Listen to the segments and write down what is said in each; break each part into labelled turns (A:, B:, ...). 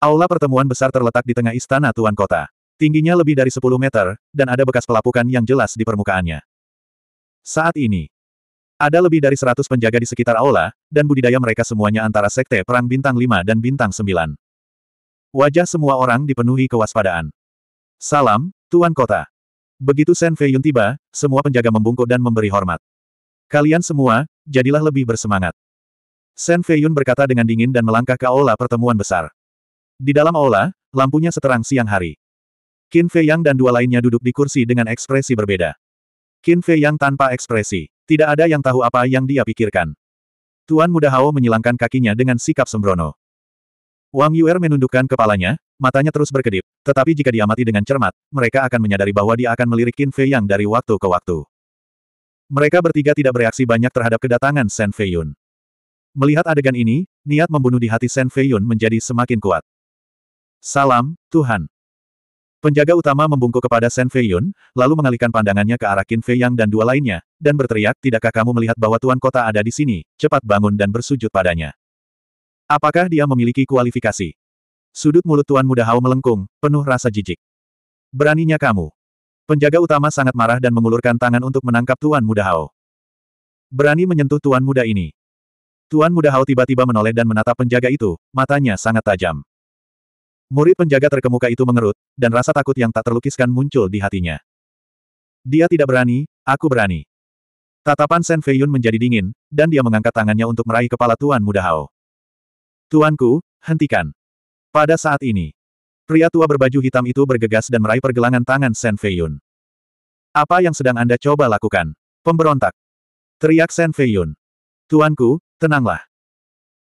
A: Aula pertemuan besar terletak di tengah istana Tuan Kota. Tingginya lebih dari 10 meter, dan ada bekas pelapukan yang jelas di permukaannya. Saat ini, ada lebih dari 100 penjaga di sekitar aula, dan budidaya mereka semuanya antara sekte perang bintang 5 dan bintang 9. Wajah semua orang dipenuhi kewaspadaan. Salam, Tuan Kota. Begitu Sen Yun tiba, semua penjaga membungkuk dan memberi hormat. Kalian semua, jadilah lebih bersemangat. Sen Yun berkata dengan dingin dan melangkah ke aula pertemuan besar. Di dalam aula, lampunya seterang siang hari. Qin Fei Yang dan dua lainnya duduk di kursi dengan ekspresi berbeda. Qin Fei Yang tanpa ekspresi. Tidak ada yang tahu apa yang dia pikirkan. Tuan Muda Hao menyilangkan kakinya dengan sikap sembrono. Wang Yuer menundukkan kepalanya, matanya terus berkedip, tetapi jika diamati dengan cermat, mereka akan menyadari bahwa dia akan melirik Qin Fei Yang dari waktu ke waktu. Mereka bertiga tidak bereaksi banyak terhadap kedatangan Shen Fei Yun. Melihat adegan ini, niat membunuh di hati Shen Fei Yun menjadi semakin kuat. Salam, Tuhan. Penjaga utama membungkuk kepada Sen Fei lalu mengalihkan pandangannya ke arah Qin Fei Yang dan dua lainnya, dan berteriak, tidakkah kamu melihat bahwa Tuan Kota ada di sini, cepat bangun dan bersujud padanya. Apakah dia memiliki kualifikasi? Sudut mulut Tuan Muda Hao melengkung, penuh rasa jijik. Beraninya kamu. Penjaga utama sangat marah dan mengulurkan tangan untuk menangkap Tuan Muda Hao. Berani menyentuh Tuan Muda ini. Tuan Muda Hao tiba-tiba menoleh dan menatap penjaga itu, matanya sangat tajam. Murid penjaga terkemuka itu mengerut, dan rasa takut yang tak terlukiskan muncul di hatinya. Dia tidak berani, aku berani. Tatapan Sen Feiyun menjadi dingin, dan dia mengangkat tangannya untuk meraih kepala Tuan Muda Hao. Tuanku, hentikan. Pada saat ini, pria tua berbaju hitam itu bergegas dan meraih pergelangan tangan Sen Feiyun. Apa yang sedang Anda coba lakukan? Pemberontak. Teriak Sen Feiyun. Tuanku, tenanglah.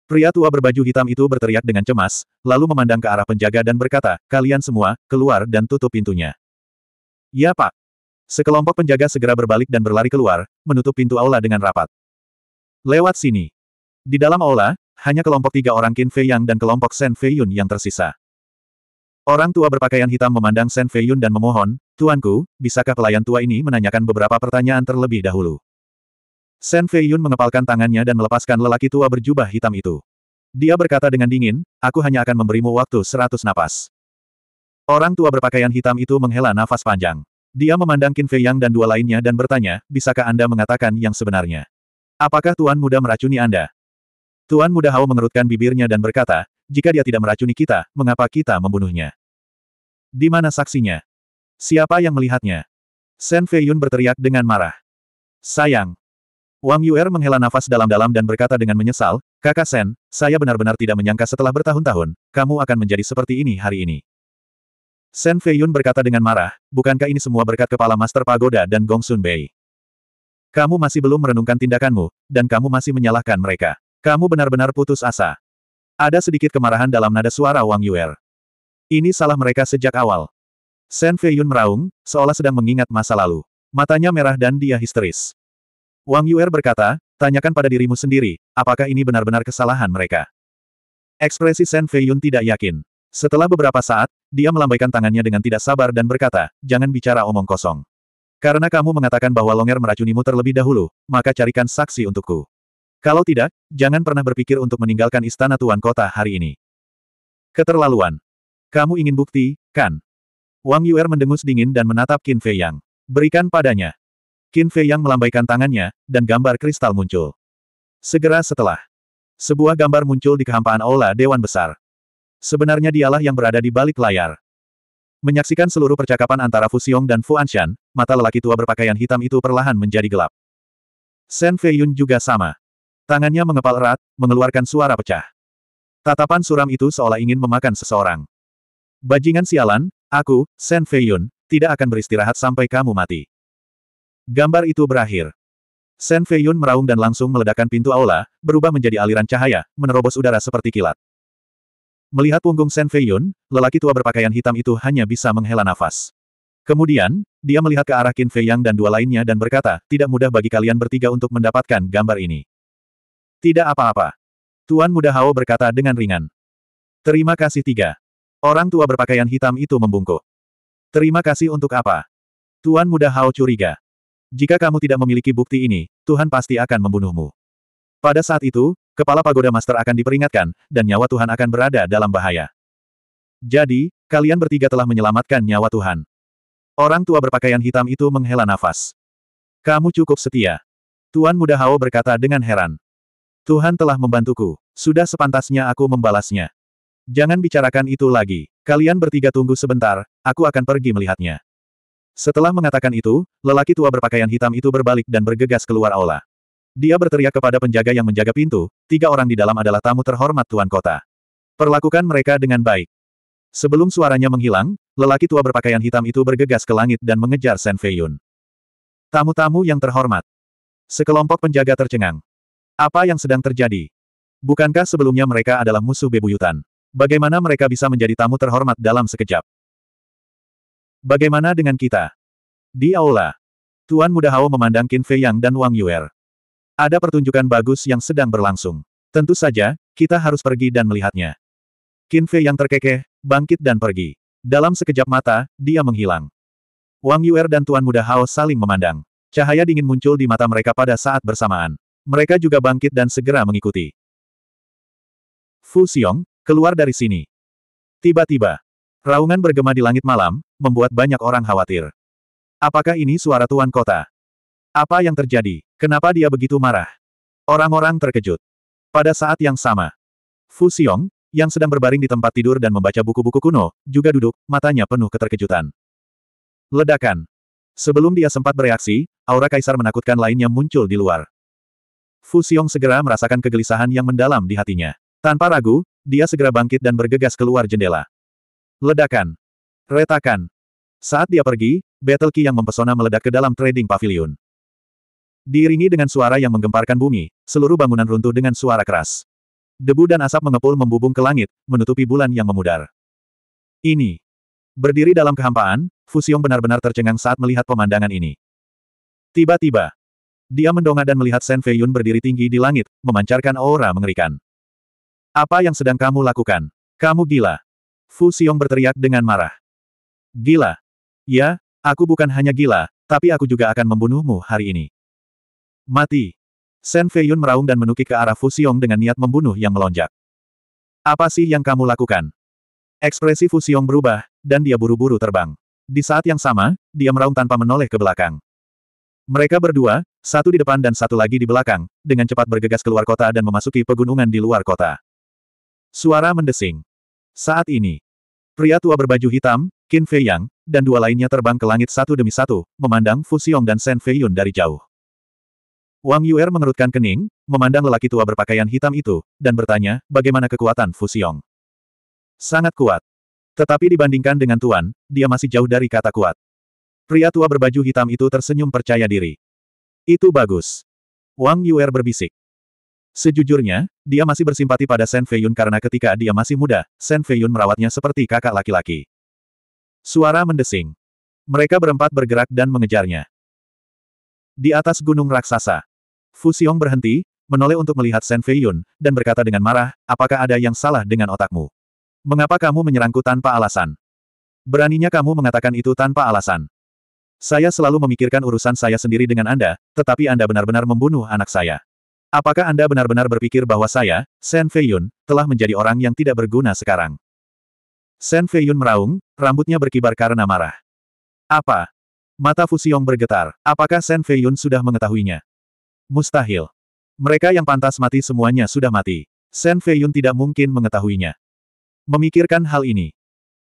A: Pria tua berbaju hitam itu berteriak dengan cemas, lalu memandang ke arah penjaga dan berkata, kalian semua, keluar dan tutup pintunya. Ya pak. Sekelompok penjaga segera berbalik dan berlari keluar, menutup pintu aula dengan rapat. Lewat sini. Di dalam aula, hanya kelompok tiga orang Qin Fei Yang dan kelompok Shen Fei Yun yang tersisa. Orang tua berpakaian hitam memandang Shen Fei Yun dan memohon, Tuanku, bisakah pelayan tua ini menanyakan beberapa pertanyaan terlebih dahulu? Sen Yun mengepalkan tangannya dan melepaskan lelaki tua berjubah hitam itu. Dia berkata dengan dingin, aku hanya akan memberimu waktu seratus napas. Orang tua berpakaian hitam itu menghela nafas panjang. Dia memandang Qin Fei Yang dan dua lainnya dan bertanya, bisakah Anda mengatakan yang sebenarnya? Apakah Tuan Muda meracuni Anda? Tuan Muda Hao mengerutkan bibirnya dan berkata, jika dia tidak meracuni kita, mengapa kita membunuhnya? Di mana saksinya? Siapa yang melihatnya? Sen Yun berteriak dengan marah. Sayang, Wang Yuer menghela nafas dalam-dalam dan berkata dengan menyesal, Kakak Sen, saya benar-benar tidak menyangka setelah bertahun-tahun, kamu akan menjadi seperti ini hari ini. Sen Feiyun berkata dengan marah, bukankah ini semua berkat kepala Master Pagoda dan Gong Sun Bei? Kamu masih belum merenungkan tindakanmu, dan kamu masih menyalahkan mereka. Kamu benar-benar putus asa. Ada sedikit kemarahan dalam nada suara Wang Yuer. Ini salah mereka sejak awal. Sen Feiyun meraung, seolah sedang mengingat masa lalu. Matanya merah dan dia histeris. Wang Yuer berkata, tanyakan pada dirimu sendiri, apakah ini benar-benar kesalahan mereka? Ekspresi Shen Feiyun tidak yakin. Setelah beberapa saat, dia melambaikan tangannya dengan tidak sabar dan berkata, jangan bicara omong kosong. Karena kamu mengatakan bahwa Longer meracunimu terlebih dahulu, maka carikan saksi untukku. Kalau tidak, jangan pernah berpikir untuk meninggalkan istana Tuan Kota hari ini. Keterlaluan. Kamu ingin bukti, kan? Wang Yuer mendengus dingin dan menatap Qin Fei Yang. Berikan padanya. Qin Fei yang melambaikan tangannya, dan gambar kristal muncul. Segera setelah, sebuah gambar muncul di kehampaan aula Dewan Besar. Sebenarnya dialah yang berada di balik layar. Menyaksikan seluruh percakapan antara Fu Xiong dan Fu Anshan, mata lelaki tua berpakaian hitam itu perlahan menjadi gelap. Shen Fei Yun juga sama. Tangannya mengepal erat, mengeluarkan suara pecah. Tatapan suram itu seolah ingin memakan seseorang. Bajingan sialan, aku, Shen Fei Yun, tidak akan beristirahat sampai kamu mati. Gambar itu berakhir. Sen Feiyun meraung dan langsung meledakkan pintu aula, berubah menjadi aliran cahaya, menerobos udara seperti kilat. Melihat punggung Sen Feiyun, lelaki tua berpakaian hitam itu hanya bisa menghela nafas. Kemudian, dia melihat ke arah Qin Feiyang dan dua lainnya dan berkata, tidak mudah bagi kalian bertiga untuk mendapatkan gambar ini. Tidak apa-apa. Tuan Muda Hao berkata dengan ringan. Terima kasih tiga. Orang tua berpakaian hitam itu membungkuk. Terima kasih untuk apa? Tuan Muda Hao curiga. Jika kamu tidak memiliki bukti ini, Tuhan pasti akan membunuhmu. Pada saat itu, kepala pagoda master akan diperingatkan, dan nyawa Tuhan akan berada dalam bahaya. Jadi, kalian bertiga telah menyelamatkan nyawa Tuhan. Orang tua berpakaian hitam itu menghela nafas. Kamu cukup setia. Tuan Muda Hao berkata dengan heran. Tuhan telah membantuku. Sudah sepantasnya aku membalasnya. Jangan bicarakan itu lagi. Kalian bertiga tunggu sebentar, aku akan pergi melihatnya. Setelah mengatakan itu, lelaki tua berpakaian hitam itu berbalik dan bergegas keluar aula. Dia berteriak kepada penjaga yang menjaga pintu, tiga orang di dalam adalah tamu terhormat Tuan Kota. Perlakukan mereka dengan baik. Sebelum suaranya menghilang, lelaki tua berpakaian hitam itu bergegas ke langit dan mengejar Sen Feiyun. Tamu-tamu yang terhormat. Sekelompok penjaga tercengang. Apa yang sedang terjadi? Bukankah sebelumnya mereka adalah musuh bebuyutan? Bagaimana mereka bisa menjadi tamu terhormat dalam sekejap? Bagaimana dengan kita? Di aula. Tuan Muda Hao memandang Qin Fei Yang dan Wang Yuer. Ada pertunjukan bagus yang sedang berlangsung. Tentu saja, kita harus pergi dan melihatnya. Qin Fei Yang terkekeh, bangkit dan pergi. Dalam sekejap mata, dia menghilang. Wang Yuer dan Tuan Muda Hao saling memandang. Cahaya dingin muncul di mata mereka pada saat bersamaan. Mereka juga bangkit dan segera mengikuti. Fu Xiong, keluar dari sini. Tiba-tiba, raungan bergema di langit malam, membuat banyak orang khawatir. Apakah ini suara tuan kota? Apa yang terjadi? Kenapa dia begitu marah? Orang-orang terkejut. Pada saat yang sama, Fu Xiong, yang sedang berbaring di tempat tidur dan membaca buku-buku kuno, juga duduk, matanya penuh keterkejutan. Ledakan. Sebelum dia sempat bereaksi, aura kaisar menakutkan lainnya muncul di luar. Fu Xiong segera merasakan kegelisahan yang mendalam di hatinya. Tanpa ragu, dia segera bangkit dan bergegas keluar jendela. Ledakan. Retakan. Saat dia pergi, battle key yang mempesona meledak ke dalam trading pavilion. Diiringi dengan suara yang menggemparkan bumi, seluruh bangunan runtuh dengan suara keras. Debu dan asap mengepul membubung ke langit, menutupi bulan yang memudar. Ini. Berdiri dalam kehampaan, Fusiong benar-benar tercengang saat melihat pemandangan ini. Tiba-tiba, dia mendongak dan melihat Sen Yun berdiri tinggi di langit, memancarkan aura mengerikan. Apa yang sedang kamu lakukan? Kamu gila! Fu berteriak dengan marah. Gila. Ya, aku bukan hanya gila, tapi aku juga akan membunuhmu hari ini. Mati. Sen Feiyun meraung dan menukik ke arah Fusiong dengan niat membunuh yang melonjak. Apa sih yang kamu lakukan? Ekspresi Fusiong berubah, dan dia buru-buru terbang. Di saat yang sama, dia meraung tanpa menoleh ke belakang. Mereka berdua, satu di depan dan satu lagi di belakang, dengan cepat bergegas keluar kota dan memasuki pegunungan di luar kota. Suara mendesing. Saat ini, Pria tua berbaju hitam, Qin Fei Yang, dan dua lainnya terbang ke langit satu demi satu, memandang Fu Xiong dan Shen Fei Yun dari jauh. Wang Yuer mengerutkan kening, memandang lelaki tua berpakaian hitam itu, dan bertanya, bagaimana kekuatan Fu Xiong? Sangat kuat. Tetapi dibandingkan dengan Tuan, dia masih jauh dari kata kuat. Pria tua berbaju hitam itu tersenyum percaya diri. Itu bagus. Wang Yuer berbisik. Sejujurnya, dia masih bersimpati pada Shen Feiyun karena ketika dia masih muda, Shen Feiyun merawatnya seperti kakak laki-laki. Suara mendesing. Mereka berempat bergerak dan mengejarnya. Di atas gunung raksasa. Fu Xiong berhenti, menoleh untuk melihat Shen Feiyun, dan berkata dengan marah, apakah ada yang salah dengan otakmu? Mengapa kamu menyerangku tanpa alasan? Beraninya kamu mengatakan itu tanpa alasan. Saya selalu memikirkan urusan saya sendiri dengan Anda, tetapi Anda benar-benar membunuh anak saya. Apakah Anda benar-benar berpikir bahwa saya, Shen Feiyun, telah menjadi orang yang tidak berguna sekarang? Shen Feiyun meraung, rambutnya berkibar karena marah. Apa? Mata Fusiong bergetar. Apakah Shen Feiyun sudah mengetahuinya? Mustahil. Mereka yang pantas mati semuanya sudah mati. Shen Feiyun tidak mungkin mengetahuinya. Memikirkan hal ini.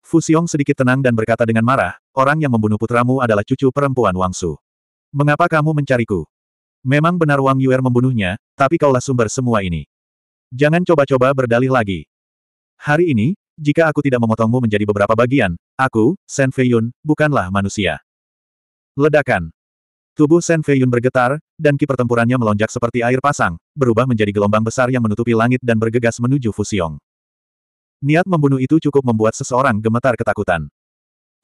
A: Fusiong sedikit tenang dan berkata dengan marah, orang yang membunuh putramu adalah cucu perempuan Wangsu. Mengapa kamu mencariku? Memang benar Wang Yuer membunuhnya, tapi kaulah sumber semua ini. Jangan coba-coba berdalih lagi. Hari ini, jika aku tidak memotongmu menjadi beberapa bagian, aku, Sen Feiyun, bukanlah manusia. Ledakan. Tubuh Sen Feiyun bergetar, dan ki pertempurannya melonjak seperti air pasang, berubah menjadi gelombang besar yang menutupi langit dan bergegas menuju Fusiong. Niat membunuh itu cukup membuat seseorang gemetar ketakutan.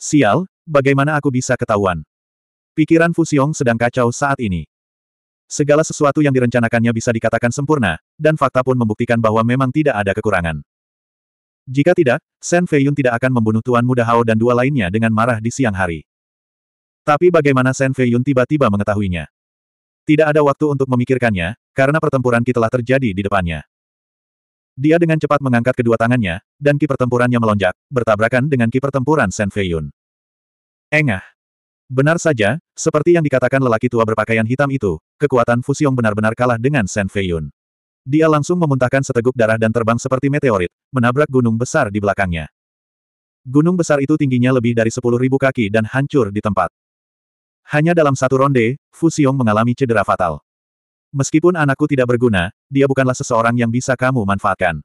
A: Sial, bagaimana aku bisa ketahuan? Pikiran Fusiong sedang kacau saat ini. Segala sesuatu yang direncanakannya bisa dikatakan sempurna, dan fakta pun membuktikan bahwa memang tidak ada kekurangan. Jika tidak, Shen Feiyun tidak akan membunuh Tuan Muda Hao dan dua lainnya dengan marah di siang hari. Tapi bagaimana Shen Feiyun tiba-tiba mengetahuinya? Tidak ada waktu untuk memikirkannya, karena pertempuran Ki telah terjadi di depannya. Dia dengan cepat mengangkat kedua tangannya, dan Ki pertempurannya melonjak, bertabrakan dengan Ki pertempuran Shen Feiyun. Engah! Benar saja, seperti yang dikatakan lelaki tua berpakaian hitam itu, kekuatan Fusiong benar-benar kalah dengan Shen Feiyun. Dia langsung memuntahkan seteguk darah dan terbang seperti meteorit, menabrak gunung besar di belakangnya. Gunung besar itu tingginya lebih dari 10.000 kaki dan hancur di tempat. Hanya dalam satu ronde, Fusiong mengalami cedera fatal. Meskipun anakku tidak berguna, dia bukanlah seseorang yang bisa kamu manfaatkan.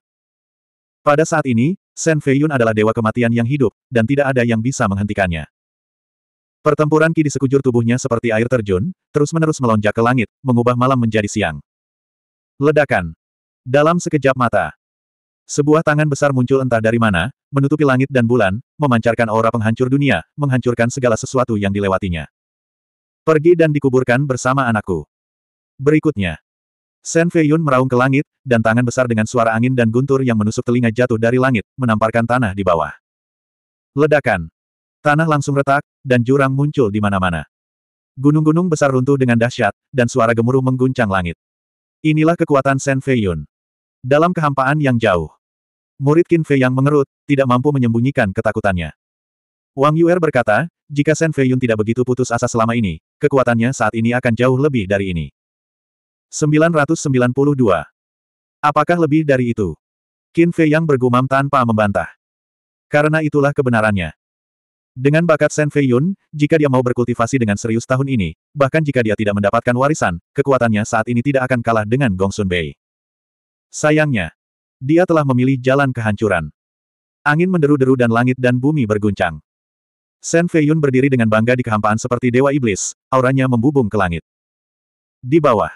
A: Pada saat ini, Shen Feiyun adalah dewa kematian yang hidup, dan tidak ada yang bisa menghentikannya. Pertempuran ki di sekujur tubuhnya seperti air terjun, terus-menerus melonjak ke langit, mengubah malam menjadi siang. Ledakan. Dalam sekejap mata. Sebuah tangan besar muncul entah dari mana, menutupi langit dan bulan, memancarkan aura penghancur dunia, menghancurkan segala sesuatu yang dilewatinya. Pergi dan dikuburkan bersama anakku. Berikutnya. Sen Feiyun meraung ke langit, dan tangan besar dengan suara angin dan guntur yang menusuk telinga jatuh dari langit, menamparkan tanah di bawah. Ledakan. Tanah langsung retak, dan jurang muncul di mana-mana. Gunung-gunung besar runtuh dengan dahsyat, dan suara gemuruh mengguncang langit. Inilah kekuatan Sen Feiyun. Dalam kehampaan yang jauh. Murid Qin Fei yang mengerut, tidak mampu menyembunyikan ketakutannya. Wang Yuer berkata, jika Sen Feiyun tidak begitu putus asa selama ini, kekuatannya saat ini akan jauh lebih dari ini. 992. Apakah lebih dari itu? Qin Fei yang bergumam tanpa membantah. Karena itulah kebenarannya. Dengan bakat Shen Fei Yun, jika dia mau berkultivasi dengan serius tahun ini, bahkan jika dia tidak mendapatkan warisan, kekuatannya saat ini tidak akan kalah dengan Gong Sun Bei. Sayangnya, dia telah memilih jalan kehancuran. Angin menderu-deru dan langit dan bumi berguncang. Sen Feiyun berdiri dengan bangga di kehampaan seperti dewa iblis, auranya membubung ke langit. Di bawah.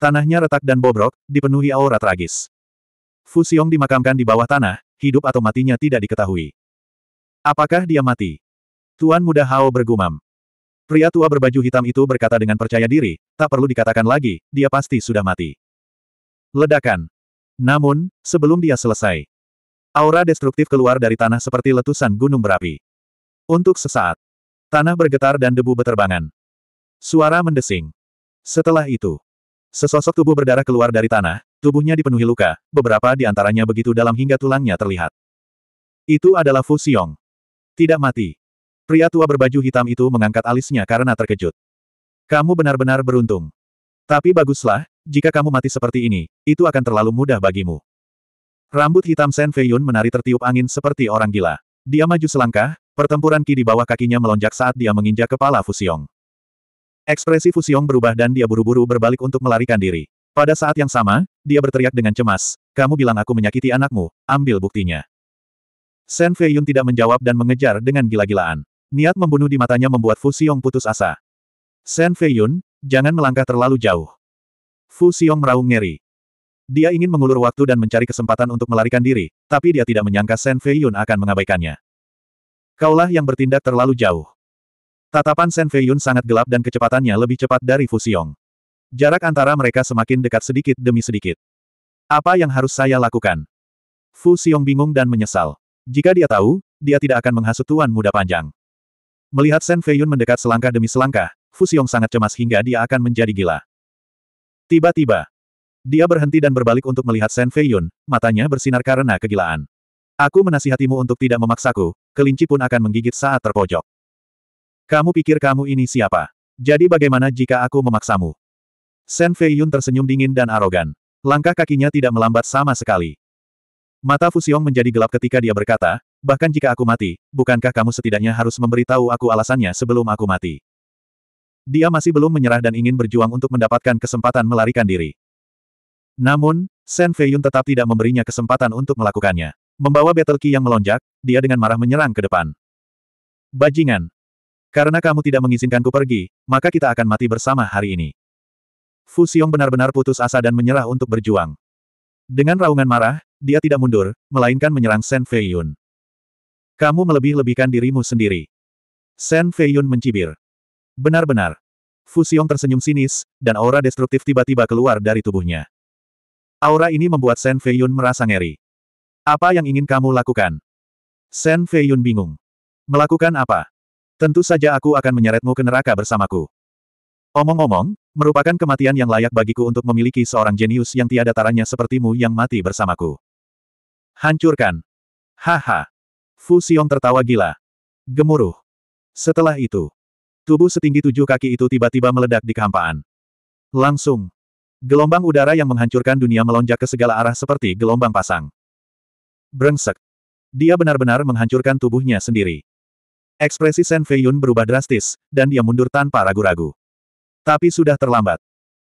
A: Tanahnya retak dan bobrok, dipenuhi aura tragis. Fu Xiong dimakamkan di bawah tanah, hidup atau matinya tidak diketahui. Apakah dia mati? Tuan muda Hao bergumam. Pria tua berbaju hitam itu berkata dengan percaya diri, tak perlu dikatakan lagi, dia pasti sudah mati. Ledakan. Namun, sebelum dia selesai, aura destruktif keluar dari tanah seperti letusan gunung berapi. Untuk sesaat, tanah bergetar dan debu beterbangan. Suara mendesing. Setelah itu, sesosok tubuh berdarah keluar dari tanah, tubuhnya dipenuhi luka, beberapa di antaranya begitu dalam hingga tulangnya terlihat. Itu adalah Fu Xiong. Tidak mati. Pria tua berbaju hitam itu mengangkat alisnya karena terkejut. Kamu benar-benar beruntung. Tapi baguslah, jika kamu mati seperti ini, itu akan terlalu mudah bagimu. Rambut hitam Sen Feiyun menari tertiup angin seperti orang gila. Dia maju selangkah, pertempuran ki di bawah kakinya melonjak saat dia menginjak kepala Fusiong. Ekspresi Fusiong berubah dan dia buru-buru berbalik untuk melarikan diri. Pada saat yang sama, dia berteriak dengan cemas, kamu bilang aku menyakiti anakmu, ambil buktinya. Sen Feiyun tidak menjawab dan mengejar dengan gila-gilaan. Niat membunuh di matanya membuat Fu Xiong putus asa. Shen Feiyun, jangan melangkah terlalu jauh. Fu Xiong meraung ngeri. Dia ingin mengulur waktu dan mencari kesempatan untuk melarikan diri, tapi dia tidak menyangka Shen Feiyun akan mengabaikannya. Kaulah yang bertindak terlalu jauh. Tatapan Shen Feiyun sangat gelap dan kecepatannya lebih cepat dari Fu Xiong. Jarak antara mereka semakin dekat sedikit demi sedikit. Apa yang harus saya lakukan? Fu Xiong bingung dan menyesal. Jika dia tahu, dia tidak akan menghasut tuan muda panjang. Melihat Shen Feiyun mendekat selangkah demi selangkah, Fu Xiong sangat cemas hingga dia akan menjadi gila. Tiba-tiba, dia berhenti dan berbalik untuk melihat Shen Feiyun, matanya bersinar karena kegilaan. Aku menasihatimu untuk tidak memaksaku, kelinci pun akan menggigit saat terpojok. Kamu pikir kamu ini siapa? Jadi bagaimana jika aku memaksamu? Shen Feiyun tersenyum dingin dan arogan. Langkah kakinya tidak melambat sama sekali. Mata Fu Xiong menjadi gelap ketika dia berkata, Bahkan jika aku mati, bukankah kamu setidaknya harus memberitahu aku alasannya sebelum aku mati? Dia masih belum menyerah dan ingin berjuang untuk mendapatkan kesempatan melarikan diri. Namun, Sen Yun tetap tidak memberinya kesempatan untuk melakukannya. Membawa battle key yang melonjak, dia dengan marah menyerang ke depan. Bajingan! Karena kamu tidak mengizinkanku pergi, maka kita akan mati bersama hari ini. Fu Xiong benar-benar putus asa dan menyerah untuk berjuang. Dengan raungan marah, dia tidak mundur, melainkan menyerang Sen Yun. Kamu melebih-lebihkan dirimu sendiri. Sen Feiyun mencibir. Benar-benar. Xiong tersenyum sinis, dan aura destruktif tiba-tiba keluar dari tubuhnya. Aura ini membuat Sen Feiyun merasa ngeri. Apa yang ingin kamu lakukan? Sen Feiyun bingung. Melakukan apa? Tentu saja aku akan menyeretmu ke neraka bersamaku. Omong-omong, merupakan kematian yang layak bagiku untuk memiliki seorang jenius yang tiada taranya sepertimu yang mati bersamaku. Hancurkan. Haha. Fu Xiong tertawa gila. Gemuruh. Setelah itu, tubuh setinggi tujuh kaki itu tiba-tiba meledak di kehampaan. Langsung. Gelombang udara yang menghancurkan dunia melonjak ke segala arah seperti gelombang pasang. Brengsek. Dia benar-benar menghancurkan tubuhnya sendiri. Ekspresi Shen Yun berubah drastis, dan dia mundur tanpa ragu-ragu. Tapi sudah terlambat.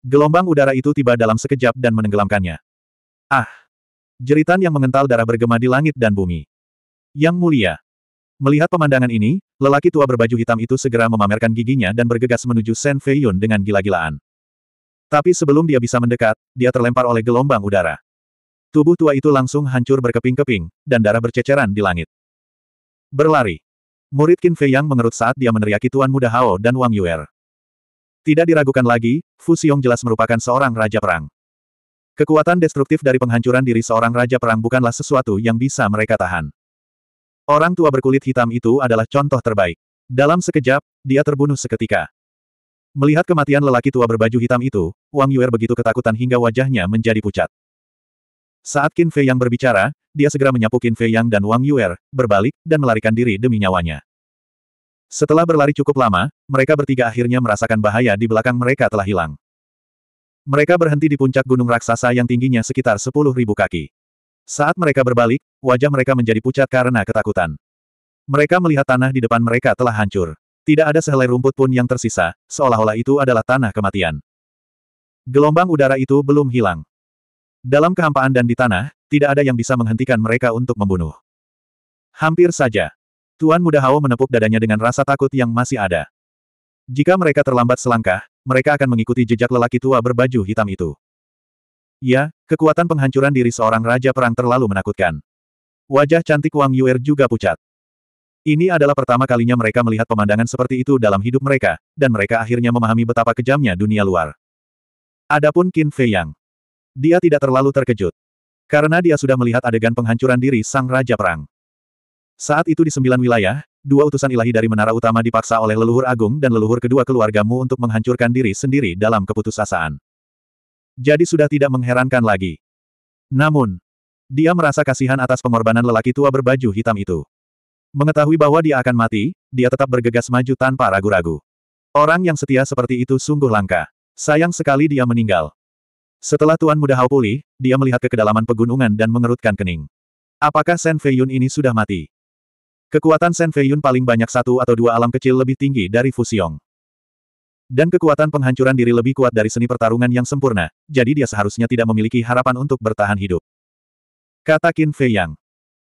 A: Gelombang udara itu tiba dalam sekejap dan menenggelamkannya. Ah! Jeritan yang mengental darah bergema di langit dan bumi. Yang mulia. Melihat pemandangan ini, lelaki tua berbaju hitam itu segera memamerkan giginya dan bergegas menuju Shen Fei Yun dengan gila-gilaan. Tapi sebelum dia bisa mendekat, dia terlempar oleh gelombang udara. Tubuh tua itu langsung hancur berkeping-keping, dan darah berceceran di langit. Berlari. Murid Qin Fei Yang mengerut saat dia meneriaki Tuan Muda Hao dan Wang Yuer. Tidak diragukan lagi, Fu Xiong jelas merupakan seorang raja perang. Kekuatan destruktif dari penghancuran diri seorang raja perang bukanlah sesuatu yang bisa mereka tahan. Orang tua berkulit hitam itu adalah contoh terbaik. Dalam sekejap, dia terbunuh seketika. Melihat kematian lelaki tua berbaju hitam itu, Wang Yuer begitu ketakutan hingga wajahnya menjadi pucat. Saat Qin Fei Yang berbicara, dia segera menyapu Qin Fei Yang dan Wang Yuer, berbalik, dan melarikan diri demi nyawanya. Setelah berlari cukup lama, mereka bertiga akhirnya merasakan bahaya di belakang mereka telah hilang. Mereka berhenti di puncak gunung raksasa yang tingginya sekitar 10.000 kaki. Saat mereka berbalik, wajah mereka menjadi pucat karena ketakutan. Mereka melihat tanah di depan mereka telah hancur. Tidak ada sehelai rumput pun yang tersisa, seolah-olah itu adalah tanah kematian. Gelombang udara itu belum hilang. Dalam kehampaan dan di tanah, tidak ada yang bisa menghentikan mereka untuk membunuh. Hampir saja. Tuan Muda Hao menepuk dadanya dengan rasa takut yang masih ada. Jika mereka terlambat selangkah, mereka akan mengikuti jejak lelaki tua berbaju hitam itu. Ya, kekuatan penghancuran diri seorang raja perang terlalu menakutkan. Wajah cantik Wang Yuer juga pucat. Ini adalah pertama kalinya mereka melihat pemandangan seperti itu dalam hidup mereka, dan mereka akhirnya memahami betapa kejamnya dunia luar. Adapun Qin Fei Yang. Dia tidak terlalu terkejut. Karena dia sudah melihat adegan penghancuran diri sang Raja Perang. Saat itu di sembilan wilayah, dua utusan ilahi dari menara utama dipaksa oleh leluhur agung dan leluhur kedua keluargamu untuk menghancurkan diri sendiri dalam keputusasaan jadi sudah tidak mengherankan lagi. Namun, dia merasa kasihan atas pengorbanan lelaki tua berbaju hitam itu. Mengetahui bahwa dia akan mati, dia tetap bergegas maju tanpa ragu-ragu. Orang yang setia seperti itu sungguh langka. Sayang sekali dia meninggal. Setelah Tuan Muda Hao pulih, dia melihat ke kedalaman pegunungan dan mengerutkan kening. Apakah Sen Feiyun ini sudah mati? Kekuatan Sen Feiyun paling banyak satu atau dua alam kecil lebih tinggi dari Fusiong. Dan kekuatan penghancuran diri lebih kuat dari seni pertarungan yang sempurna, jadi dia seharusnya tidak memiliki harapan untuk bertahan hidup. Kata Qin Fei Yang.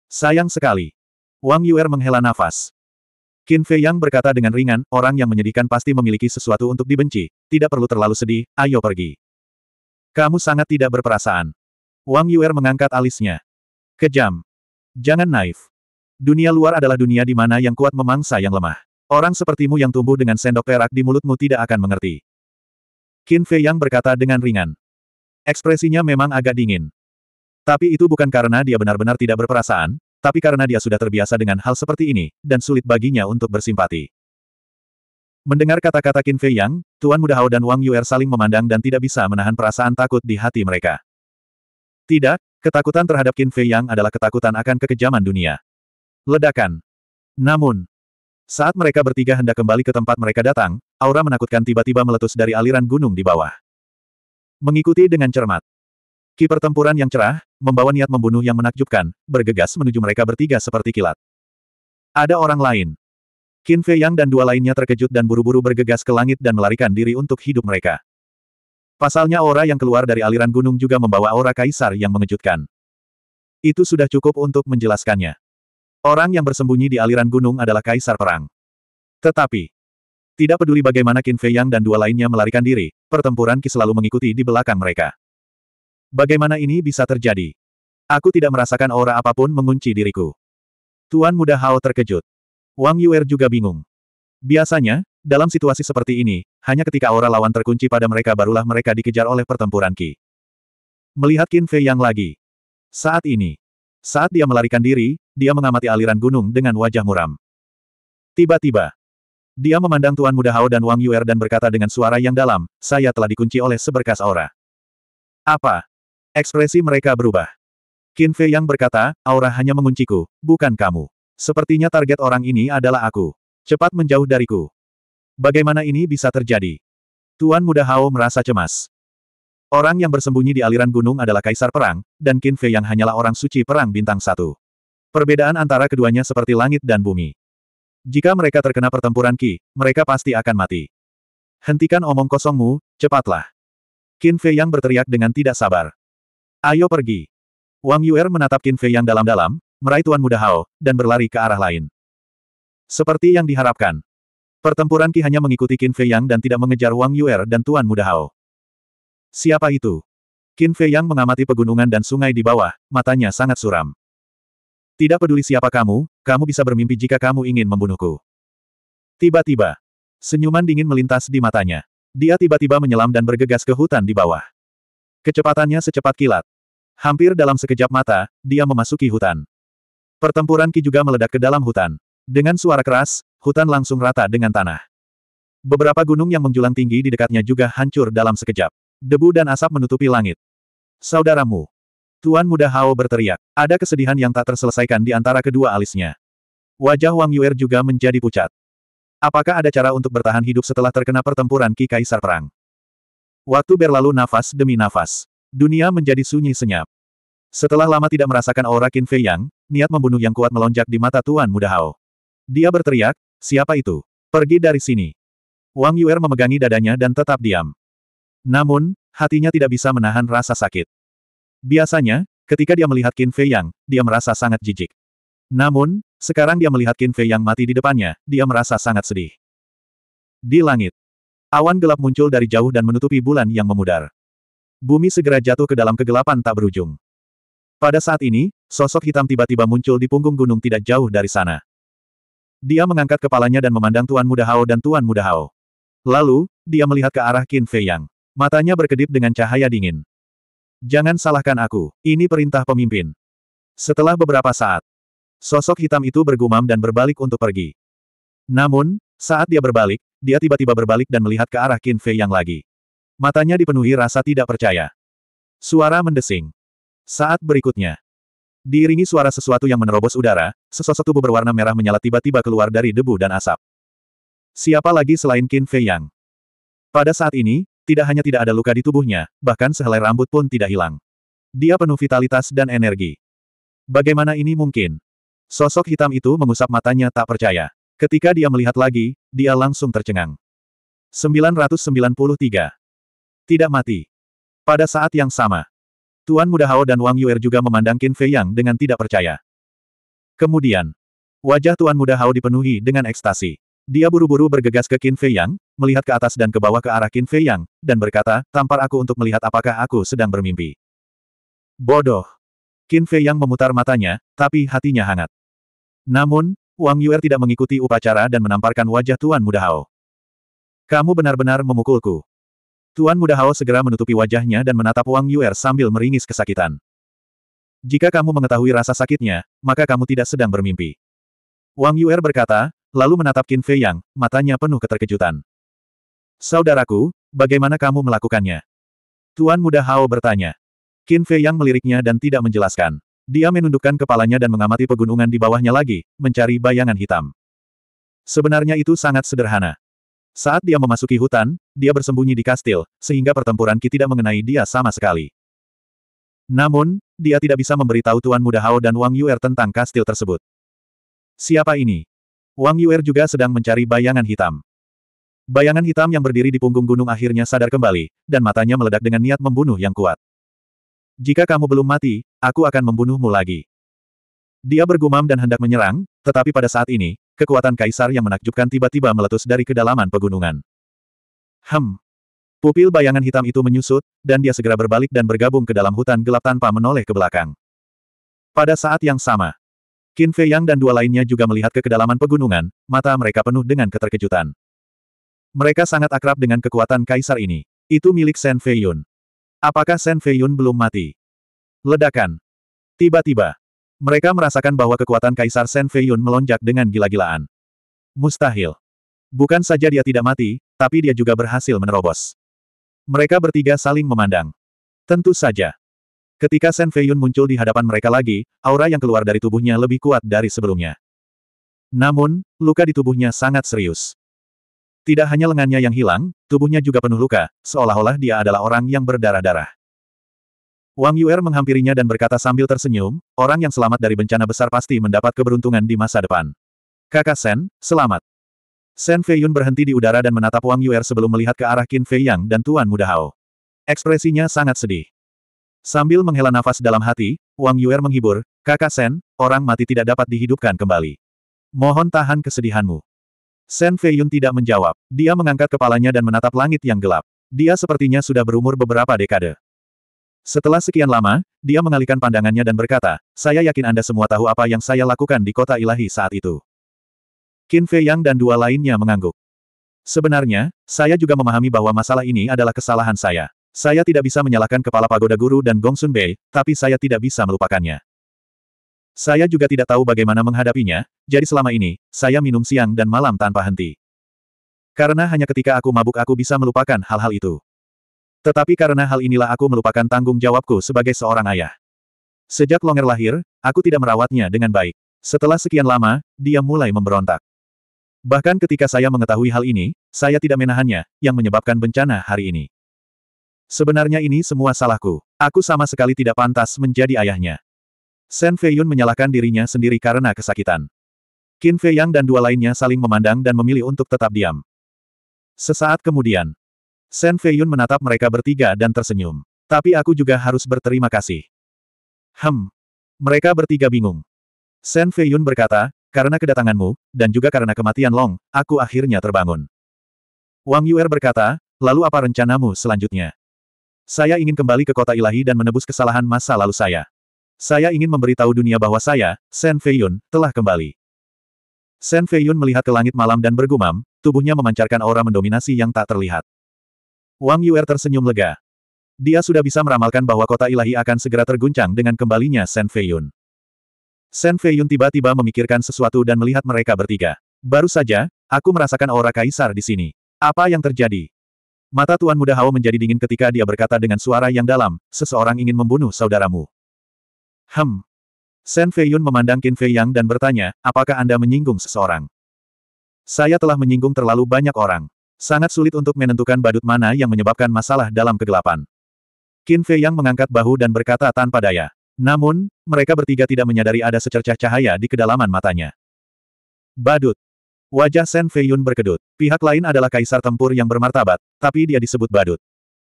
A: Sayang sekali. Wang Yuer menghela nafas. Qin Fei Yang berkata dengan ringan, orang yang menyedihkan pasti memiliki sesuatu untuk dibenci, tidak perlu terlalu sedih, ayo pergi. Kamu sangat tidak berperasaan. Wang Yuer mengangkat alisnya. Kejam. Jangan naif. Dunia luar adalah dunia di mana yang kuat memangsa yang lemah. Orang sepertimu yang tumbuh dengan sendok perak di mulutmu tidak akan mengerti. Qin Fei Yang berkata dengan ringan. Ekspresinya memang agak dingin. Tapi itu bukan karena dia benar-benar tidak berperasaan, tapi karena dia sudah terbiasa dengan hal seperti ini, dan sulit baginya untuk bersimpati. Mendengar kata-kata Qin Fei Yang, Tuan Muda Hao dan Wang Yuer saling memandang dan tidak bisa menahan perasaan takut di hati mereka. Tidak, ketakutan terhadap Qin Fei Yang adalah ketakutan akan kekejaman dunia. Ledakan. Namun, saat mereka bertiga hendak kembali ke tempat mereka datang, aura menakutkan tiba-tiba meletus dari aliran gunung di bawah. Mengikuti dengan cermat. Ki pertempuran yang cerah, membawa niat membunuh yang menakjubkan, bergegas menuju mereka bertiga seperti kilat. Ada orang lain. Qin Fei Yang dan dua lainnya terkejut dan buru-buru bergegas ke langit dan melarikan diri untuk hidup mereka. Pasalnya aura yang keluar dari aliran gunung juga membawa aura kaisar yang mengejutkan. Itu sudah cukup untuk menjelaskannya. Orang yang bersembunyi di aliran gunung adalah kaisar perang. Tetapi, tidak peduli bagaimana Qin Fei Yang dan dua lainnya melarikan diri, pertempuran Qi selalu mengikuti di belakang mereka. Bagaimana ini bisa terjadi? Aku tidak merasakan aura apapun mengunci diriku. Tuan muda Hao terkejut. Wang Yuer juga bingung. Biasanya, dalam situasi seperti ini, hanya ketika aura lawan terkunci pada mereka barulah mereka dikejar oleh pertempuran Qi. Melihat Qin Fei Yang lagi. Saat ini, saat dia melarikan diri, dia mengamati aliran gunung dengan wajah muram. Tiba-tiba, dia memandang Tuan Muda Hao dan Wang Yuer dan berkata dengan suara yang dalam, saya telah dikunci oleh seberkas aura. Apa? Ekspresi mereka berubah. Qin Fei yang berkata, aura hanya mengunciku, bukan kamu. Sepertinya target orang ini adalah aku. Cepat menjauh dariku. Bagaimana ini bisa terjadi? Tuan Muda Hao merasa cemas. Orang yang bersembunyi di aliran gunung adalah kaisar perang, dan Qin Fei yang hanyalah orang suci perang bintang satu. Perbedaan antara keduanya seperti langit dan bumi. Jika mereka terkena pertempuran ki, mereka pasti akan mati. Hentikan omong kosongmu, cepatlah. Qin Fei Yang berteriak dengan tidak sabar. Ayo pergi. Wang Yuer menatap Qin Fei Yang dalam-dalam, meraih Tuan Muda Hao, dan berlari ke arah lain. Seperti yang diharapkan. Pertempuran ki hanya mengikuti Qin Fei Yang dan tidak mengejar Wang Yuer dan Tuan Muda Hao. Siapa itu? Qin Fei Yang mengamati pegunungan dan sungai di bawah, matanya sangat suram. Tidak peduli siapa kamu, kamu bisa bermimpi jika kamu ingin membunuhku. Tiba-tiba, senyuman dingin melintas di matanya. Dia tiba-tiba menyelam dan bergegas ke hutan di bawah. Kecepatannya secepat kilat. Hampir dalam sekejap mata, dia memasuki hutan. Pertempuran Ki juga meledak ke dalam hutan. Dengan suara keras, hutan langsung rata dengan tanah. Beberapa gunung yang menjulang tinggi di dekatnya juga hancur dalam sekejap. Debu dan asap menutupi langit. Saudaramu, Tuan Muda Hao berteriak. Ada kesedihan yang tak terselesaikan di antara kedua alisnya. Wajah Wang Yuer juga menjadi pucat. Apakah ada cara untuk bertahan hidup setelah terkena pertempuran Ki Kaisar Perang? Waktu berlalu nafas demi nafas. Dunia menjadi sunyi senyap. Setelah lama tidak merasakan aura Qin Fei Yang, niat membunuh yang kuat melonjak di mata Tuan Muda Hao. Dia berteriak, siapa itu? Pergi dari sini. Wang Yuer memegangi dadanya dan tetap diam. Namun, hatinya tidak bisa menahan rasa sakit. Biasanya, ketika dia melihat Qin Fei Yang, dia merasa sangat jijik. Namun, sekarang dia melihat Qin Fei Yang mati di depannya, dia merasa sangat sedih. Di langit, awan gelap muncul dari jauh dan menutupi bulan yang memudar. Bumi segera jatuh ke dalam kegelapan tak berujung. Pada saat ini, sosok hitam tiba-tiba muncul di punggung gunung tidak jauh dari sana. Dia mengangkat kepalanya dan memandang Tuan Muda Hao dan Tuan Muda Hao. Lalu, dia melihat ke arah Qin Fei Yang. Matanya berkedip dengan cahaya dingin. Jangan salahkan aku, ini perintah pemimpin. Setelah beberapa saat, sosok hitam itu bergumam dan berbalik untuk pergi. Namun, saat dia berbalik, dia tiba-tiba berbalik dan melihat ke arah Qin Fei yang lagi. Matanya dipenuhi rasa tidak percaya. Suara mendesing. Saat berikutnya, diiringi suara sesuatu yang menerobos udara, sesosok tubuh berwarna merah menyala tiba-tiba keluar dari debu dan asap. Siapa lagi selain Qin Fei Yang? Pada saat ini, tidak hanya tidak ada luka di tubuhnya, bahkan sehelai rambut pun tidak hilang. Dia penuh vitalitas dan energi. Bagaimana ini mungkin? Sosok hitam itu mengusap matanya tak percaya. Ketika dia melihat lagi, dia langsung tercengang. 993. Tidak mati. Pada saat yang sama, Tuan Muda Hao dan Wang Yuer juga memandang Qin Fei Yang dengan tidak percaya. Kemudian, wajah Tuan Muda Hao dipenuhi dengan ekstasi. Dia buru-buru bergegas ke Qin Fei Yang, melihat ke atas dan ke bawah ke arah Qin Fei Yang, dan berkata, tampar aku untuk melihat apakah aku sedang bermimpi. Bodoh. Qin Fei Yang memutar matanya, tapi hatinya hangat. Namun, Wang Yuer tidak mengikuti upacara dan menamparkan wajah Tuan Muda Hao. Kamu benar-benar memukulku. Tuan Muda Hao segera menutupi wajahnya dan menatap Wang Yuer sambil meringis kesakitan. Jika kamu mengetahui rasa sakitnya, maka kamu tidak sedang bermimpi. Wang Yuer berkata, lalu menatap Qin Fei Yang, matanya penuh keterkejutan. Saudaraku, bagaimana kamu melakukannya? Tuan muda Hao bertanya. Qin Fei yang meliriknya dan tidak menjelaskan. Dia menundukkan kepalanya dan mengamati pegunungan di bawahnya lagi, mencari bayangan hitam. Sebenarnya itu sangat sederhana. Saat dia memasuki hutan, dia bersembunyi di kastil, sehingga pertempuran Ki tidak mengenai dia sama sekali. Namun, dia tidak bisa memberitahu Tuan Muda Hao dan Wang Yuer tentang kastil tersebut. Siapa ini? Wang Yuer juga sedang mencari bayangan hitam. Bayangan hitam yang berdiri di punggung gunung akhirnya sadar kembali, dan matanya meledak dengan niat membunuh yang kuat. Jika kamu belum mati, aku akan membunuhmu lagi. Dia bergumam dan hendak menyerang, tetapi pada saat ini, kekuatan kaisar yang menakjubkan tiba-tiba meletus dari kedalaman pegunungan. Hem. Pupil bayangan hitam itu menyusut, dan dia segera berbalik dan bergabung ke dalam hutan gelap tanpa menoleh ke belakang. Pada saat yang sama, Qin Fei Yang dan dua lainnya juga melihat ke kedalaman pegunungan, mata mereka penuh dengan keterkejutan. Mereka sangat akrab dengan kekuatan kaisar ini. Itu milik Sen Feiyun. Apakah Sen Feiyun belum mati? Ledakan. Tiba-tiba. Mereka merasakan bahwa kekuatan kaisar Sen Feiyun melonjak dengan gila-gilaan. Mustahil. Bukan saja dia tidak mati, tapi dia juga berhasil menerobos. Mereka bertiga saling memandang. Tentu saja. Ketika Sen Feiyun muncul di hadapan mereka lagi, aura yang keluar dari tubuhnya lebih kuat dari sebelumnya. Namun, luka di tubuhnya sangat serius. Tidak hanya lengannya yang hilang, tubuhnya juga penuh luka, seolah-olah dia adalah orang yang berdarah-darah. Wang Yuer menghampirinya dan berkata sambil tersenyum, orang yang selamat dari bencana besar pasti mendapat keberuntungan di masa depan. Kakak Sen, selamat. Sen Feiyun berhenti di udara dan menatap Wang Yuer sebelum melihat ke arah Qin Fei Yang dan Tuan Muda Hao. Ekspresinya sangat sedih. Sambil menghela nafas dalam hati, Wang Yuer menghibur, kakak Sen, orang mati tidak dapat dihidupkan kembali. Mohon tahan kesedihanmu. Sen Feiyun tidak menjawab. Dia mengangkat kepalanya dan menatap langit yang gelap. Dia sepertinya sudah berumur beberapa dekade. Setelah sekian lama, dia mengalihkan pandangannya dan berkata, saya yakin Anda semua tahu apa yang saya lakukan di kota ilahi saat itu. Qin Fei Yang dan dua lainnya mengangguk. Sebenarnya, saya juga memahami bahwa masalah ini adalah kesalahan saya. Saya tidak bisa menyalahkan kepala pagoda guru dan Gongsun Bei, tapi saya tidak bisa melupakannya. Saya juga tidak tahu bagaimana menghadapinya, jadi selama ini, saya minum siang dan malam tanpa henti. Karena hanya ketika aku mabuk aku bisa melupakan hal-hal itu. Tetapi karena hal inilah aku melupakan tanggung jawabku sebagai seorang ayah. Sejak Longer lahir, aku tidak merawatnya dengan baik. Setelah sekian lama, dia mulai memberontak. Bahkan ketika saya mengetahui hal ini, saya tidak menahannya, yang menyebabkan bencana hari ini. Sebenarnya ini semua salahku. Aku sama sekali tidak pantas menjadi ayahnya. Shen Feiyun menyalahkan dirinya sendiri karena kesakitan. Qin Feiyang dan dua lainnya saling memandang dan memilih untuk tetap diam. Sesaat kemudian, Shen Feiyun menatap mereka bertiga dan tersenyum. Tapi aku juga harus berterima kasih. Hem. Mereka bertiga bingung. Shen Feiyun berkata, karena kedatanganmu, dan juga karena kematian Long, aku akhirnya terbangun. Wang Yuer berkata, lalu apa rencanamu selanjutnya? Saya ingin kembali ke kota ilahi dan menebus kesalahan masa lalu saya. Saya ingin memberitahu dunia bahwa saya, Shen Feiyun, telah kembali. Shen Feiyun melihat ke langit malam dan bergumam, tubuhnya memancarkan aura mendominasi yang tak terlihat. Wang Yuer tersenyum lega. Dia sudah bisa meramalkan bahwa kota ilahi akan segera terguncang dengan kembalinya Shen Feiyun. Shen Feiyun tiba-tiba memikirkan sesuatu dan melihat mereka bertiga. Baru saja, aku merasakan aura kaisar di sini. Apa yang terjadi? Mata Tuan Muda Hao menjadi dingin ketika dia berkata dengan suara yang dalam, seseorang ingin membunuh saudaramu. Hem. Sen Feiyun memandang Qin Fei Yang dan bertanya, apakah Anda menyinggung seseorang? Saya telah menyinggung terlalu banyak orang. Sangat sulit untuk menentukan badut mana yang menyebabkan masalah dalam kegelapan. Qin Fei Yang mengangkat bahu dan berkata tanpa daya. Namun, mereka bertiga tidak menyadari ada secercah cahaya di kedalaman matanya. Badut. Wajah Sen Feiyun berkedut. Pihak lain adalah kaisar tempur yang bermartabat, tapi dia disebut badut.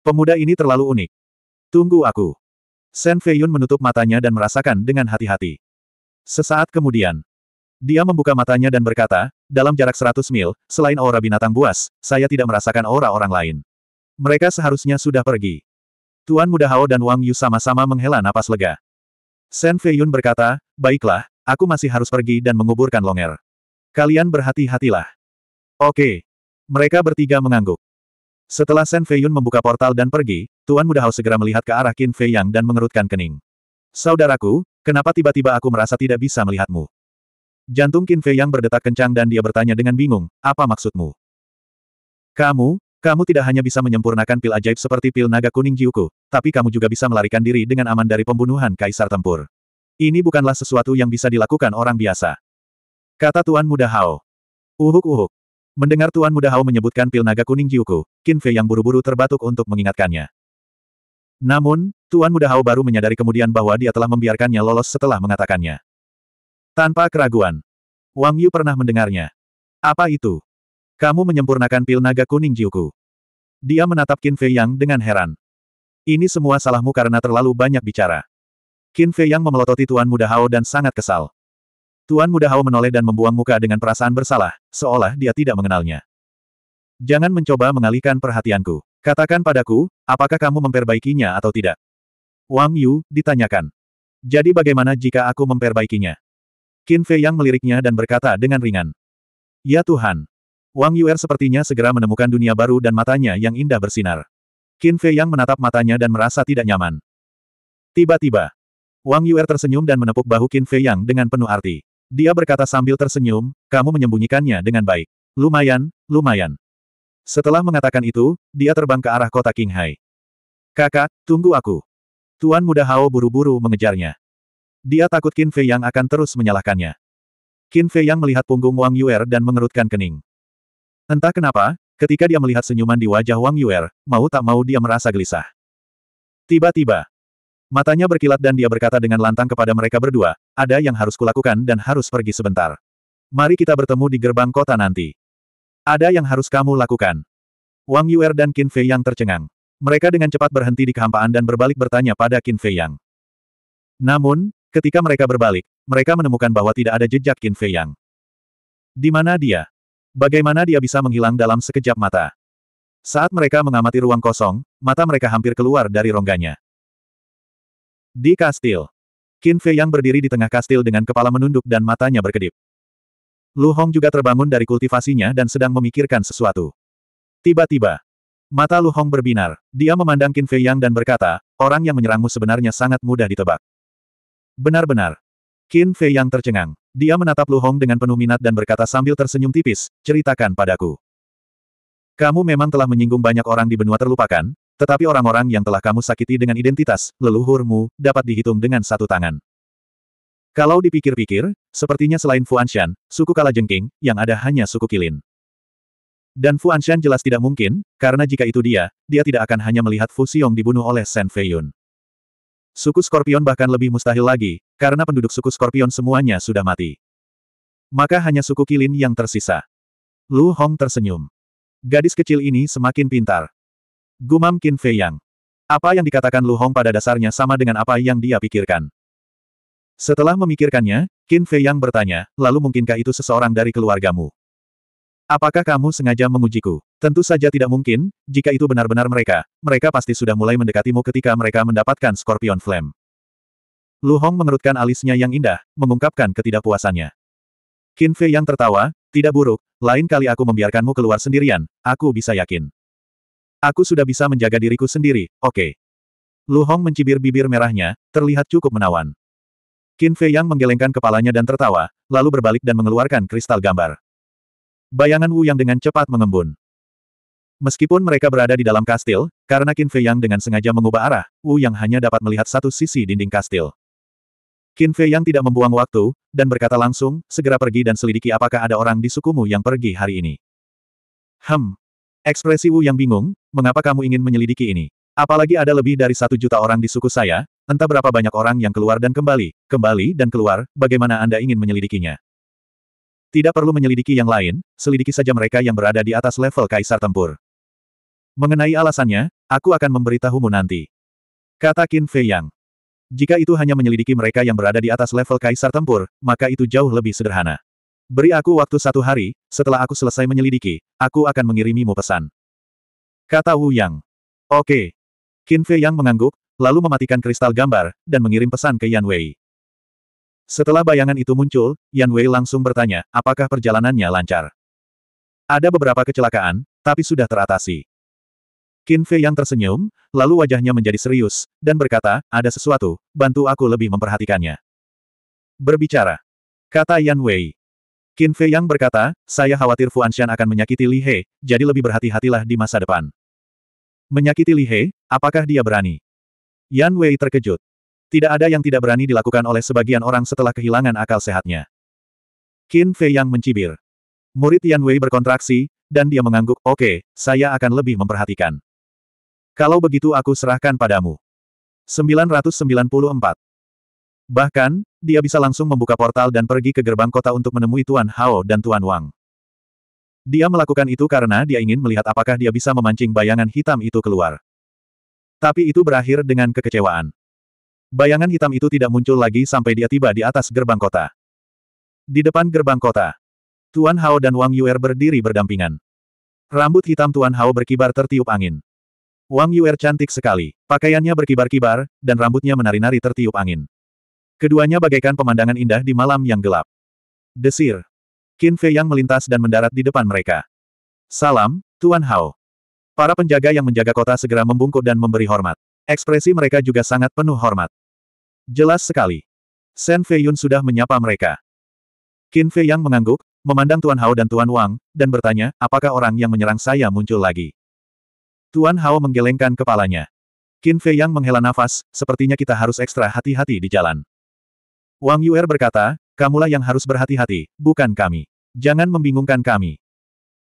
A: Pemuda ini terlalu unik. Tunggu aku. Sen Feiyun menutup matanya dan merasakan dengan hati-hati. Sesaat kemudian, dia membuka matanya dan berkata, dalam jarak 100 mil, selain aura binatang buas, saya tidak merasakan aura orang lain. Mereka seharusnya sudah pergi. Tuan Muda Hao dan Wang Yu sama-sama menghela napas lega. Sen Feiyun berkata, baiklah, aku masih harus pergi dan menguburkan Longer. Kalian berhati-hatilah. Oke. Mereka bertiga mengangguk. Setelah Shen Feiyun membuka portal dan pergi, Tuan Muda Hao segera melihat ke arah Qin Fei Yang dan mengerutkan kening. Saudaraku, kenapa tiba-tiba aku merasa tidak bisa melihatmu? Jantung Qin Fei Yang berdetak kencang dan dia bertanya dengan bingung, apa maksudmu? Kamu, kamu tidak hanya bisa menyempurnakan pil ajaib seperti pil naga kuning Jiuku, tapi kamu juga bisa melarikan diri dengan aman dari pembunuhan kaisar tempur. Ini bukanlah sesuatu yang bisa dilakukan orang biasa. Kata Tuan Muda Hao. Uhuk-uhuk. Mendengar Tuan Muda Hao menyebutkan pil naga kuning Jiuku, Qin Fei yang buru-buru terbatuk untuk mengingatkannya. Namun, Tuan Muda Hao baru menyadari kemudian bahwa dia telah membiarkannya lolos setelah mengatakannya. Tanpa keraguan. Wang Yu pernah mendengarnya. Apa itu? Kamu menyempurnakan pil naga kuning Jiuku. Dia menatap Qin Fei Yang dengan heran. Ini semua salahmu karena terlalu banyak bicara. Qin Fei Yang memelototi Tuan Muda Hao dan sangat kesal. Tuan Muda Hao menoleh dan membuang muka dengan perasaan bersalah, seolah dia tidak mengenalnya. Jangan mencoba mengalihkan perhatianku. Katakan padaku, apakah kamu memperbaikinya atau tidak? Wang Yu, ditanyakan. Jadi bagaimana jika aku memperbaikinya? Qin Fei Yang meliriknya dan berkata dengan ringan. Ya Tuhan. Wang Yuer sepertinya segera menemukan dunia baru dan matanya yang indah bersinar. Qin Fei Yang menatap matanya dan merasa tidak nyaman. Tiba-tiba, Wang Yuer tersenyum dan menepuk bahu Qin Fei Yang dengan penuh arti. Dia berkata sambil tersenyum, kamu menyembunyikannya dengan baik. Lumayan, lumayan. Setelah mengatakan itu, dia terbang ke arah kota Qinghai. Kakak, tunggu aku. Tuan muda Hao buru-buru mengejarnya. Dia takut Qin Fei Yang akan terus menyalahkannya. Qin Fei Yang melihat punggung Wang Yuer dan mengerutkan kening. Entah kenapa, ketika dia melihat senyuman di wajah Wang Yuer, mau tak mau dia merasa gelisah. Tiba-tiba, Matanya berkilat dan dia berkata dengan lantang kepada mereka berdua, ada yang harus kulakukan dan harus pergi sebentar. Mari kita bertemu di gerbang kota nanti. Ada yang harus kamu lakukan. Wang Yuer dan Qin Fei yang tercengang. Mereka dengan cepat berhenti di kehampaan dan berbalik bertanya pada Qin Fei Yang. Namun, ketika mereka berbalik, mereka menemukan bahwa tidak ada jejak Qin Fei Yang. Di mana dia? Bagaimana dia bisa menghilang dalam sekejap mata? Saat mereka mengamati ruang kosong, mata mereka hampir keluar dari rongganya. Di kastil. Qin Fei yang berdiri di tengah kastil dengan kepala menunduk dan matanya berkedip. Lu Hong juga terbangun dari kultivasinya dan sedang memikirkan sesuatu. Tiba-tiba, mata Lu Hong berbinar. Dia memandang Qin Fei Yang dan berkata, orang yang menyerangmu sebenarnya sangat mudah ditebak. Benar-benar. Qin Fei Yang tercengang. Dia menatap Lu Hong dengan penuh minat dan berkata sambil tersenyum tipis, ceritakan padaku. Kamu memang telah menyinggung banyak orang di benua terlupakan, tetapi orang-orang yang telah kamu sakiti dengan identitas, leluhurmu, dapat dihitung dengan satu tangan. Kalau dipikir-pikir, sepertinya selain Fuanshan, suku Kalajengking, yang ada hanya suku Kilin. Dan Fuanshan jelas tidak mungkin, karena jika itu dia, dia tidak akan hanya melihat Fu Xiong dibunuh oleh Shen Feiyun. Suku Scorpion bahkan lebih mustahil lagi, karena penduduk suku Scorpion semuanya sudah mati. Maka hanya suku Kilin yang tersisa. Lu Hong tersenyum. Gadis kecil ini semakin pintar. Gumam Qin Fei Yang. Apa yang dikatakan Lu Hong pada dasarnya sama dengan apa yang dia pikirkan. Setelah memikirkannya, Qin Fei Yang bertanya, lalu mungkinkah itu seseorang dari keluargamu? Apakah kamu sengaja mengujiku? Tentu saja tidak mungkin, jika itu benar-benar mereka, mereka pasti sudah mulai mendekatimu ketika mereka mendapatkan Scorpion Flame. Lu Hong mengerutkan alisnya yang indah, mengungkapkan ketidakpuasannya. Qin Fei yang tertawa, tidak buruk, lain kali aku membiarkanmu keluar sendirian, aku bisa yakin. Aku sudah bisa menjaga diriku sendiri, oke. Okay. Lu Hong mencibir bibir merahnya, terlihat cukup menawan. Qin Fei Yang menggelengkan kepalanya dan tertawa, lalu berbalik dan mengeluarkan kristal gambar. Bayangan Wu Yang dengan cepat mengembun. Meskipun mereka berada di dalam kastil, karena Qin Fei Yang dengan sengaja mengubah arah, Wu Yang hanya dapat melihat satu sisi dinding kastil. Qin Fei Yang tidak membuang waktu, dan berkata langsung, segera pergi dan selidiki apakah ada orang di sukumu yang pergi hari ini. Hem, Ekspresi Wu yang bingung, mengapa kamu ingin menyelidiki ini? Apalagi ada lebih dari satu juta orang di suku saya, entah berapa banyak orang yang keluar dan kembali, kembali dan keluar, bagaimana Anda ingin menyelidikinya? Tidak perlu menyelidiki yang lain, selidiki saja mereka yang berada di atas level kaisar tempur. Mengenai alasannya, aku akan memberitahumu nanti. Kata Qin Fei Yang. Jika itu hanya menyelidiki mereka yang berada di atas level kaisar tempur, maka itu jauh lebih sederhana. Beri aku waktu satu hari, setelah aku selesai menyelidiki, aku akan mengirimimu pesan. Kata Wu Yang. Oke. Qin Fei Yang mengangguk, lalu mematikan kristal gambar, dan mengirim pesan ke Yan Wei. Setelah bayangan itu muncul, Yan Wei langsung bertanya, apakah perjalanannya lancar? Ada beberapa kecelakaan, tapi sudah teratasi. Qin Fei Yang tersenyum, lalu wajahnya menjadi serius, dan berkata, ada sesuatu, bantu aku lebih memperhatikannya. Berbicara. Kata Yan Wei. Qin Fei Yang berkata, saya khawatir Fuanshan akan menyakiti Li He, jadi lebih berhati-hatilah di masa depan. Menyakiti Li He, apakah dia berani? Yan Wei terkejut. Tidak ada yang tidak berani dilakukan oleh sebagian orang setelah kehilangan akal sehatnya. Qin Fei Yang mencibir. Murid Yan Wei berkontraksi, dan dia mengangguk, oke, okay, saya akan lebih memperhatikan. Kalau begitu aku serahkan padamu. 994. Bahkan, dia bisa langsung membuka portal dan pergi ke gerbang kota untuk menemui Tuan Hao dan Tuan Wang. Dia melakukan itu karena dia ingin melihat apakah dia bisa memancing bayangan hitam itu keluar. Tapi itu berakhir dengan kekecewaan. Bayangan hitam itu tidak muncul lagi sampai dia tiba di atas gerbang kota. Di depan gerbang kota, Tuan Hao dan Wang Yuer berdiri berdampingan. Rambut hitam Tuan Hao berkibar tertiup angin. Wang Yuer cantik sekali, pakaiannya berkibar-kibar, dan rambutnya menari-nari tertiup angin. Keduanya bagaikan pemandangan indah di malam yang gelap. Desir. Qin Fei yang melintas dan mendarat di depan mereka. Salam, Tuan Hao. Para penjaga yang menjaga kota segera membungkuk dan memberi hormat. Ekspresi mereka juga sangat penuh hormat. Jelas sekali. Shen Fei Yun sudah menyapa mereka. Qin Fei yang mengangguk, memandang Tuan Hao dan Tuan Wang, dan bertanya, apakah orang yang menyerang saya muncul lagi? Tuan Hao menggelengkan kepalanya. Qin Fei yang menghela nafas, sepertinya kita harus ekstra hati-hati di jalan. Wang Yuer berkata, kamulah yang harus berhati-hati, bukan kami. Jangan membingungkan kami.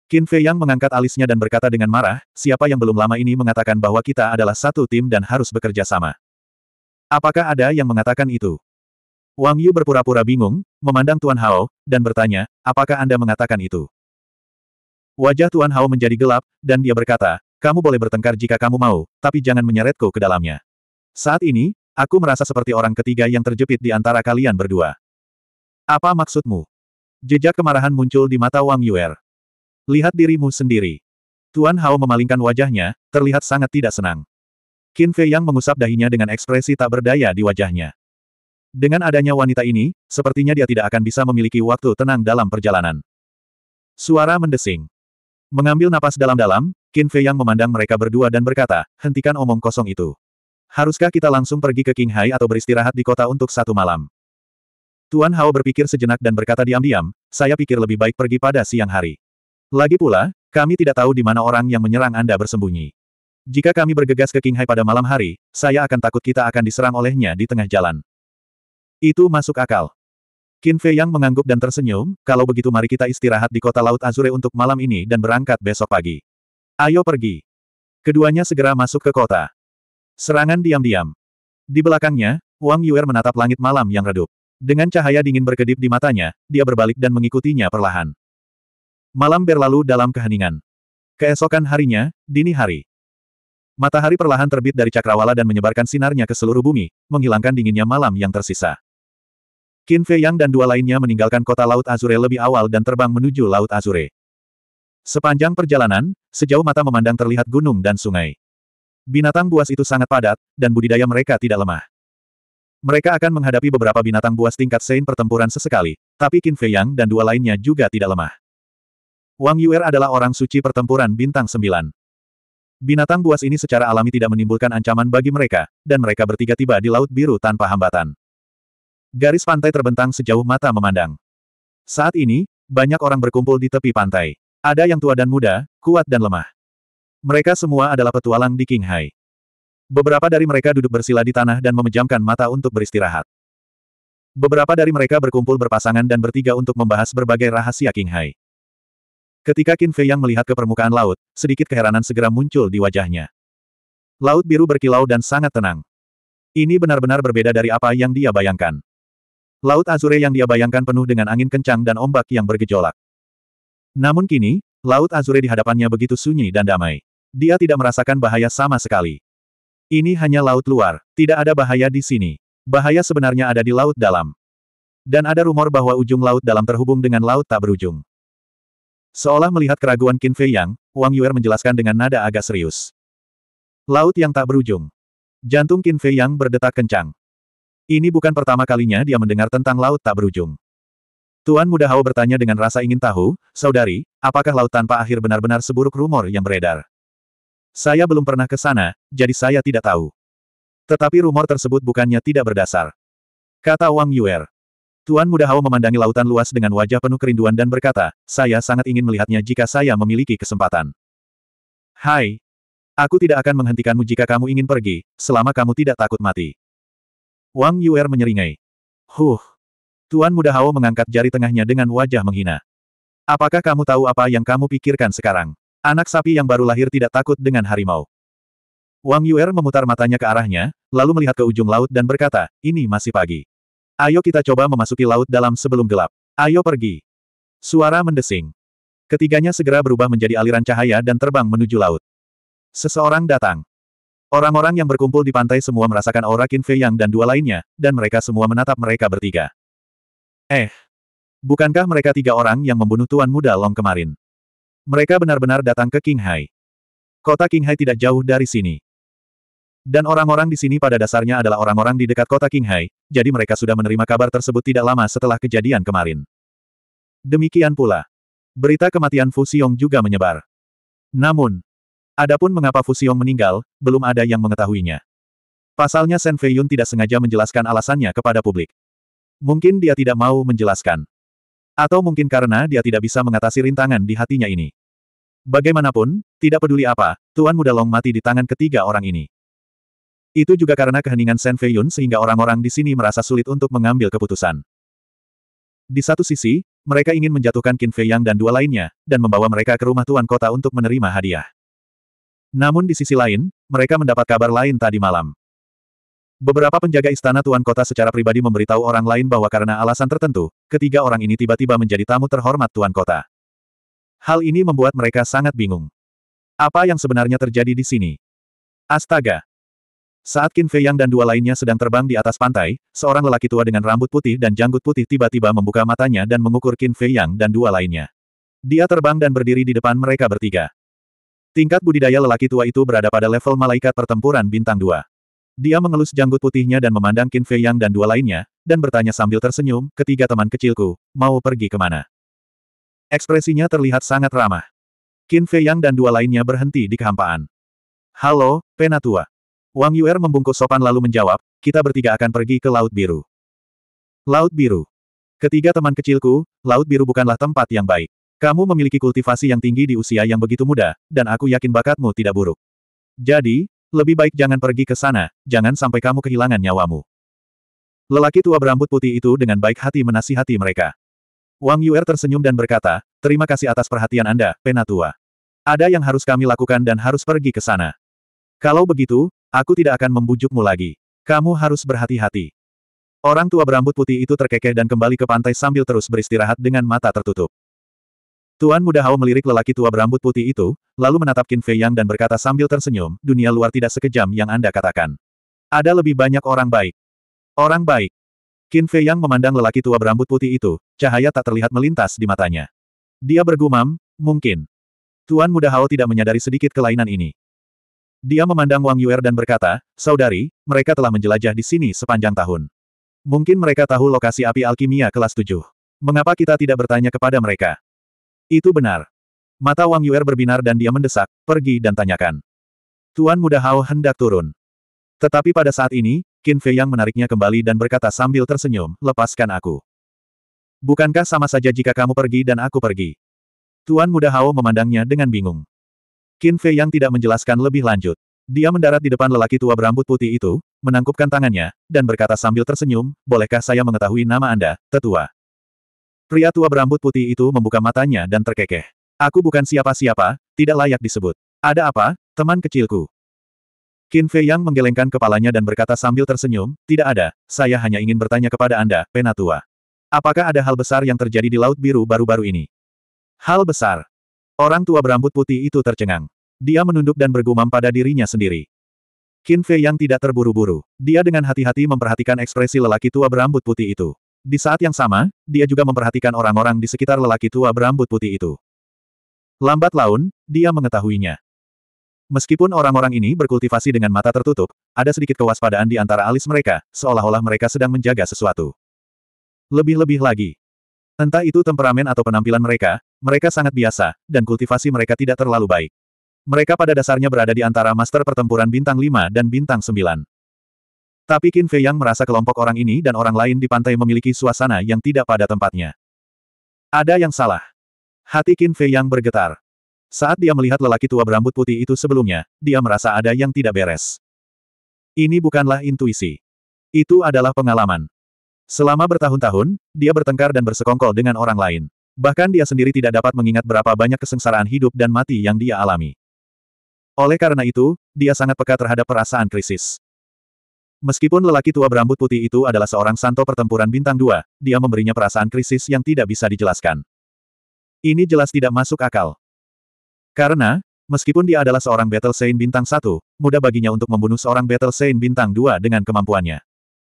A: Qin Fei Yang mengangkat alisnya dan berkata dengan marah, siapa yang belum lama ini mengatakan bahwa kita adalah satu tim dan harus bekerja sama. Apakah ada yang mengatakan itu? Wang Yu berpura-pura bingung, memandang Tuan Hao, dan bertanya, apakah Anda mengatakan itu? Wajah Tuan Hao menjadi gelap, dan dia berkata, kamu boleh bertengkar jika kamu mau, tapi jangan menyeretku ke dalamnya. Saat ini, Aku merasa seperti orang ketiga yang terjepit di antara kalian berdua. Apa maksudmu? Jejak kemarahan muncul di mata Wang Yuer. Lihat dirimu sendiri. Tuan Hao memalingkan wajahnya, terlihat sangat tidak senang. Qin Fei yang mengusap dahinya dengan ekspresi tak berdaya di wajahnya. Dengan adanya wanita ini, sepertinya dia tidak akan bisa memiliki waktu tenang dalam perjalanan. Suara mendesing. Mengambil napas dalam-dalam, Qin Fei yang memandang mereka berdua dan berkata, hentikan omong kosong itu. Haruskah kita langsung pergi ke King Hai atau beristirahat di kota untuk satu malam? Tuan Hao berpikir sejenak dan berkata diam-diam, saya pikir lebih baik pergi pada siang hari. Lagi pula, kami tidak tahu di mana orang yang menyerang Anda bersembunyi. Jika kami bergegas ke King Hai pada malam hari, saya akan takut kita akan diserang olehnya di tengah jalan. Itu masuk akal. Qin Fei Yang mengangguk dan tersenyum, kalau begitu mari kita istirahat di kota Laut Azure untuk malam ini dan berangkat besok pagi. Ayo pergi. Keduanya segera masuk ke kota. Serangan diam-diam. Di belakangnya, Wang Yuer menatap langit malam yang redup. Dengan cahaya dingin berkedip di matanya, dia berbalik dan mengikutinya perlahan. Malam berlalu dalam keheningan. Keesokan harinya, dini hari. Matahari perlahan terbit dari cakrawala dan menyebarkan sinarnya ke seluruh bumi, menghilangkan dinginnya malam yang tersisa. Qin Fei Yang dan dua lainnya meninggalkan kota Laut Azure lebih awal dan terbang menuju Laut Azure. Sepanjang perjalanan, sejauh mata memandang terlihat gunung dan sungai. Binatang buas itu sangat padat, dan budidaya mereka tidak lemah. Mereka akan menghadapi beberapa binatang buas tingkat Sein pertempuran sesekali, tapi Qin Fei Yang dan dua lainnya juga tidak lemah. Wang Yuer adalah orang suci pertempuran bintang sembilan. Binatang buas ini secara alami tidak menimbulkan ancaman bagi mereka, dan mereka bertiga tiba di Laut Biru tanpa hambatan. Garis pantai terbentang sejauh mata memandang. Saat ini, banyak orang berkumpul di tepi pantai. Ada yang tua dan muda, kuat dan lemah. Mereka semua adalah petualang di King Hai. Beberapa dari mereka duduk bersila di tanah dan memejamkan mata untuk beristirahat. Beberapa dari mereka berkumpul berpasangan dan bertiga untuk membahas berbagai rahasia King Hai. Ketika Qin Fei yang melihat ke permukaan laut, sedikit keheranan segera muncul di wajahnya. Laut biru berkilau dan sangat tenang. Ini benar-benar berbeda dari apa yang dia bayangkan. Laut Azure yang dia bayangkan penuh dengan angin kencang dan ombak yang bergejolak. Namun kini, Laut Azure di hadapannya begitu sunyi dan damai. Dia tidak merasakan bahaya sama sekali. Ini hanya laut luar, tidak ada bahaya di sini. Bahaya sebenarnya ada di laut dalam. Dan ada rumor bahwa ujung laut dalam terhubung dengan laut tak berujung. Seolah melihat keraguan Qin Fei Yang, Wang Yuer menjelaskan dengan nada agak serius. Laut yang tak berujung. Jantung Qin Fei Yang berdetak kencang. Ini bukan pertama kalinya dia mendengar tentang laut tak berujung. Tuan Muda Hao bertanya dengan rasa ingin tahu, Saudari, apakah laut tanpa akhir benar-benar seburuk rumor yang beredar? Saya belum pernah ke sana, jadi saya tidak tahu. Tetapi rumor tersebut bukannya tidak berdasar. Kata Wang Yuer. Tuan Muda Hao memandangi lautan luas dengan wajah penuh kerinduan dan berkata, saya sangat ingin melihatnya jika saya memiliki kesempatan. Hai. Aku tidak akan menghentikanmu jika kamu ingin pergi, selama kamu tidak takut mati. Wang Yuer menyeringai. Huh. Tuan Muda Hao mengangkat jari tengahnya dengan wajah menghina. Apakah kamu tahu apa yang kamu pikirkan sekarang? Anak sapi yang baru lahir tidak takut dengan harimau. Wang Yuer memutar matanya ke arahnya, lalu melihat ke ujung laut dan berkata, ini masih pagi. Ayo kita coba memasuki laut dalam sebelum gelap. Ayo pergi. Suara mendesing. Ketiganya segera berubah menjadi aliran cahaya dan terbang menuju laut. Seseorang datang. Orang-orang yang berkumpul di pantai semua merasakan aura Qin Fei Yang dan dua lainnya, dan mereka semua menatap mereka bertiga. Eh. Bukankah mereka tiga orang yang membunuh Tuan Muda Long kemarin? Mereka benar-benar datang ke Qinghai. Kota Qinghai tidak jauh dari sini. Dan orang-orang di sini pada dasarnya adalah orang-orang di dekat kota Qinghai, jadi mereka sudah menerima kabar tersebut tidak lama setelah kejadian kemarin. Demikian pula. Berita kematian Fu Xiong juga menyebar. Namun, adapun mengapa Fu Xiong meninggal, belum ada yang mengetahuinya. Pasalnya Sen Feiyun tidak sengaja menjelaskan alasannya kepada publik. Mungkin dia tidak mau menjelaskan. Atau mungkin karena dia tidak bisa mengatasi rintangan di hatinya ini. Bagaimanapun, tidak peduli apa, Tuan Muda Long mati di tangan ketiga orang ini. Itu juga karena keheningan Sen Fei Yun sehingga orang-orang di sini merasa sulit untuk mengambil keputusan. Di satu sisi, mereka ingin menjatuhkan Qin Fei Yang dan dua lainnya, dan membawa mereka ke rumah Tuan Kota untuk menerima hadiah. Namun di sisi lain, mereka mendapat kabar lain tadi malam. Beberapa penjaga istana tuan kota secara pribadi memberitahu orang lain bahwa karena alasan tertentu, ketiga orang ini tiba-tiba menjadi tamu terhormat tuan kota. Hal ini membuat mereka sangat bingung. Apa yang sebenarnya terjadi di sini? Astaga! Saat Qin Fei Yang dan dua lainnya sedang terbang di atas pantai, seorang lelaki tua dengan rambut putih dan janggut putih tiba-tiba membuka matanya dan mengukur Qin Fei Yang dan dua lainnya. Dia terbang dan berdiri di depan mereka bertiga. Tingkat budidaya lelaki tua itu berada pada level malaikat pertempuran bintang 2. Dia mengelus janggut putihnya dan memandang Qin Fei Yang dan dua lainnya, dan bertanya sambil tersenyum, ketiga teman kecilku, mau pergi kemana? Ekspresinya terlihat sangat ramah. Qin Fei Yang dan dua lainnya berhenti di kehampaan. Halo, Penatua. Wang Yuer membungkus sopan lalu menjawab, kita bertiga akan pergi ke Laut Biru. Laut Biru. Ketiga teman kecilku, Laut Biru bukanlah tempat yang baik. Kamu memiliki kultivasi yang tinggi di usia yang begitu muda, dan aku yakin bakatmu tidak buruk. Jadi, lebih baik jangan pergi ke sana, jangan sampai kamu kehilangan nyawamu. Lelaki tua berambut putih itu dengan baik hati menasihati mereka. Wang Yuer tersenyum dan berkata, terima kasih atas perhatian Anda, Penatua. Ada yang harus kami lakukan dan harus pergi ke sana. Kalau begitu, aku tidak akan membujukmu lagi. Kamu harus berhati-hati. Orang tua berambut putih itu terkekeh dan kembali ke pantai sambil terus beristirahat dengan mata tertutup. Tuan Muda Hao melirik lelaki tua berambut putih itu, lalu menatap Qin Fei Yang dan berkata sambil tersenyum, dunia luar tidak sekejam yang Anda katakan. Ada lebih banyak orang baik. Orang baik. Qin Fei Yang memandang lelaki tua berambut putih itu, cahaya tak terlihat melintas di matanya. Dia bergumam, mungkin. Tuan Muda Hao tidak menyadari sedikit kelainan ini. Dia memandang Wang Yuer dan berkata, Saudari, mereka telah menjelajah di sini sepanjang tahun. Mungkin mereka tahu lokasi api alkimia kelas 7. Mengapa kita tidak bertanya kepada mereka? Itu benar. Mata Wang Yuer berbinar dan dia mendesak, pergi dan tanyakan. Tuan Muda Hao hendak turun. Tetapi pada saat ini, Qin Fei Yang menariknya kembali dan berkata sambil tersenyum, lepaskan aku. Bukankah sama saja jika kamu pergi dan aku pergi? Tuan Muda Hao memandangnya dengan bingung. Qin Fei Yang tidak menjelaskan lebih lanjut. Dia mendarat di depan lelaki tua berambut putih itu, menangkupkan tangannya, dan berkata sambil tersenyum, bolehkah saya mengetahui nama Anda, tetua? Pria tua berambut putih itu membuka matanya dan terkekeh. Aku bukan siapa-siapa, tidak layak disebut. Ada apa, teman kecilku? Qin Fei Yang menggelengkan kepalanya dan berkata sambil tersenyum, tidak ada, saya hanya ingin bertanya kepada Anda, Penatua. Apakah ada hal besar yang terjadi di Laut Biru baru-baru ini? Hal besar. Orang tua berambut putih itu tercengang. Dia menunduk dan bergumam pada dirinya sendiri. Qin Fei Yang tidak terburu-buru. Dia dengan hati-hati memperhatikan ekspresi lelaki tua berambut putih itu. Di saat yang sama, dia juga memperhatikan orang-orang di sekitar lelaki tua berambut putih itu. Lambat laun, dia mengetahuinya. Meskipun orang-orang ini berkultivasi dengan mata tertutup, ada sedikit kewaspadaan di antara alis mereka, seolah-olah mereka sedang menjaga sesuatu. Lebih-lebih lagi. Entah itu temperamen atau penampilan mereka, mereka sangat biasa, dan kultivasi mereka tidak terlalu baik. Mereka pada dasarnya berada di antara master pertempuran bintang 5 dan bintang 9. Tapi Qin Fei Yang merasa kelompok orang ini dan orang lain di pantai memiliki suasana yang tidak pada tempatnya. Ada yang salah. Hati Qin Fei Yang bergetar. Saat dia melihat lelaki tua berambut putih itu sebelumnya, dia merasa ada yang tidak beres. Ini bukanlah intuisi. Itu adalah pengalaman. Selama bertahun-tahun, dia bertengkar dan bersekongkol dengan orang lain. Bahkan dia sendiri tidak dapat mengingat berapa banyak kesengsaraan hidup dan mati yang dia alami. Oleh karena itu, dia sangat peka terhadap perasaan krisis. Meskipun lelaki tua berambut putih itu adalah seorang santo pertempuran bintang dua, dia memberinya perasaan krisis yang tidak bisa dijelaskan. Ini jelas tidak masuk akal. Karena, meskipun dia adalah seorang Battle Saint bintang satu, mudah baginya untuk membunuh seorang Battle Saint bintang dua dengan kemampuannya.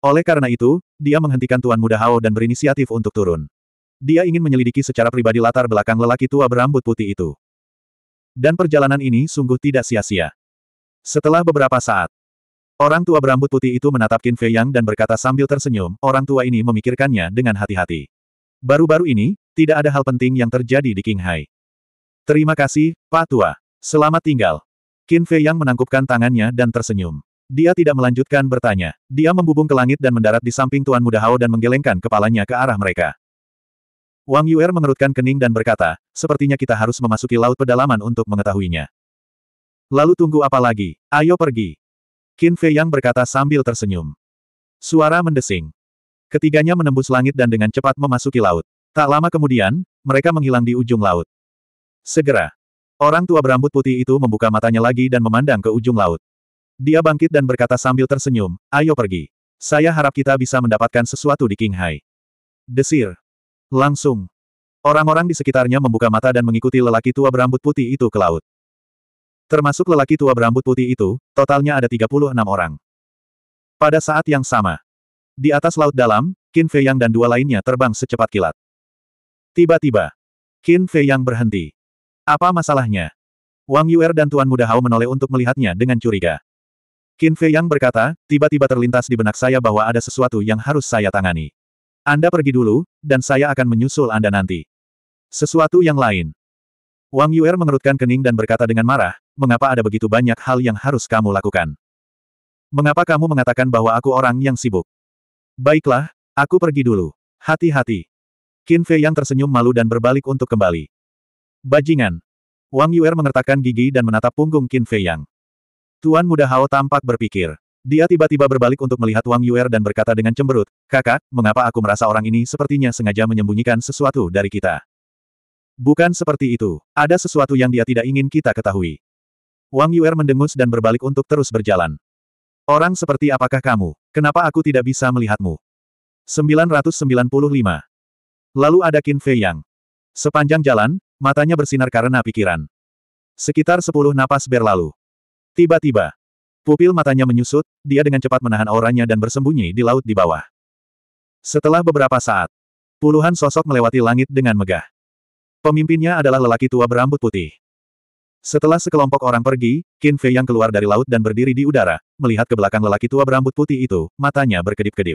A: Oleh karena itu, dia menghentikan Tuan Muda Hao dan berinisiatif untuk turun. Dia ingin menyelidiki secara pribadi latar belakang lelaki tua berambut putih itu. Dan perjalanan ini sungguh tidak sia-sia. Setelah beberapa saat, Orang tua berambut putih itu menatap Qin Fei Yang dan berkata sambil tersenyum, orang tua ini memikirkannya dengan hati-hati. Baru-baru ini, tidak ada hal penting yang terjadi di King Hai. Terima kasih, Pak Tua. Selamat tinggal. Qin Fei Yang menangkupkan tangannya dan tersenyum. Dia tidak melanjutkan bertanya. Dia membubung ke langit dan mendarat di samping Tuan Muda Hao dan menggelengkan kepalanya ke arah mereka. Wang Yuer mengerutkan kening dan berkata, sepertinya kita harus memasuki laut pedalaman untuk mengetahuinya. Lalu tunggu apa lagi? Ayo pergi. Qin Fei Yang berkata sambil tersenyum. Suara mendesing. Ketiganya menembus langit dan dengan cepat memasuki laut. Tak lama kemudian, mereka menghilang di ujung laut. Segera. Orang tua berambut putih itu membuka matanya lagi dan memandang ke ujung laut. Dia bangkit dan berkata sambil tersenyum, ayo pergi. Saya harap kita bisa mendapatkan sesuatu di King Hai." Desir. Langsung. Orang-orang di sekitarnya membuka mata dan mengikuti lelaki tua berambut putih itu ke laut. Termasuk lelaki tua berambut putih itu, totalnya ada 36 orang. Pada saat yang sama, di atas laut dalam, Qin Fei Yang dan dua lainnya terbang secepat kilat. Tiba-tiba, Qin Fei Yang berhenti. Apa masalahnya? Wang Yuer dan Tuan Muda Hao menoleh untuk melihatnya dengan curiga. Qin Fei Yang berkata, tiba-tiba terlintas di benak saya bahwa ada sesuatu yang harus saya tangani. Anda pergi dulu, dan saya akan menyusul Anda nanti. Sesuatu yang lain. Wang Yuer mengerutkan kening dan berkata dengan marah, mengapa ada begitu banyak hal yang harus kamu lakukan? Mengapa kamu mengatakan bahwa aku orang yang sibuk? Baiklah, aku pergi dulu. Hati-hati. Qin Fei yang tersenyum malu dan berbalik untuk kembali. Bajingan. Wang Yuer mengertakkan gigi dan menatap punggung Qin Fei Yang. Tuan muda Hao tampak berpikir. Dia tiba-tiba berbalik untuk melihat Wang Yuer dan berkata dengan cemberut, Kakak, mengapa aku merasa orang ini sepertinya sengaja menyembunyikan sesuatu dari kita? Bukan seperti itu. Ada sesuatu yang dia tidak ingin kita ketahui. Wang Yuer mendengus dan berbalik untuk terus berjalan. Orang seperti apakah kamu? Kenapa aku tidak bisa melihatmu? 995. Lalu ada Qin Fei Yang. Sepanjang jalan, matanya bersinar karena pikiran. Sekitar sepuluh napas berlalu. Tiba-tiba, pupil matanya menyusut, dia dengan cepat menahan auranya dan bersembunyi di laut di bawah. Setelah beberapa saat, puluhan sosok melewati langit dengan megah. Pemimpinnya adalah lelaki tua berambut putih. Setelah sekelompok orang pergi, Qin Fei yang keluar dari laut dan berdiri di udara, melihat ke belakang lelaki tua berambut putih itu, matanya berkedip-kedip.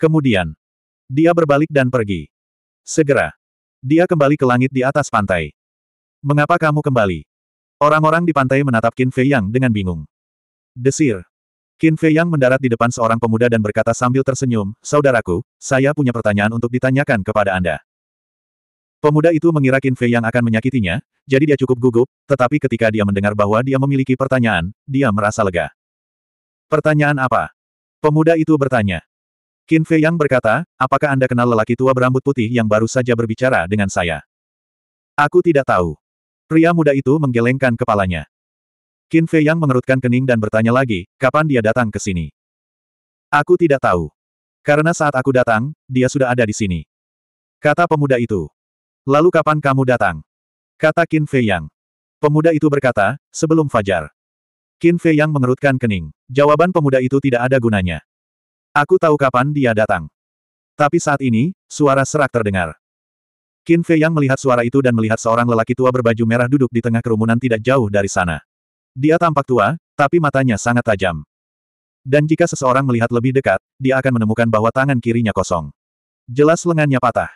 A: Kemudian, dia berbalik dan pergi. Segera, dia kembali ke langit di atas pantai. Mengapa kamu kembali? Orang-orang di pantai menatap Qin Fei Yang dengan bingung. Desir. Qin Fei Yang mendarat di depan seorang pemuda dan berkata sambil tersenyum, Saudaraku, saya punya pertanyaan untuk ditanyakan kepada Anda. Pemuda itu mengira Qin Fei yang akan menyakitinya, jadi dia cukup gugup, tetapi ketika dia mendengar bahwa dia memiliki pertanyaan, dia merasa lega. Pertanyaan apa? Pemuda itu bertanya. Qin Fei yang berkata, apakah Anda kenal lelaki tua berambut putih yang baru saja berbicara dengan saya? Aku tidak tahu. Pria muda itu menggelengkan kepalanya. Qin Fei yang mengerutkan kening dan bertanya lagi, kapan dia datang ke sini? Aku tidak tahu. Karena saat aku datang, dia sudah ada di sini. Kata pemuda itu. Lalu kapan kamu datang? Kata Qin Fei Yang. Pemuda itu berkata, sebelum fajar. Qin Fei Yang mengerutkan kening. Jawaban pemuda itu tidak ada gunanya. Aku tahu kapan dia datang. Tapi saat ini, suara serak terdengar. Qin Fei Yang melihat suara itu dan melihat seorang lelaki tua berbaju merah duduk di tengah kerumunan tidak jauh dari sana. Dia tampak tua, tapi matanya sangat tajam. Dan jika seseorang melihat lebih dekat, dia akan menemukan bahwa tangan kirinya kosong. Jelas lengannya patah.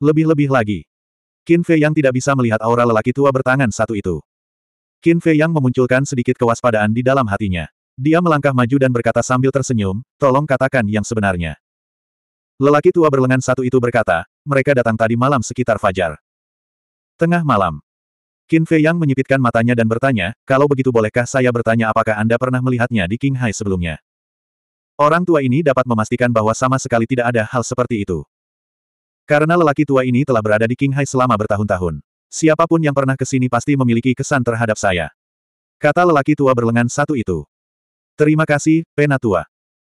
A: Lebih-lebih lagi, Qin Fei yang tidak bisa melihat aura lelaki tua bertangan satu itu. Qin Fei yang memunculkan sedikit kewaspadaan di dalam hatinya. Dia melangkah maju dan berkata sambil tersenyum, tolong katakan yang sebenarnya. Lelaki tua berlengan satu itu berkata, mereka datang tadi malam sekitar fajar. Tengah malam. Qin Fei yang menyipitkan matanya dan bertanya, kalau begitu bolehkah saya bertanya apakah Anda pernah melihatnya di King Hai sebelumnya? Orang tua ini dapat memastikan bahwa sama sekali tidak ada hal seperti itu. Karena lelaki tua ini telah berada di Qinghai selama bertahun-tahun. Siapapun yang pernah ke sini pasti memiliki kesan terhadap saya. Kata lelaki tua berlengan satu itu. Terima kasih, Penatua.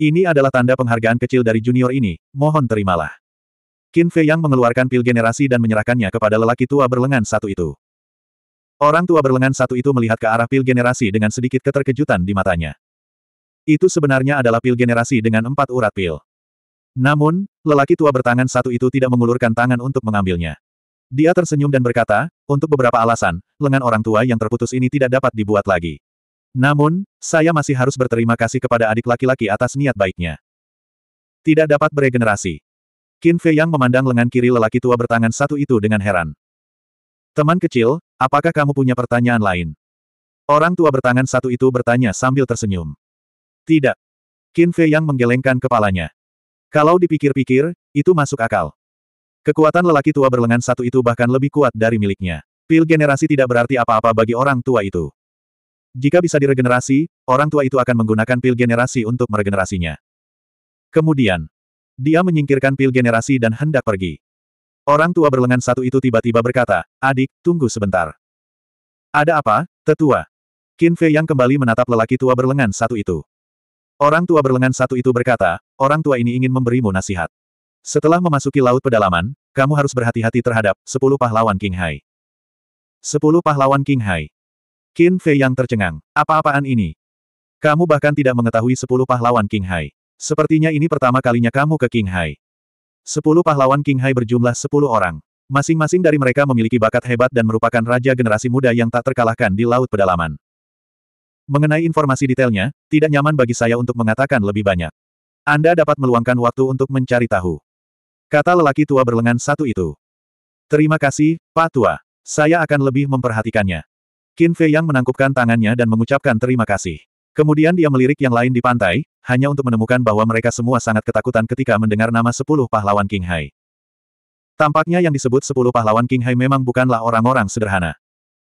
A: Ini adalah tanda penghargaan kecil dari junior ini, mohon terimalah. Qin Fei Yang mengeluarkan pil generasi dan menyerahkannya kepada lelaki tua berlengan satu itu. Orang tua berlengan satu itu melihat ke arah pil generasi dengan sedikit keterkejutan di matanya. Itu sebenarnya adalah pil generasi dengan empat urat pil. Namun, lelaki tua bertangan satu itu tidak mengulurkan tangan untuk mengambilnya. Dia tersenyum dan berkata, untuk beberapa alasan, lengan orang tua yang terputus ini tidak dapat dibuat lagi. Namun, saya masih harus berterima kasih kepada adik laki-laki atas niat baiknya. Tidak dapat beregenerasi. Qin Fei Yang memandang lengan kiri lelaki tua bertangan satu itu dengan heran. Teman kecil, apakah kamu punya pertanyaan lain? Orang tua bertangan satu itu bertanya sambil tersenyum. Tidak. Qin Fei Yang menggelengkan kepalanya. Kalau dipikir-pikir, itu masuk akal. Kekuatan lelaki tua berlengan satu itu bahkan lebih kuat dari miliknya. Pil generasi tidak berarti apa-apa bagi orang tua itu. Jika bisa diregenerasi, orang tua itu akan menggunakan pil generasi untuk meregenerasinya. Kemudian, dia menyingkirkan pil generasi dan hendak pergi. Orang tua berlengan satu itu tiba-tiba berkata, adik, tunggu sebentar. Ada apa, tetua? Qin Fei yang kembali menatap lelaki tua berlengan satu itu. Orang tua berlengan satu itu berkata, orang tua ini ingin memberimu nasihat. Setelah memasuki laut pedalaman, kamu harus berhati-hati terhadap sepuluh pahlawan King Hai. Sepuluh pahlawan King Hai. Qin Fei yang tercengang. Apa-apaan ini? Kamu bahkan tidak mengetahui sepuluh pahlawan King Hai. Sepertinya ini pertama kalinya kamu ke King Hai. Sepuluh pahlawan King Hai berjumlah sepuluh orang. Masing-masing dari mereka memiliki bakat hebat dan merupakan raja generasi muda yang tak terkalahkan di laut pedalaman. Mengenai informasi detailnya, tidak nyaman bagi saya untuk mengatakan lebih banyak. Anda dapat meluangkan waktu untuk mencari tahu. Kata lelaki tua berlengan satu itu. Terima kasih, Pak Tua. Saya akan lebih memperhatikannya. Qin Fei Yang menangkupkan tangannya dan mengucapkan terima kasih. Kemudian dia melirik yang lain di pantai, hanya untuk menemukan bahwa mereka semua sangat ketakutan ketika mendengar nama sepuluh pahlawan King Hai. Tampaknya yang disebut sepuluh pahlawan King Hai memang bukanlah orang-orang sederhana.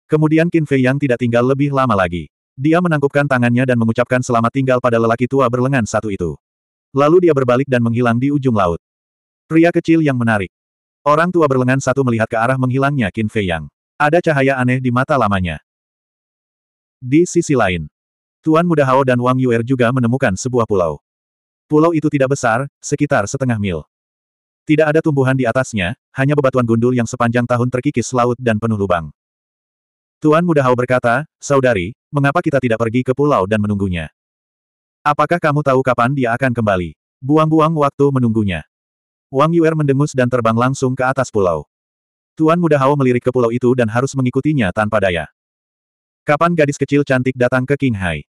A: Kemudian Qin Fei Yang tidak tinggal lebih lama lagi. Dia menangkupkan tangannya dan mengucapkan selamat tinggal pada lelaki tua berlengan satu itu. Lalu dia berbalik dan menghilang di ujung laut. Pria kecil yang menarik. Orang tua berlengan satu melihat ke arah menghilangnya Qin Fei Yang. Ada cahaya aneh di mata lamanya. Di sisi lain, Tuan Muda Hao dan Wang Yuer juga menemukan sebuah pulau. Pulau itu tidak besar, sekitar setengah mil. Tidak ada tumbuhan di atasnya, hanya bebatuan gundul yang sepanjang tahun terkikis laut dan penuh lubang. Tuan Muda Hao berkata, Saudari, mengapa kita tidak pergi ke pulau dan menunggunya? Apakah kamu tahu kapan dia akan kembali? Buang-buang waktu menunggunya. Wang Yuer mendengus dan terbang langsung ke atas pulau. Tuan Muda Hao melirik ke pulau itu dan harus mengikutinya tanpa daya. Kapan gadis kecil cantik datang ke King Hai?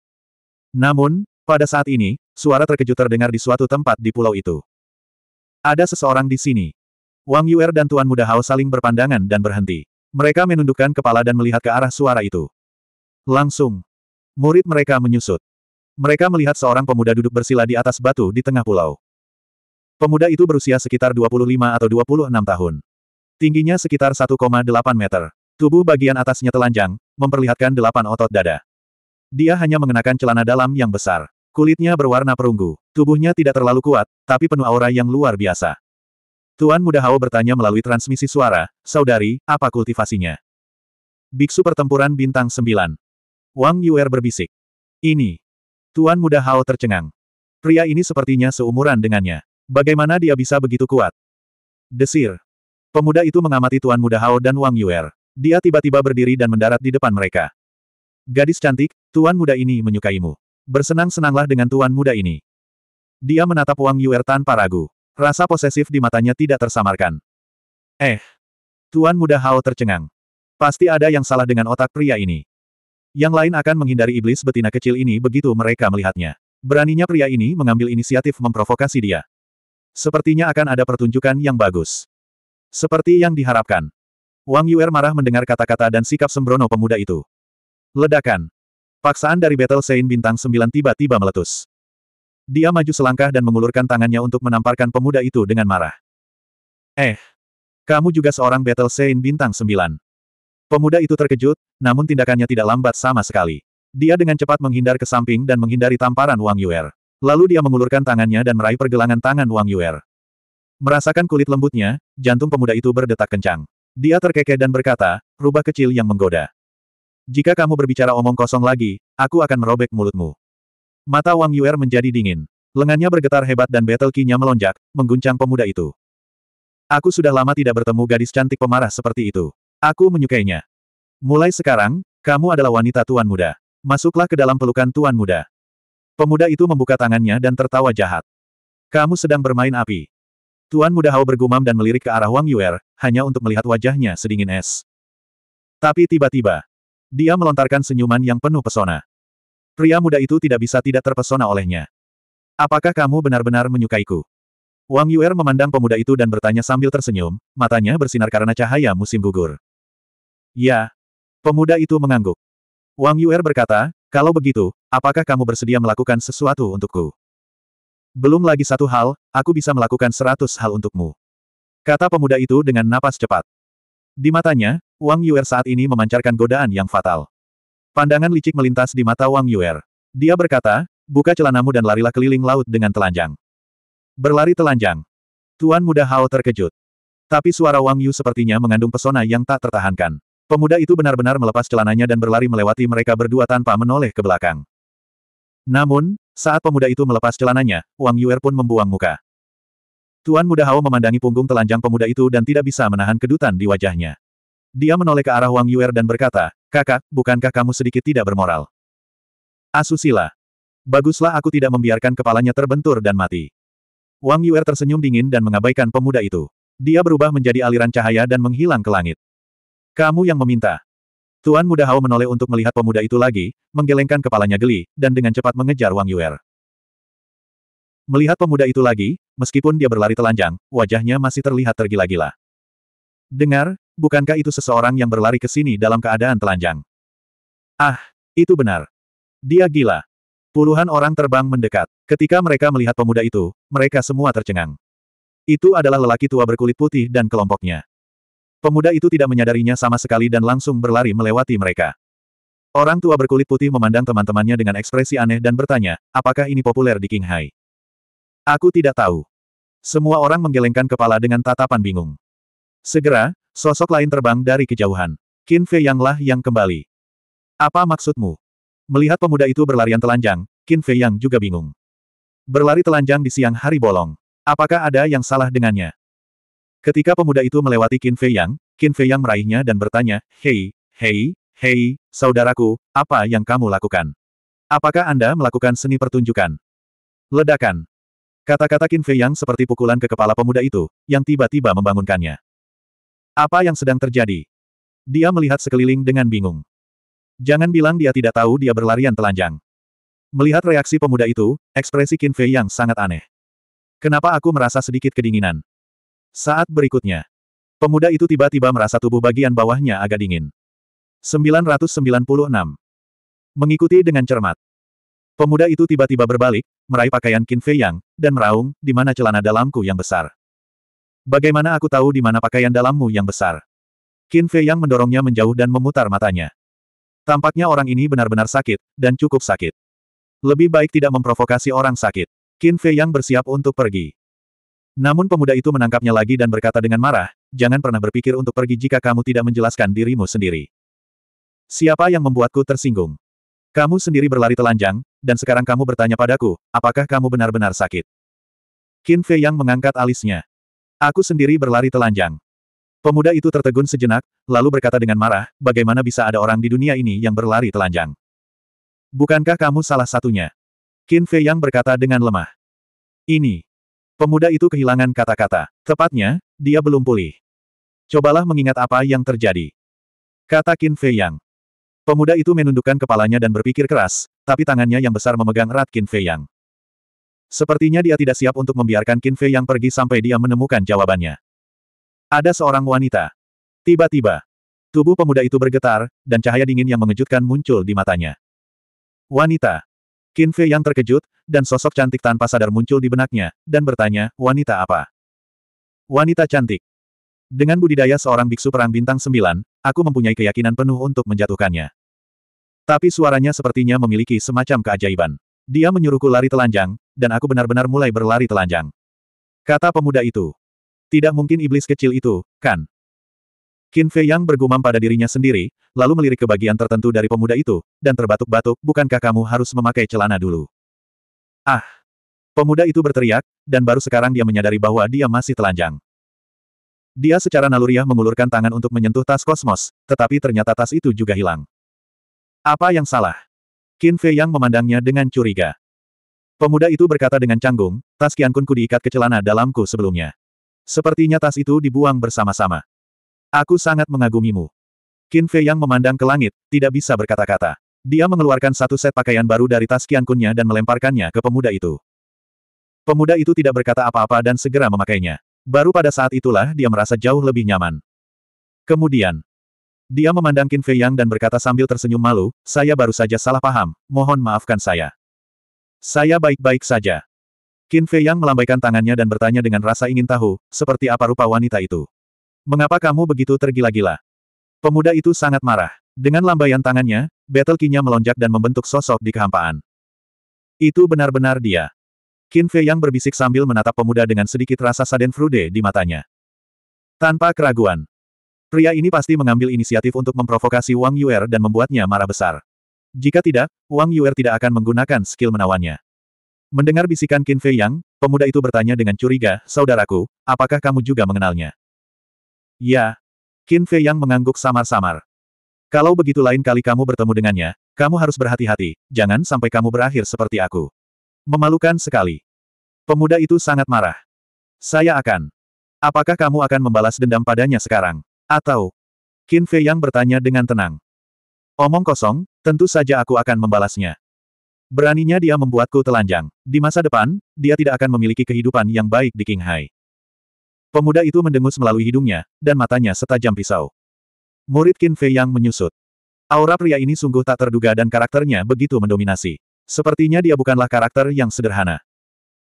A: Namun, pada saat ini, suara terkejut terdengar di suatu tempat di pulau itu. Ada seseorang di sini. Wang Yuer dan Tuan Muda Hao saling berpandangan dan berhenti. Mereka menundukkan kepala dan melihat ke arah suara itu. Langsung, murid mereka menyusut. Mereka melihat seorang pemuda duduk bersila di atas batu di tengah pulau. Pemuda itu berusia sekitar 25 atau 26 tahun. Tingginya sekitar 1,8 meter. Tubuh bagian atasnya telanjang, memperlihatkan delapan otot dada. Dia hanya mengenakan celana dalam yang besar. Kulitnya berwarna perunggu, tubuhnya tidak terlalu kuat, tapi penuh aura yang luar biasa. Tuan Muda Hao bertanya melalui transmisi suara, Saudari, apa kultivasinya? Biksu pertempuran bintang 9. Wang Yuer berbisik. Ini, Tuan muda Hao tercengang. Pria ini sepertinya seumuran dengannya. Bagaimana dia bisa begitu kuat? Desir. Pemuda itu mengamati Tuan muda Hao dan Wang Yuer. Dia tiba-tiba berdiri dan mendarat di depan mereka. Gadis cantik, Tuan muda ini menyukaimu. Bersenang-senanglah dengan Tuan muda ini. Dia menatap Wang Yuer tanpa ragu. Rasa posesif di matanya tidak tersamarkan. Eh. Tuan muda Hao tercengang. Pasti ada yang salah dengan otak pria ini. Yang lain akan menghindari iblis betina kecil ini begitu mereka melihatnya. Beraninya pria ini mengambil inisiatif memprovokasi dia. Sepertinya akan ada pertunjukan yang bagus. Seperti yang diharapkan. Wang Yuer marah mendengar kata-kata dan sikap sembrono pemuda itu. Ledakan. Paksaan dari Battle Saint Bintang 9 tiba-tiba meletus. Dia maju selangkah dan mengulurkan tangannya untuk menamparkan pemuda itu dengan marah. Eh. Kamu juga seorang Battle Saint Bintang 9. Pemuda itu terkejut, namun tindakannya tidak lambat sama sekali. Dia dengan cepat menghindar ke samping dan menghindari tamparan Wang Yuer. Lalu dia mengulurkan tangannya dan meraih pergelangan tangan Wang Yuer. Merasakan kulit lembutnya, jantung pemuda itu berdetak kencang. Dia terkekeh dan berkata, rubah kecil yang menggoda. Jika kamu berbicara omong kosong lagi, aku akan merobek mulutmu. Mata Wang Yuer menjadi dingin. Lengannya bergetar hebat dan battle key-nya melonjak, mengguncang pemuda itu. Aku sudah lama tidak bertemu gadis cantik pemarah seperti itu. Aku menyukainya. Mulai sekarang, kamu adalah wanita tuan muda. Masuklah ke dalam pelukan tuan muda. Pemuda itu membuka tangannya dan tertawa jahat. Kamu sedang bermain api. Tuan muda Hao bergumam dan melirik ke arah Wang Yuer, hanya untuk melihat wajahnya sedingin es. Tapi tiba-tiba, dia melontarkan senyuman yang penuh pesona. Pria muda itu tidak bisa tidak terpesona olehnya. Apakah kamu benar-benar menyukaiku? Wang Yuer memandang pemuda itu dan bertanya sambil tersenyum, matanya bersinar karena cahaya musim gugur. Ya. Pemuda itu mengangguk. Wang Yuer berkata, kalau begitu, apakah kamu bersedia melakukan sesuatu untukku? Belum lagi satu hal, aku bisa melakukan seratus hal untukmu. Kata pemuda itu dengan napas cepat. Di matanya, Wang Yuer saat ini memancarkan godaan yang fatal. Pandangan licik melintas di mata Wang Yuer. Dia berkata, buka celanamu dan larilah keliling laut dengan telanjang. Berlari telanjang. Tuan muda Hao terkejut. Tapi suara Wang Yu sepertinya mengandung pesona yang tak tertahankan. Pemuda itu benar-benar melepas celananya dan berlari melewati mereka berdua tanpa menoleh ke belakang. Namun, saat pemuda itu melepas celananya, Wang Yuer pun membuang muka. Tuan Muda Hao memandangi punggung telanjang pemuda itu dan tidak bisa menahan kedutan di wajahnya. Dia menoleh ke arah Wang Yuer dan berkata, Kakak, bukankah kamu sedikit tidak bermoral? Asusila. Baguslah aku tidak membiarkan kepalanya terbentur dan mati. Wang Yuer tersenyum dingin dan mengabaikan pemuda itu. Dia berubah menjadi aliran cahaya dan menghilang ke langit. Kamu yang meminta. Tuan Muda Hao menoleh untuk melihat pemuda itu lagi, menggelengkan kepalanya geli, dan dengan cepat mengejar Wang Yuer. Melihat pemuda itu lagi, meskipun dia berlari telanjang, wajahnya masih terlihat tergila-gila. Dengar, bukankah itu seseorang yang berlari ke sini dalam keadaan telanjang? Ah, itu benar. Dia gila. Puluhan orang terbang mendekat. Ketika mereka melihat pemuda itu, mereka semua tercengang. Itu adalah lelaki tua berkulit putih dan kelompoknya. Pemuda itu tidak menyadarinya sama sekali dan langsung berlari melewati mereka. Orang tua berkulit putih memandang teman-temannya dengan ekspresi aneh dan bertanya, apakah ini populer di King Hai? Aku tidak tahu. Semua orang menggelengkan kepala dengan tatapan bingung. Segera, sosok lain terbang dari kejauhan. Qin Fei Yanglah yang kembali. Apa maksudmu? Melihat pemuda itu berlarian telanjang, Qin Fei Yang juga bingung. Berlari telanjang di siang hari bolong. Apakah ada yang salah dengannya? Ketika pemuda itu melewati Qin Fei Yang, Qin Fei Yang meraihnya dan bertanya, Hei, hei, hei, saudaraku, apa yang kamu lakukan? Apakah Anda melakukan seni pertunjukan? Ledakan. Kata-kata Qin Fei Yang seperti pukulan ke kepala pemuda itu, yang tiba-tiba membangunkannya. Apa yang sedang terjadi? Dia melihat sekeliling dengan bingung. Jangan bilang dia tidak tahu dia berlarian telanjang. Melihat reaksi pemuda itu, ekspresi Qin Fei yang sangat aneh. Kenapa aku merasa sedikit kedinginan? Saat berikutnya, pemuda itu tiba-tiba merasa tubuh bagian bawahnya agak dingin. 996. Mengikuti dengan cermat. Pemuda itu tiba-tiba berbalik, meraih pakaian Qin Fei Yang, dan meraung, di mana celana dalamku yang besar. Bagaimana aku tahu di mana pakaian dalammu yang besar? Qin Fei Yang mendorongnya menjauh dan memutar matanya. Tampaknya orang ini benar-benar sakit, dan cukup sakit. Lebih baik tidak memprovokasi orang sakit. Qin Fei Yang bersiap untuk pergi. Namun pemuda itu menangkapnya lagi dan berkata dengan marah, jangan pernah berpikir untuk pergi jika kamu tidak menjelaskan dirimu sendiri. Siapa yang membuatku tersinggung? Kamu sendiri berlari telanjang, dan sekarang kamu bertanya padaku, apakah kamu benar-benar sakit? Qin Fei yang mengangkat alisnya. Aku sendiri berlari telanjang. Pemuda itu tertegun sejenak, lalu berkata dengan marah, bagaimana bisa ada orang di dunia ini yang berlari telanjang? Bukankah kamu salah satunya? Qin Fei yang berkata dengan lemah. Ini, Pemuda itu kehilangan kata-kata. Tepatnya, dia belum pulih. Cobalah mengingat apa yang terjadi. Kata Qin Fei Yang. Pemuda itu menundukkan kepalanya dan berpikir keras, tapi tangannya yang besar memegang erat Qin Fei Yang. Sepertinya dia tidak siap untuk membiarkan Qin Fei Yang pergi sampai dia menemukan jawabannya. Ada seorang wanita. Tiba-tiba, tubuh pemuda itu bergetar, dan cahaya dingin yang mengejutkan muncul di matanya. Wanita. Qin Fei yang terkejut, dan sosok cantik tanpa sadar muncul di benaknya, dan bertanya, wanita apa? Wanita cantik. Dengan budidaya seorang biksu perang bintang sembilan, aku mempunyai keyakinan penuh untuk menjatuhkannya. Tapi suaranya sepertinya memiliki semacam keajaiban. Dia menyuruhku lari telanjang, dan aku benar-benar mulai berlari telanjang. Kata pemuda itu. Tidak mungkin iblis kecil itu, kan? Qin Fei Yang bergumam pada dirinya sendiri, lalu melirik ke bagian tertentu dari pemuda itu, dan terbatuk-batuk, bukankah kamu harus memakai celana dulu? Ah! Pemuda itu berteriak, dan baru sekarang dia menyadari bahwa dia masih telanjang. Dia secara naluriah mengulurkan tangan untuk menyentuh tas kosmos, tetapi ternyata tas itu juga hilang. Apa yang salah? Qin Fei Yang memandangnya dengan curiga. Pemuda itu berkata dengan canggung, tas ku diikat ke celana dalamku sebelumnya. Sepertinya tas itu dibuang bersama-sama. Aku sangat mengagumimu. Qin Fei yang memandang ke langit, tidak bisa berkata-kata. Dia mengeluarkan satu set pakaian baru dari tas kiankunnya dan melemparkannya ke pemuda itu. Pemuda itu tidak berkata apa-apa dan segera memakainya. Baru pada saat itulah dia merasa jauh lebih nyaman. Kemudian, dia memandang Qin Fei Yang dan berkata sambil tersenyum malu, saya baru saja salah paham, mohon maafkan saya. Saya baik-baik saja. Qin Fei Yang melambaikan tangannya dan bertanya dengan rasa ingin tahu, seperti apa rupa wanita itu. Mengapa kamu begitu tergila-gila? Pemuda itu sangat marah. Dengan lambaian tangannya, battle kinya melonjak dan membentuk sosok di kehampaan. Itu benar-benar dia. Qin Fei yang berbisik sambil menatap pemuda dengan sedikit rasa saden frude di matanya. Tanpa keraguan. Pria ini pasti mengambil inisiatif untuk memprovokasi Wang Yuer dan membuatnya marah besar. Jika tidak, Wang Yuer tidak akan menggunakan skill menawannya. Mendengar bisikan Qin Fei Yang, pemuda itu bertanya dengan curiga, Saudaraku, apakah kamu juga mengenalnya? Ya. Qin Fei yang mengangguk samar-samar. Kalau begitu lain kali kamu bertemu dengannya, kamu harus berhati-hati, jangan sampai kamu berakhir seperti aku. Memalukan sekali. Pemuda itu sangat marah. Saya akan. Apakah kamu akan membalas dendam padanya sekarang? Atau? Qin Fei yang bertanya dengan tenang. Omong kosong, tentu saja aku akan membalasnya. Beraninya dia membuatku telanjang. Di masa depan, dia tidak akan memiliki kehidupan yang baik di Qinghai. Pemuda itu mendengus melalui hidungnya, dan matanya setajam pisau. Murid Qin Fei yang menyusut. Aura pria ini sungguh tak terduga dan karakternya begitu mendominasi. Sepertinya dia bukanlah karakter yang sederhana.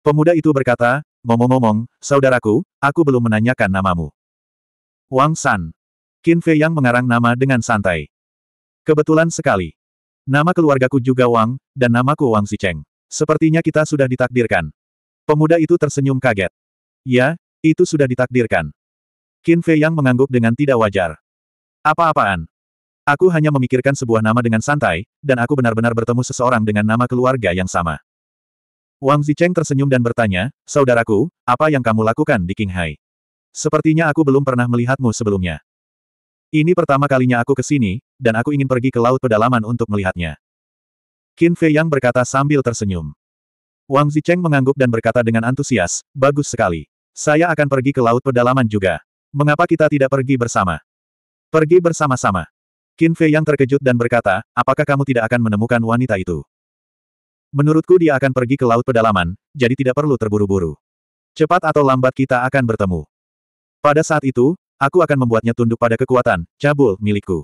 A: Pemuda itu berkata, ngomong-ngomong, saudaraku, aku belum menanyakan namamu. Wang San. Qin Fei yang mengarang nama dengan santai. Kebetulan sekali. Nama keluargaku juga Wang, dan namaku Wang Zicheng. Sepertinya kita sudah ditakdirkan. Pemuda itu tersenyum kaget. Ya, itu sudah ditakdirkan. Qin Fei Yang mengangguk dengan tidak wajar. Apa-apaan? Aku hanya memikirkan sebuah nama dengan santai, dan aku benar-benar bertemu seseorang dengan nama keluarga yang sama. Wang Zicheng tersenyum dan bertanya, Saudaraku, apa yang kamu lakukan di King Hai? Sepertinya aku belum pernah melihatmu sebelumnya. Ini pertama kalinya aku ke sini, dan aku ingin pergi ke laut pedalaman untuk melihatnya. Qin Fei Yang berkata sambil tersenyum. Wang Zicheng mengangguk dan berkata dengan antusias, bagus sekali. Saya akan pergi ke laut pedalaman juga. Mengapa kita tidak pergi bersama? Pergi bersama-sama. Qin Fei yang terkejut dan berkata, apakah kamu tidak akan menemukan wanita itu? Menurutku dia akan pergi ke laut pedalaman, jadi tidak perlu terburu-buru. Cepat atau lambat kita akan bertemu. Pada saat itu, aku akan membuatnya tunduk pada kekuatan, cabul, milikku.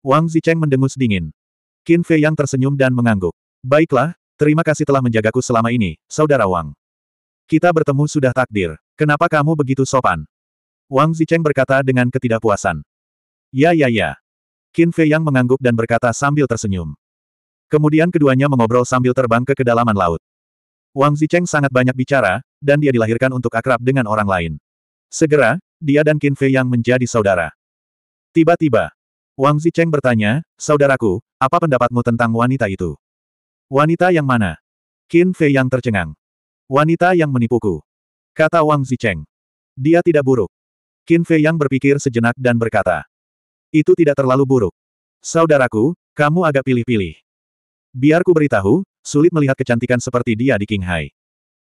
A: Wang Zicheng mendengus dingin. Qin Fei yang tersenyum dan mengangguk. Baiklah, terima kasih telah menjagaku selama ini, saudara Wang. Kita bertemu sudah takdir. Kenapa kamu begitu sopan? Wang Zicheng berkata dengan ketidakpuasan. Ya ya ya. Qin Fei Yang mengangguk dan berkata sambil tersenyum. Kemudian keduanya mengobrol sambil terbang ke kedalaman laut. Wang Zicheng sangat banyak bicara, dan dia dilahirkan untuk akrab dengan orang lain. Segera, dia dan Qin Fei Yang menjadi saudara. Tiba-tiba, Wang Zicheng bertanya, Saudaraku, apa pendapatmu tentang wanita itu? Wanita yang mana? Qin Fei Yang tercengang. Wanita yang menipuku. Kata Wang Zicheng. Dia tidak buruk. Qin Fei yang berpikir sejenak dan berkata. Itu tidak terlalu buruk. Saudaraku, kamu agak pilih-pilih. Biarku beritahu, sulit melihat kecantikan seperti dia di King Hai."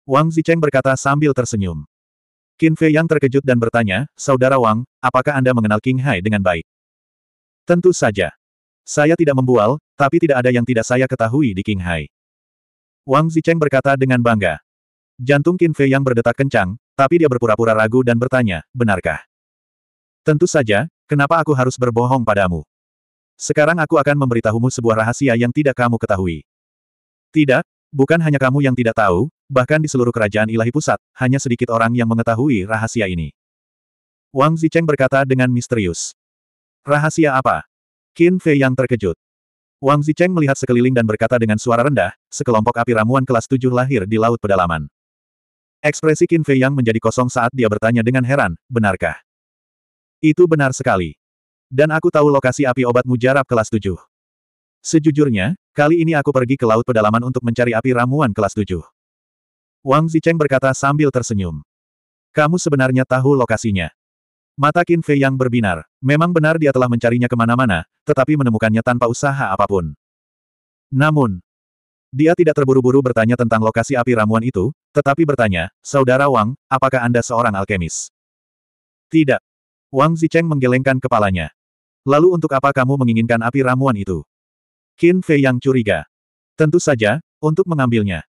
A: Wang Zicheng berkata sambil tersenyum. Qin Fei yang terkejut dan bertanya, Saudara Wang, apakah Anda mengenal King Hai dengan baik? Tentu saja. Saya tidak membual, tapi tidak ada yang tidak saya ketahui di King Hai." Wang Zicheng berkata dengan bangga. Jantung Qin Fei yang berdetak kencang, tapi dia berpura-pura ragu dan bertanya, benarkah? Tentu saja, kenapa aku harus berbohong padamu? Sekarang aku akan memberitahumu sebuah rahasia yang tidak kamu ketahui. Tidak, bukan hanya kamu yang tidak tahu, bahkan di seluruh kerajaan ilahi pusat, hanya sedikit orang yang mengetahui rahasia ini. Wang Zicheng berkata dengan misterius. Rahasia apa? Qin Fei yang terkejut. Wang Zicheng melihat sekeliling dan berkata dengan suara rendah, sekelompok api ramuan kelas tujuh lahir di Laut Pedalaman. Ekspresi Qin Fei yang menjadi kosong saat dia bertanya dengan heran, benarkah? Itu benar sekali. Dan aku tahu lokasi api obat mujarab kelas 7. Sejujurnya, kali ini aku pergi ke laut pedalaman untuk mencari api ramuan kelas 7. Wang Zicheng berkata sambil tersenyum. Kamu sebenarnya tahu lokasinya. Mata Qin Fei yang berbinar. Memang benar dia telah mencarinya kemana-mana, tetapi menemukannya tanpa usaha apapun. Namun, dia tidak terburu-buru bertanya tentang lokasi api ramuan itu, tetapi bertanya, Saudara Wang, apakah Anda seorang alkemis? Tidak. Wang Zicheng menggelengkan kepalanya. Lalu untuk apa kamu menginginkan api ramuan itu? Qin Fei yang curiga. Tentu saja, untuk mengambilnya.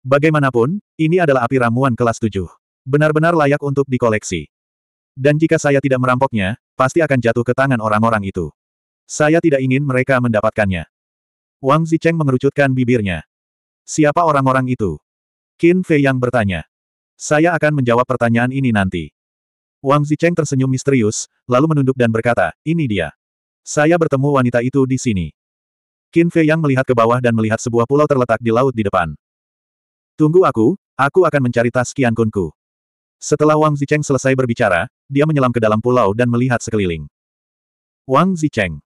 A: Bagaimanapun, ini adalah api ramuan kelas 7. Benar-benar layak untuk dikoleksi. Dan jika saya tidak merampoknya, pasti akan jatuh ke tangan orang-orang itu. Saya tidak ingin mereka mendapatkannya. Wang Zicheng mengerucutkan bibirnya. Siapa orang-orang itu? Qin Fei yang bertanya. Saya akan menjawab pertanyaan ini nanti. Wang Zicheng tersenyum misterius, lalu menunduk dan berkata, ini dia. Saya bertemu wanita itu di sini. Qin Fei yang melihat ke bawah dan melihat sebuah pulau terletak di laut di depan. Tunggu aku, aku akan mencari tas Qian Kunku. Setelah Wang Zicheng selesai berbicara, dia menyelam ke dalam pulau dan melihat sekeliling. Wang Zicheng.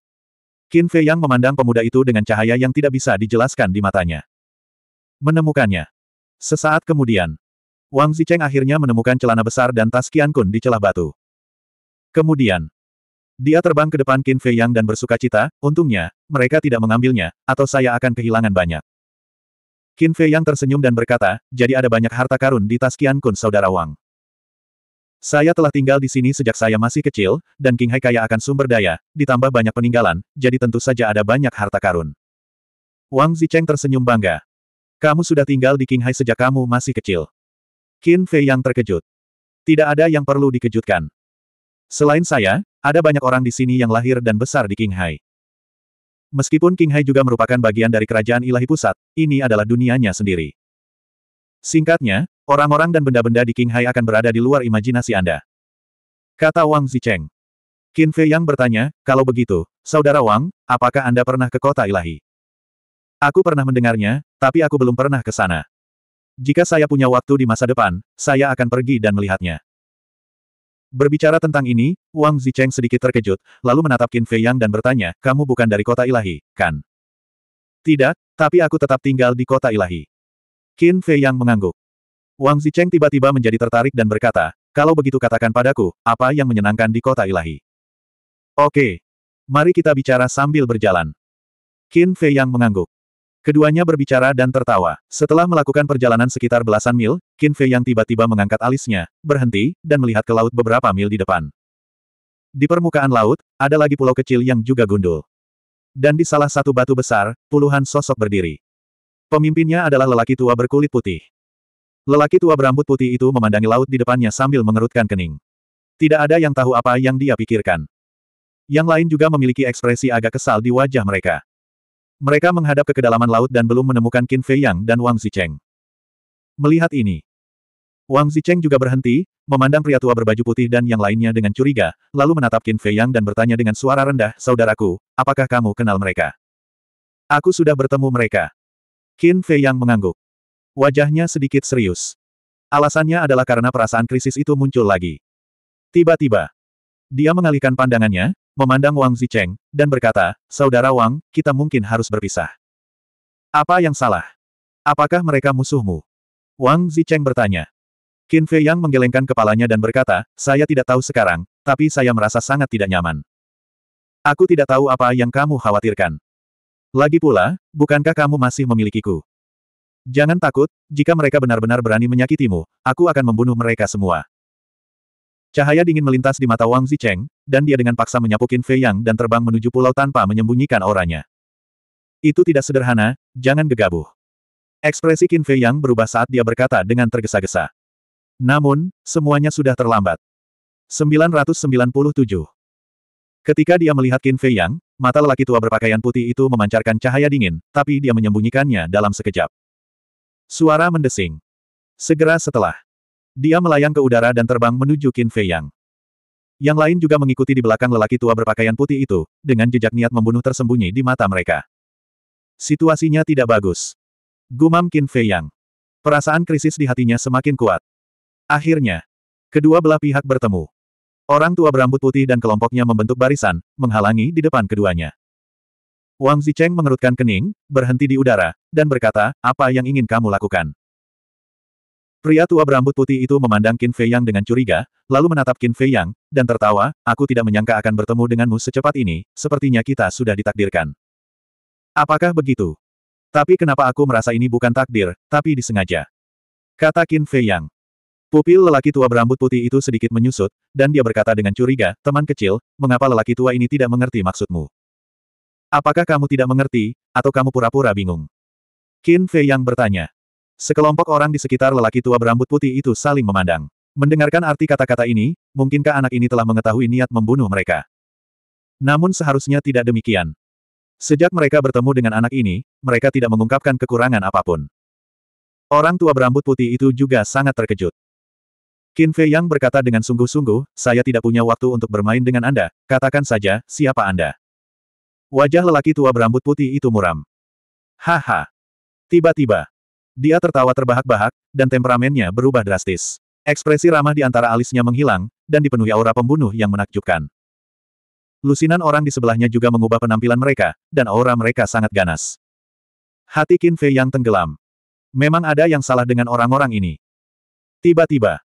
A: Qin Fei yang memandang pemuda itu dengan cahaya yang tidak bisa dijelaskan di matanya. Menemukannya. Sesaat kemudian, Wang Zicheng akhirnya menemukan celana besar dan tas Qian Kun di celah batu. Kemudian, dia terbang ke depan Qin Fei Yang dan bersuka cita, untungnya, mereka tidak mengambilnya, atau saya akan kehilangan banyak. Qin Fei Yang tersenyum dan berkata, jadi ada banyak harta karun di tas Qian Kun saudara Wang. Saya telah tinggal di sini sejak saya masih kecil, dan King Hai kaya akan sumber daya, ditambah banyak peninggalan, jadi tentu saja ada banyak harta karun. Wang Zicheng tersenyum bangga. Kamu sudah tinggal di Qinghai sejak kamu masih kecil. Qin Fei yang terkejut. Tidak ada yang perlu dikejutkan. Selain saya, ada banyak orang di sini yang lahir dan besar di Qinghai. Meskipun Qinghai juga merupakan bagian dari kerajaan ilahi pusat, ini adalah dunianya sendiri. Singkatnya, orang-orang dan benda-benda di Qinghai akan berada di luar imajinasi Anda. Kata Wang Zicheng. Qin Fei yang bertanya, kalau begitu, Saudara Wang, apakah Anda pernah ke kota ilahi? Aku pernah mendengarnya, tapi aku belum pernah ke sana. Jika saya punya waktu di masa depan, saya akan pergi dan melihatnya. Berbicara tentang ini, Wang Zicheng sedikit terkejut, lalu menatap Qin Fei Yang dan bertanya, kamu bukan dari kota ilahi, kan? Tidak, tapi aku tetap tinggal di kota ilahi. Qin Fei Yang mengangguk. Wang Zicheng tiba-tiba menjadi tertarik dan berkata, kalau begitu katakan padaku, apa yang menyenangkan di kota ilahi? Oke. Mari kita bicara sambil berjalan. Qin Fei Yang mengangguk. Keduanya berbicara dan tertawa. Setelah melakukan perjalanan sekitar belasan mil, Qin Fei yang tiba-tiba mengangkat alisnya, berhenti, dan melihat ke laut beberapa mil di depan. Di permukaan laut, ada lagi pulau kecil yang juga gundul. Dan di salah satu batu besar, puluhan sosok berdiri. Pemimpinnya adalah lelaki tua berkulit putih. Lelaki tua berambut putih itu memandangi laut di depannya sambil mengerutkan kening. Tidak ada yang tahu apa yang dia pikirkan. Yang lain juga memiliki ekspresi agak kesal di wajah mereka. Mereka menghadap ke kedalaman laut dan belum menemukan Qin Fei Yang dan Wang Zicheng. Melihat ini, Wang Zicheng juga berhenti, memandang pria tua berbaju putih dan yang lainnya dengan curiga, lalu menatap Qin Fei Yang dan bertanya dengan suara rendah, Saudaraku, apakah kamu kenal mereka? Aku sudah bertemu mereka. Qin Fei Yang mengangguk. Wajahnya sedikit serius. Alasannya adalah karena perasaan krisis itu muncul lagi. Tiba-tiba, dia mengalihkan pandangannya, memandang Wang Zicheng, dan berkata, Saudara Wang, kita mungkin harus berpisah. Apa yang salah? Apakah mereka musuhmu? Wang Zicheng bertanya. Qin Fei Yang menggelengkan kepalanya dan berkata, saya tidak tahu sekarang, tapi saya merasa sangat tidak nyaman. Aku tidak tahu apa yang kamu khawatirkan. Lagi pula, bukankah kamu masih memilikiku? Jangan takut, jika mereka benar-benar berani menyakitimu, aku akan membunuh mereka semua. Cahaya dingin melintas di mata Wang Zicheng, dan dia dengan paksa menyapukin Fei Yang dan terbang menuju pulau tanpa menyembunyikan auranya. Itu tidak sederhana, jangan gegabah. Ekspresi Qin Fei Yang berubah saat dia berkata dengan tergesa-gesa. Namun, semuanya sudah terlambat. 997. Ketika dia melihat Qin Fei Yang, mata lelaki tua berpakaian putih itu memancarkan cahaya dingin, tapi dia menyembunyikannya dalam sekejap. Suara mendesing. Segera setelah, dia melayang ke udara dan terbang menuju Qin Fei Yang. Yang lain juga mengikuti di belakang lelaki tua berpakaian putih itu, dengan jejak niat membunuh tersembunyi di mata mereka. Situasinya tidak bagus. Gumam Qin Fei Yang. Perasaan krisis di hatinya semakin kuat. Akhirnya, kedua belah pihak bertemu. Orang tua berambut putih dan kelompoknya membentuk barisan, menghalangi di depan keduanya. Wang Zicheng mengerutkan kening, berhenti di udara, dan berkata, apa yang ingin kamu lakukan? Pria tua berambut putih itu memandang Qin Fei Yang dengan curiga, lalu menatap Qin Fei Yang, dan tertawa, aku tidak menyangka akan bertemu denganmu secepat ini, sepertinya kita sudah ditakdirkan. Apakah begitu? Tapi kenapa aku merasa ini bukan takdir, tapi disengaja? Kata Qin Fei Yang. Pupil lelaki tua berambut putih itu sedikit menyusut, dan dia berkata dengan curiga, teman kecil, mengapa lelaki tua ini tidak mengerti maksudmu? Apakah kamu tidak mengerti, atau kamu pura-pura bingung? Qin Fei Yang bertanya. Sekelompok orang di sekitar lelaki tua berambut putih itu saling memandang. Mendengarkan arti kata-kata ini, mungkinkah anak ini telah mengetahui niat membunuh mereka? Namun seharusnya tidak demikian. Sejak mereka bertemu dengan anak ini, mereka tidak mengungkapkan kekurangan apapun. Orang tua berambut putih itu juga sangat terkejut. Qin Fei Yang berkata dengan sungguh-sungguh, saya tidak punya waktu untuk bermain dengan Anda, katakan saja, siapa Anda? Wajah lelaki tua berambut putih itu muram. Haha. Tiba-tiba, dia tertawa terbahak-bahak, dan temperamennya berubah drastis. Ekspresi ramah di antara alisnya menghilang, dan dipenuhi aura pembunuh yang menakjubkan. Lusinan orang di sebelahnya juga mengubah penampilan mereka, dan aura mereka sangat ganas. Hati Qin Fei yang tenggelam. Memang ada yang salah dengan orang-orang ini. Tiba-tiba,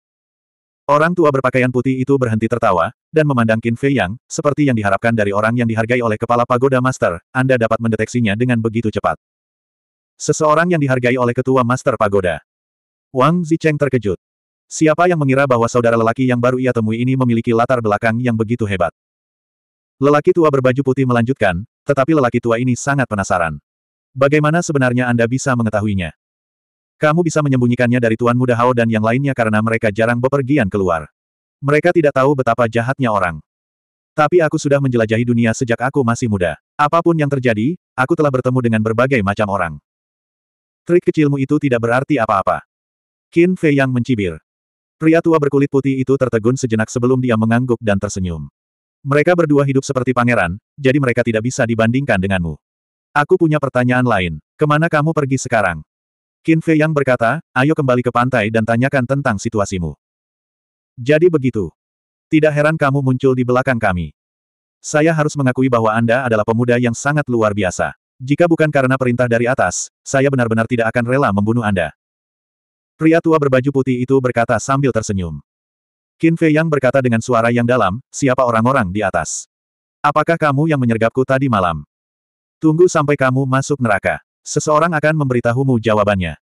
A: orang tua berpakaian putih itu berhenti tertawa, dan memandang Qin Fei Yang, seperti yang diharapkan dari orang yang dihargai oleh kepala pagoda master, Anda dapat mendeteksinya dengan begitu cepat. Seseorang yang dihargai oleh ketua Master Pagoda. Wang Zicheng terkejut. Siapa yang mengira bahwa saudara lelaki yang baru ia temui ini memiliki latar belakang yang begitu hebat? Lelaki tua berbaju putih melanjutkan, tetapi lelaki tua ini sangat penasaran. Bagaimana sebenarnya Anda bisa mengetahuinya? Kamu bisa menyembunyikannya dari Tuan Muda Hao dan yang lainnya karena mereka jarang bepergian keluar. Mereka tidak tahu betapa jahatnya orang. Tapi aku sudah menjelajahi dunia sejak aku masih muda. Apapun yang terjadi, aku telah bertemu dengan berbagai macam orang. Trik kecilmu itu tidak berarti apa-apa. Qin Fei yang mencibir. Pria tua berkulit putih itu tertegun sejenak sebelum dia mengangguk dan tersenyum. Mereka berdua hidup seperti pangeran, jadi mereka tidak bisa dibandingkan denganmu. Aku punya pertanyaan lain. Kemana kamu pergi sekarang? Qin Fei yang berkata, ayo kembali ke pantai dan tanyakan tentang situasimu. Jadi begitu. Tidak heran kamu muncul di belakang kami. Saya harus mengakui bahwa Anda adalah pemuda yang sangat luar biasa. Jika bukan karena perintah dari atas, saya benar-benar tidak akan rela membunuh Anda. Pria tua berbaju putih itu berkata sambil tersenyum. Qin Fei Yang berkata dengan suara yang dalam, siapa orang-orang di atas? Apakah kamu yang menyergapku tadi malam? Tunggu sampai kamu masuk neraka. Seseorang akan memberitahumu jawabannya.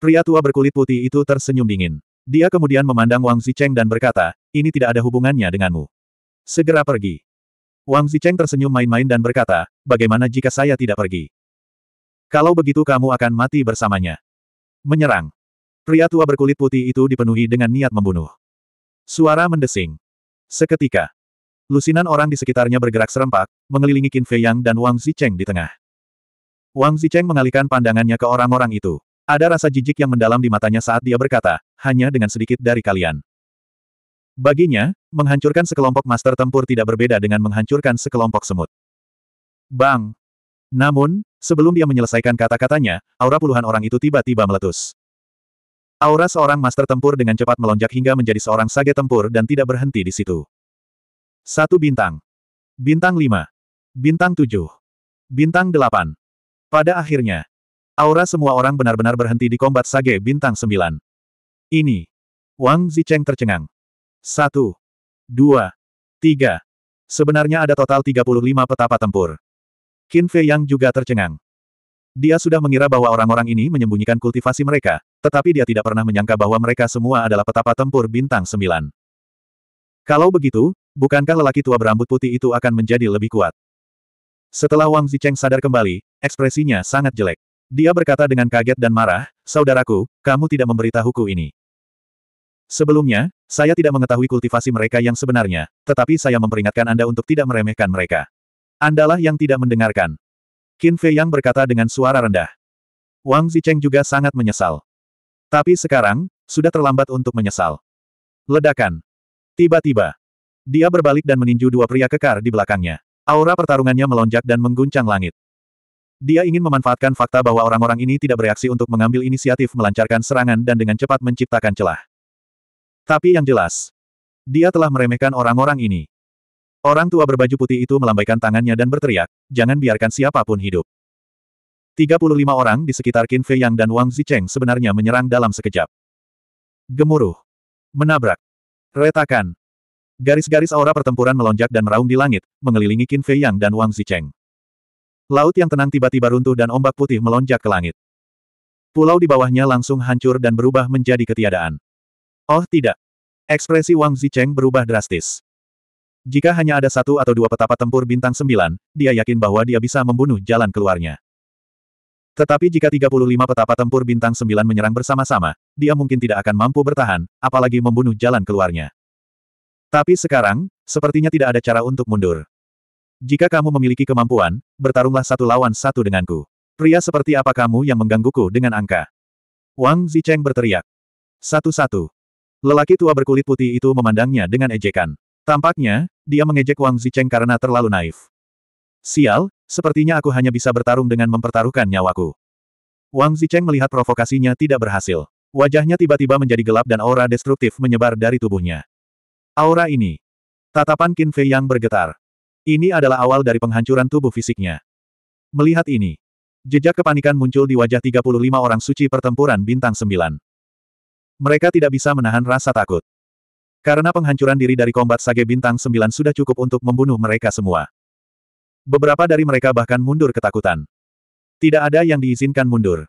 A: Pria tua berkulit putih itu tersenyum dingin. Dia kemudian memandang Wang Zicheng dan berkata, ini tidak ada hubungannya denganmu. Segera pergi. Wang Zicheng tersenyum main-main dan berkata, bagaimana jika saya tidak pergi? Kalau begitu kamu akan mati bersamanya. Menyerang. Pria tua berkulit putih itu dipenuhi dengan niat membunuh. Suara mendesing. Seketika. Lusinan orang di sekitarnya bergerak serempak, mengelilingi Qin Fei Yang dan Wang Zicheng di tengah. Wang Zicheng mengalihkan pandangannya ke orang-orang itu. Ada rasa jijik yang mendalam di matanya saat dia berkata, hanya dengan sedikit dari kalian. Baginya, menghancurkan sekelompok master tempur tidak berbeda dengan menghancurkan sekelompok semut. Bang! Namun, sebelum dia menyelesaikan kata-katanya, aura puluhan orang itu tiba-tiba meletus. Aura seorang master tempur dengan cepat melonjak hingga menjadi seorang sage tempur dan tidak berhenti di situ. Satu bintang. Bintang lima, Bintang tujuh, Bintang delapan. Pada akhirnya, aura semua orang benar-benar berhenti di kombat sage bintang sembilan. Ini. Wang Zicheng tercengang. Satu. Dua. Tiga. Sebenarnya ada total 35 petapa tempur. Qin Fei Yang juga tercengang. Dia sudah mengira bahwa orang-orang ini menyembunyikan kultivasi mereka, tetapi dia tidak pernah menyangka bahwa mereka semua adalah petapa tempur bintang sembilan. Kalau begitu, bukankah lelaki tua berambut putih itu akan menjadi lebih kuat? Setelah Wang Zicheng sadar kembali, ekspresinya sangat jelek. Dia berkata dengan kaget dan marah, Saudaraku, kamu tidak memberitahuku ini. Sebelumnya, saya tidak mengetahui kultivasi mereka yang sebenarnya, tetapi saya memperingatkan Anda untuk tidak meremehkan mereka. Andalah yang tidak mendengarkan. Qin Fei Yang berkata dengan suara rendah. Wang Zicheng juga sangat menyesal. Tapi sekarang, sudah terlambat untuk menyesal. Ledakan. Tiba-tiba, dia berbalik dan meninju dua pria kekar di belakangnya. Aura pertarungannya melonjak dan mengguncang langit. Dia ingin memanfaatkan fakta bahwa orang-orang ini tidak bereaksi untuk mengambil inisiatif melancarkan serangan dan dengan cepat menciptakan celah. Tapi yang jelas, dia telah meremehkan orang-orang ini. Orang tua berbaju putih itu melambaikan tangannya dan berteriak, jangan biarkan siapapun hidup. 35 orang di sekitar Qin Fei Yang dan Wang Zicheng sebenarnya menyerang dalam sekejap. Gemuruh. Menabrak. Retakan. Garis-garis aura pertempuran melonjak dan meraung di langit, mengelilingi Qin Fei Yang dan Wang Zicheng. Laut yang tenang tiba-tiba runtuh dan ombak putih melonjak ke langit. Pulau di bawahnya langsung hancur dan berubah menjadi ketiadaan. Oh tidak. Ekspresi Wang Zicheng berubah drastis. Jika hanya ada satu atau dua petapa tempur bintang sembilan, dia yakin bahwa dia bisa membunuh jalan keluarnya. Tetapi jika 35 petapa tempur bintang sembilan menyerang bersama-sama, dia mungkin tidak akan mampu bertahan, apalagi membunuh jalan keluarnya. Tapi sekarang, sepertinya tidak ada cara untuk mundur. Jika kamu memiliki kemampuan, bertarunglah satu lawan satu denganku. Pria seperti apa kamu yang menggangguku dengan angka? Wang Zicheng berteriak. Satu-satu. Lelaki tua berkulit putih itu memandangnya dengan ejekan. Tampaknya, dia mengejek Wang Zicheng karena terlalu naif. Sial, sepertinya aku hanya bisa bertarung dengan mempertaruhkan nyawaku. Wang Zicheng melihat provokasinya tidak berhasil. Wajahnya tiba-tiba menjadi gelap dan aura destruktif menyebar dari tubuhnya. Aura ini. Tatapan Qin Fei yang bergetar. Ini adalah awal dari penghancuran tubuh fisiknya. Melihat ini. Jejak kepanikan muncul di wajah 35 orang suci pertempuran bintang 9. Mereka tidak bisa menahan rasa takut. Karena penghancuran diri dari kombat Sage Bintang Sembilan sudah cukup untuk membunuh mereka semua. Beberapa dari mereka bahkan mundur ketakutan. Tidak ada yang diizinkan mundur.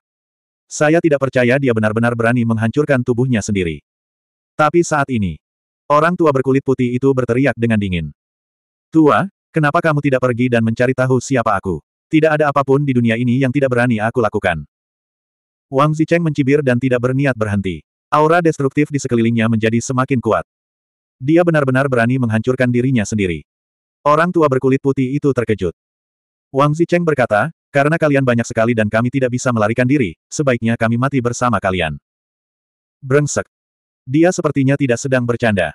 A: Saya tidak percaya dia benar-benar berani menghancurkan tubuhnya sendiri. Tapi saat ini, orang tua berkulit putih itu berteriak dengan dingin. Tua, kenapa kamu tidak pergi dan mencari tahu siapa aku? Tidak ada apapun di dunia ini yang tidak berani aku lakukan. Wang Zicheng mencibir dan tidak berniat berhenti. Aura destruktif di sekelilingnya menjadi semakin kuat. Dia benar-benar berani menghancurkan dirinya sendiri. Orang tua berkulit putih itu terkejut. Wang Zicheng berkata, karena kalian banyak sekali dan kami tidak bisa melarikan diri, sebaiknya kami mati bersama kalian. Brengsek. Dia sepertinya tidak sedang bercanda.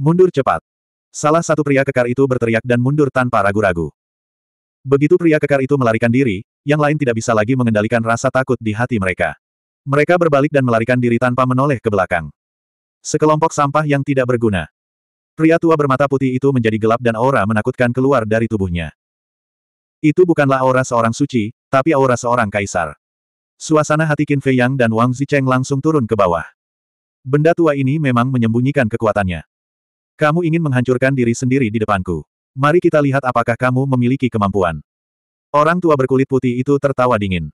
A: Mundur cepat. Salah satu pria kekar itu berteriak dan mundur tanpa ragu-ragu. Begitu pria kekar itu melarikan diri, yang lain tidak bisa lagi mengendalikan rasa takut di hati mereka. Mereka berbalik dan melarikan diri tanpa menoleh ke belakang. Sekelompok sampah yang tidak berguna. Pria tua bermata putih itu menjadi gelap dan aura menakutkan keluar dari tubuhnya. Itu bukanlah aura seorang suci, tapi aura seorang kaisar. Suasana hati Qin Fei Yang dan Wang Zicheng langsung turun ke bawah. Benda tua ini memang menyembunyikan kekuatannya. Kamu ingin menghancurkan diri sendiri di depanku. Mari kita lihat apakah kamu memiliki kemampuan. Orang tua berkulit putih itu tertawa dingin.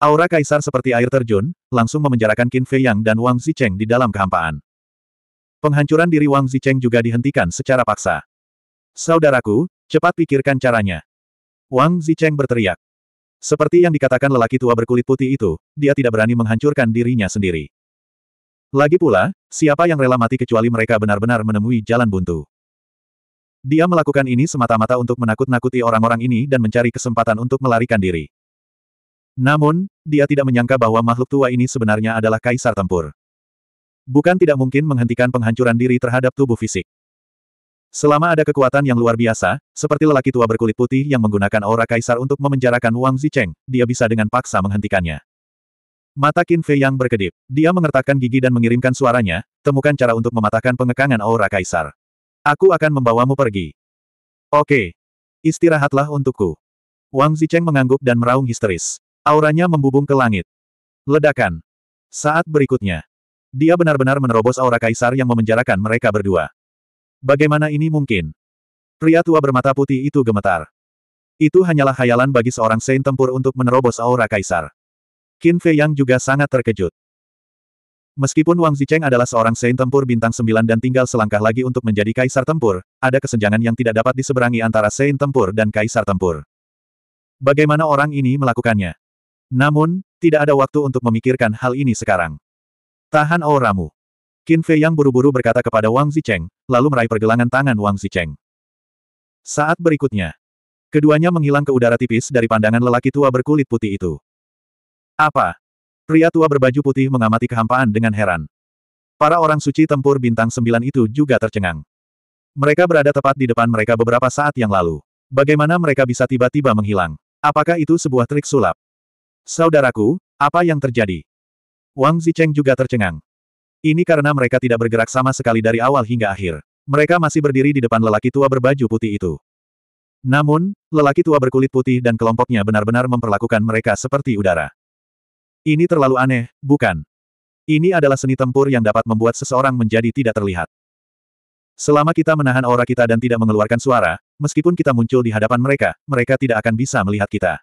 A: Aura kaisar seperti air terjun, langsung memenjarakan Qin Fei Yang dan Wang Zicheng di dalam kehampaan. Penghancuran diri Wang Zicheng juga dihentikan secara paksa. Saudaraku, cepat pikirkan caranya. Wang Zicheng berteriak. Seperti yang dikatakan lelaki tua berkulit putih itu, dia tidak berani menghancurkan dirinya sendiri. Lagi pula, siapa yang rela mati kecuali mereka benar-benar menemui jalan buntu. Dia melakukan ini semata-mata untuk menakut-nakuti orang-orang ini dan mencari kesempatan untuk melarikan diri. Namun, dia tidak menyangka bahwa makhluk tua ini sebenarnya adalah kaisar tempur. Bukan tidak mungkin menghentikan penghancuran diri terhadap tubuh fisik. Selama ada kekuatan yang luar biasa, seperti lelaki tua berkulit putih yang menggunakan aura kaisar untuk memenjarakan Wang Zicheng, dia bisa dengan paksa menghentikannya. Mata Qin Fei yang berkedip. Dia mengertakkan gigi dan mengirimkan suaranya, temukan cara untuk mematahkan pengekangan aura kaisar. Aku akan membawamu pergi. Oke. Istirahatlah untukku. Wang Zicheng mengangguk dan meraung histeris. Auranya membubung ke langit. Ledakan. Saat berikutnya. Dia benar-benar menerobos aura kaisar yang memenjarakan mereka berdua. Bagaimana ini mungkin? Pria tua bermata putih itu gemetar. Itu hanyalah khayalan bagi seorang Saint tempur untuk menerobos aura kaisar. Qin Fei Yang juga sangat terkejut. Meskipun Wang Zicheng adalah seorang Saint tempur bintang 9 dan tinggal selangkah lagi untuk menjadi kaisar tempur, ada kesenjangan yang tidak dapat diseberangi antara Saint tempur dan kaisar tempur. Bagaimana orang ini melakukannya? Namun, tidak ada waktu untuk memikirkan hal ini sekarang. Tahan auramu. Qin Fei yang buru-buru berkata kepada Wang Zicheng, lalu meraih pergelangan tangan Wang Zicheng. Saat berikutnya, keduanya menghilang ke udara tipis dari pandangan lelaki tua berkulit putih itu. Apa? Pria tua berbaju putih mengamati kehampaan dengan heran. Para orang suci tempur bintang sembilan itu juga tercengang. Mereka berada tepat di depan mereka beberapa saat yang lalu. Bagaimana mereka bisa tiba-tiba menghilang? Apakah itu sebuah trik sulap? Saudaraku, apa yang terjadi? Wang Zicheng juga tercengang. Ini karena mereka tidak bergerak sama sekali dari awal hingga akhir. Mereka masih berdiri di depan lelaki tua berbaju putih itu. Namun, lelaki tua berkulit putih dan kelompoknya benar-benar memperlakukan mereka seperti udara. Ini terlalu aneh, bukan? Ini adalah seni tempur yang dapat membuat seseorang menjadi tidak terlihat. Selama kita menahan aura kita dan tidak mengeluarkan suara, meskipun kita muncul di hadapan mereka, mereka tidak akan bisa melihat kita.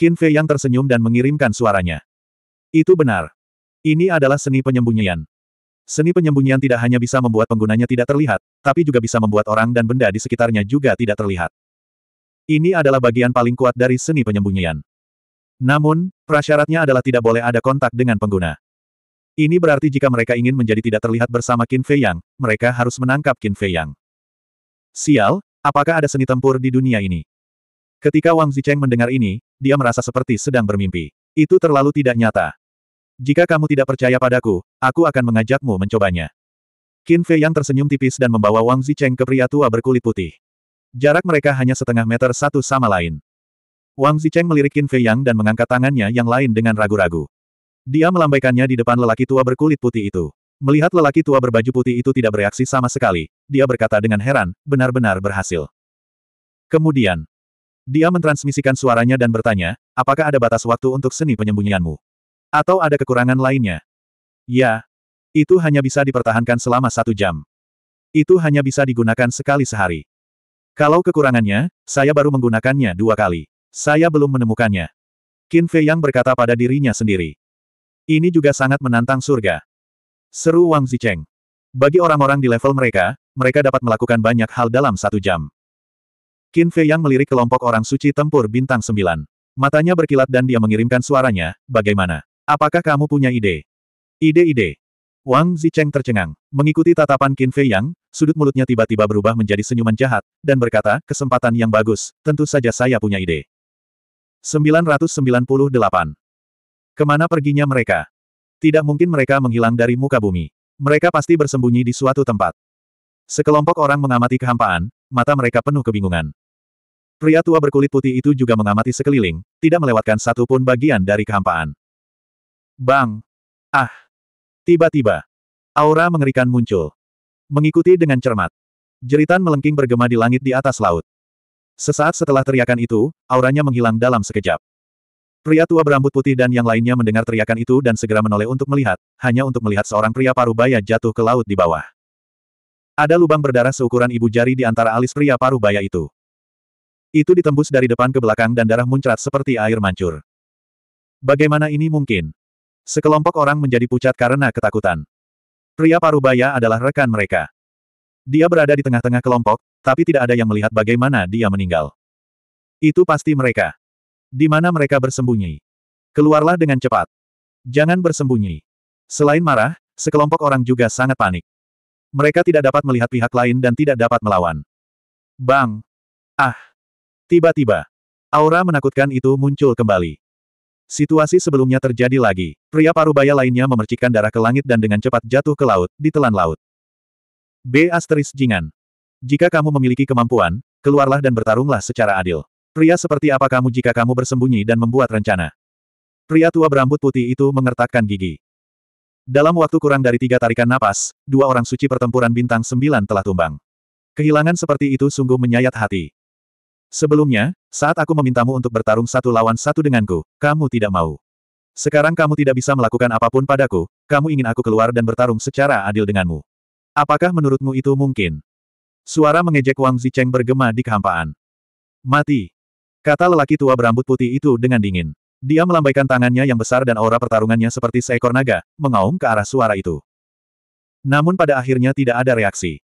A: Qin Fei yang tersenyum dan mengirimkan suaranya. Itu benar. Ini adalah seni penyembunyian. Seni penyembunyian tidak hanya bisa membuat penggunanya tidak terlihat, tapi juga bisa membuat orang dan benda di sekitarnya juga tidak terlihat. Ini adalah bagian paling kuat dari seni penyembunyian. Namun, prasyaratnya adalah tidak boleh ada kontak dengan pengguna. Ini berarti jika mereka ingin menjadi tidak terlihat bersama Qin Fei Yang, mereka harus menangkap Qin Fei Yang. Sial, apakah ada seni tempur di dunia ini? Ketika Wang Zicheng mendengar ini, dia merasa seperti sedang bermimpi. Itu terlalu tidak nyata. Jika kamu tidak percaya padaku, aku akan mengajakmu mencobanya. Qin Fei yang tersenyum tipis dan membawa Wang Zicheng ke pria tua berkulit putih. Jarak mereka hanya setengah meter satu sama lain. Wang Zicheng melirik Qin Fei Yang dan mengangkat tangannya yang lain dengan ragu-ragu. Dia melambaikannya di depan lelaki tua berkulit putih itu. Melihat lelaki tua berbaju putih itu tidak bereaksi sama sekali, dia berkata dengan heran, benar-benar berhasil. Kemudian, dia mentransmisikan suaranya dan bertanya, apakah ada batas waktu untuk seni penyembunyianmu? Atau ada kekurangan lainnya? Ya. Itu hanya bisa dipertahankan selama satu jam. Itu hanya bisa digunakan sekali sehari. Kalau kekurangannya, saya baru menggunakannya dua kali. Saya belum menemukannya. Qin Fei Yang berkata pada dirinya sendiri. Ini juga sangat menantang surga. Seru Wang Zicheng. Bagi orang-orang di level mereka, mereka dapat melakukan banyak hal dalam satu jam. Qin Fei Yang melirik kelompok orang suci tempur bintang sembilan. Matanya berkilat dan dia mengirimkan suaranya, bagaimana? Apakah kamu punya ide? Ide-ide. Wang Zicheng tercengang. Mengikuti tatapan Qin Fei Yang, sudut mulutnya tiba-tiba berubah menjadi senyuman jahat, dan berkata, kesempatan yang bagus, tentu saja saya punya ide. 998. Kemana perginya mereka? Tidak mungkin mereka menghilang dari muka bumi. Mereka pasti bersembunyi di suatu tempat. Sekelompok orang mengamati kehampaan, mata mereka penuh kebingungan. Pria tua berkulit putih itu juga mengamati sekeliling, tidak melewatkan satu pun bagian dari kehampaan. Bang! Ah! Tiba-tiba, aura mengerikan muncul. Mengikuti dengan cermat. Jeritan melengking bergema di langit di atas laut. Sesaat setelah teriakan itu, auranya menghilang dalam sekejap. Pria tua berambut putih dan yang lainnya mendengar teriakan itu dan segera menoleh untuk melihat, hanya untuk melihat seorang pria parubaya jatuh ke laut di bawah. Ada lubang berdarah seukuran ibu jari di antara alis pria parubaya itu. Itu ditembus dari depan ke belakang dan darah muncrat seperti air mancur. Bagaimana ini mungkin? Sekelompok orang menjadi pucat karena ketakutan. Pria parubaya adalah rekan mereka. Dia berada di tengah-tengah kelompok, tapi tidak ada yang melihat bagaimana dia meninggal. Itu pasti mereka. Di mana mereka bersembunyi? Keluarlah dengan cepat. Jangan bersembunyi. Selain marah, sekelompok orang juga sangat panik. Mereka tidak dapat melihat pihak lain dan tidak dapat melawan. Bang! Ah! Tiba-tiba, aura menakutkan itu muncul kembali. Situasi sebelumnya terjadi lagi. Pria parubaya lainnya memercikkan darah ke langit dan dengan cepat jatuh ke laut, ditelan laut. B. Asteris Jingan. Jika kamu memiliki kemampuan, keluarlah dan bertarunglah secara adil. Pria seperti apa kamu jika kamu bersembunyi dan membuat rencana? Pria tua berambut putih itu mengertakkan gigi. Dalam waktu kurang dari tiga tarikan napas, dua orang suci pertempuran bintang sembilan telah tumbang. Kehilangan seperti itu sungguh menyayat hati. Sebelumnya, saat aku memintamu untuk bertarung satu lawan satu denganku, kamu tidak mau. Sekarang kamu tidak bisa melakukan apapun padaku, kamu ingin aku keluar dan bertarung secara adil denganmu. Apakah menurutmu itu mungkin? Suara mengejek Wang Zicheng bergema di kehampaan. Mati! Kata lelaki tua berambut putih itu dengan dingin. Dia melambaikan tangannya yang besar dan aura pertarungannya seperti seekor naga, mengaum ke arah suara itu. Namun pada akhirnya tidak ada reaksi.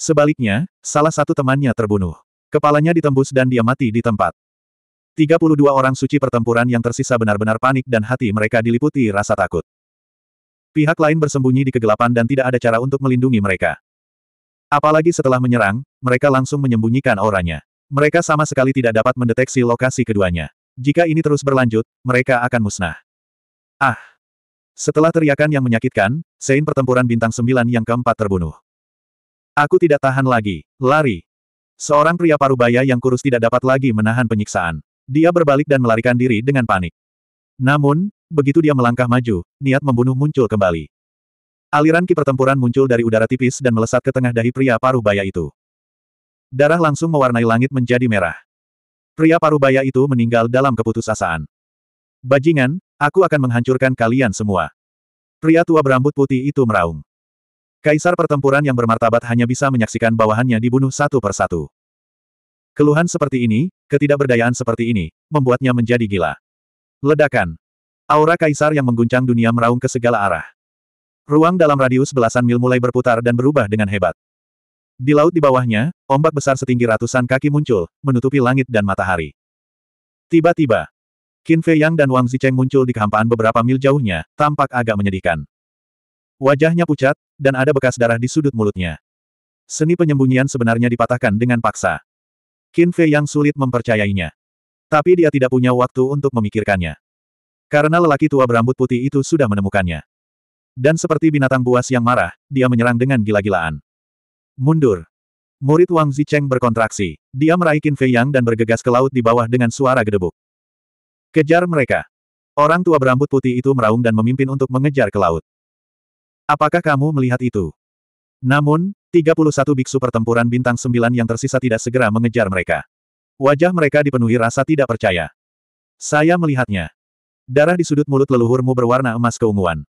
A: Sebaliknya, salah satu temannya terbunuh. Kepalanya ditembus dan dia mati di tempat. 32 orang suci pertempuran yang tersisa benar-benar panik dan hati mereka diliputi rasa takut. Pihak lain bersembunyi di kegelapan dan tidak ada cara untuk melindungi mereka. Apalagi setelah menyerang, mereka langsung menyembunyikan auranya. Mereka sama sekali tidak dapat mendeteksi lokasi keduanya. Jika ini terus berlanjut, mereka akan musnah. Ah! Setelah teriakan yang menyakitkan, Sein pertempuran bintang sembilan yang keempat terbunuh. Aku tidak tahan lagi, lari. Seorang pria parubaya yang kurus tidak dapat lagi menahan penyiksaan. Dia berbalik dan melarikan diri dengan panik. Namun, begitu dia melangkah maju, niat membunuh muncul kembali. Aliran ki pertempuran muncul dari udara tipis dan melesat ke tengah dahi pria parubaya itu. Darah langsung mewarnai langit menjadi merah. Pria parubaya itu meninggal dalam keputusasaan. Bajingan, aku akan menghancurkan kalian semua. Pria tua berambut putih itu meraung. Kaisar pertempuran yang bermartabat hanya bisa menyaksikan bawahannya dibunuh satu persatu. Keluhan seperti ini, ketidakberdayaan seperti ini, membuatnya menjadi gila. Ledakan. Aura kaisar yang mengguncang dunia meraung ke segala arah. Ruang dalam radius belasan mil mulai berputar dan berubah dengan hebat. Di laut di bawahnya, ombak besar setinggi ratusan kaki muncul, menutupi langit dan matahari. Tiba-tiba, Qin Fei Yang dan Wang Zicheng muncul di kehampaan beberapa mil jauhnya, tampak agak menyedihkan. Wajahnya pucat, dan ada bekas darah di sudut mulutnya. Seni penyembunyian sebenarnya dipatahkan dengan paksa. Qin Fei yang sulit mempercayainya. Tapi dia tidak punya waktu untuk memikirkannya. Karena lelaki tua berambut putih itu sudah menemukannya. Dan seperti binatang buas yang marah, dia menyerang dengan gila-gilaan. Mundur. Murid Wang Zicheng berkontraksi. Dia meraih Qin Fei Yang dan bergegas ke laut di bawah dengan suara gedebuk. Kejar mereka. Orang tua berambut putih itu meraung dan memimpin untuk mengejar ke laut. Apakah kamu melihat itu? Namun, 31 biksu pertempuran bintang 9 yang tersisa tidak segera mengejar mereka. Wajah mereka dipenuhi rasa tidak percaya. Saya melihatnya. Darah di sudut mulut leluhurmu berwarna emas keunguan.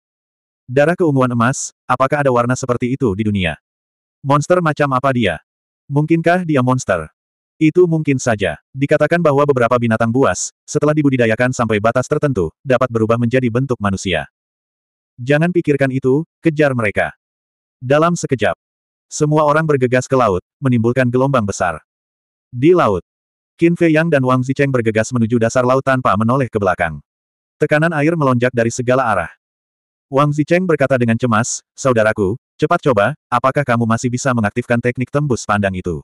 A: Darah keunguan emas, apakah ada warna seperti itu di dunia? Monster macam apa dia? Mungkinkah dia monster? Itu mungkin saja. Dikatakan bahwa beberapa binatang buas, setelah dibudidayakan sampai batas tertentu, dapat berubah menjadi bentuk manusia. Jangan pikirkan itu, kejar mereka. Dalam sekejap, semua orang bergegas ke laut, menimbulkan gelombang besar. Di laut, Qin Fei Yang dan Wang Zicheng bergegas menuju dasar laut tanpa menoleh ke belakang. Tekanan air melonjak dari segala arah. Wang Zicheng berkata dengan cemas, Saudaraku, cepat coba, apakah kamu masih bisa mengaktifkan teknik tembus pandang itu?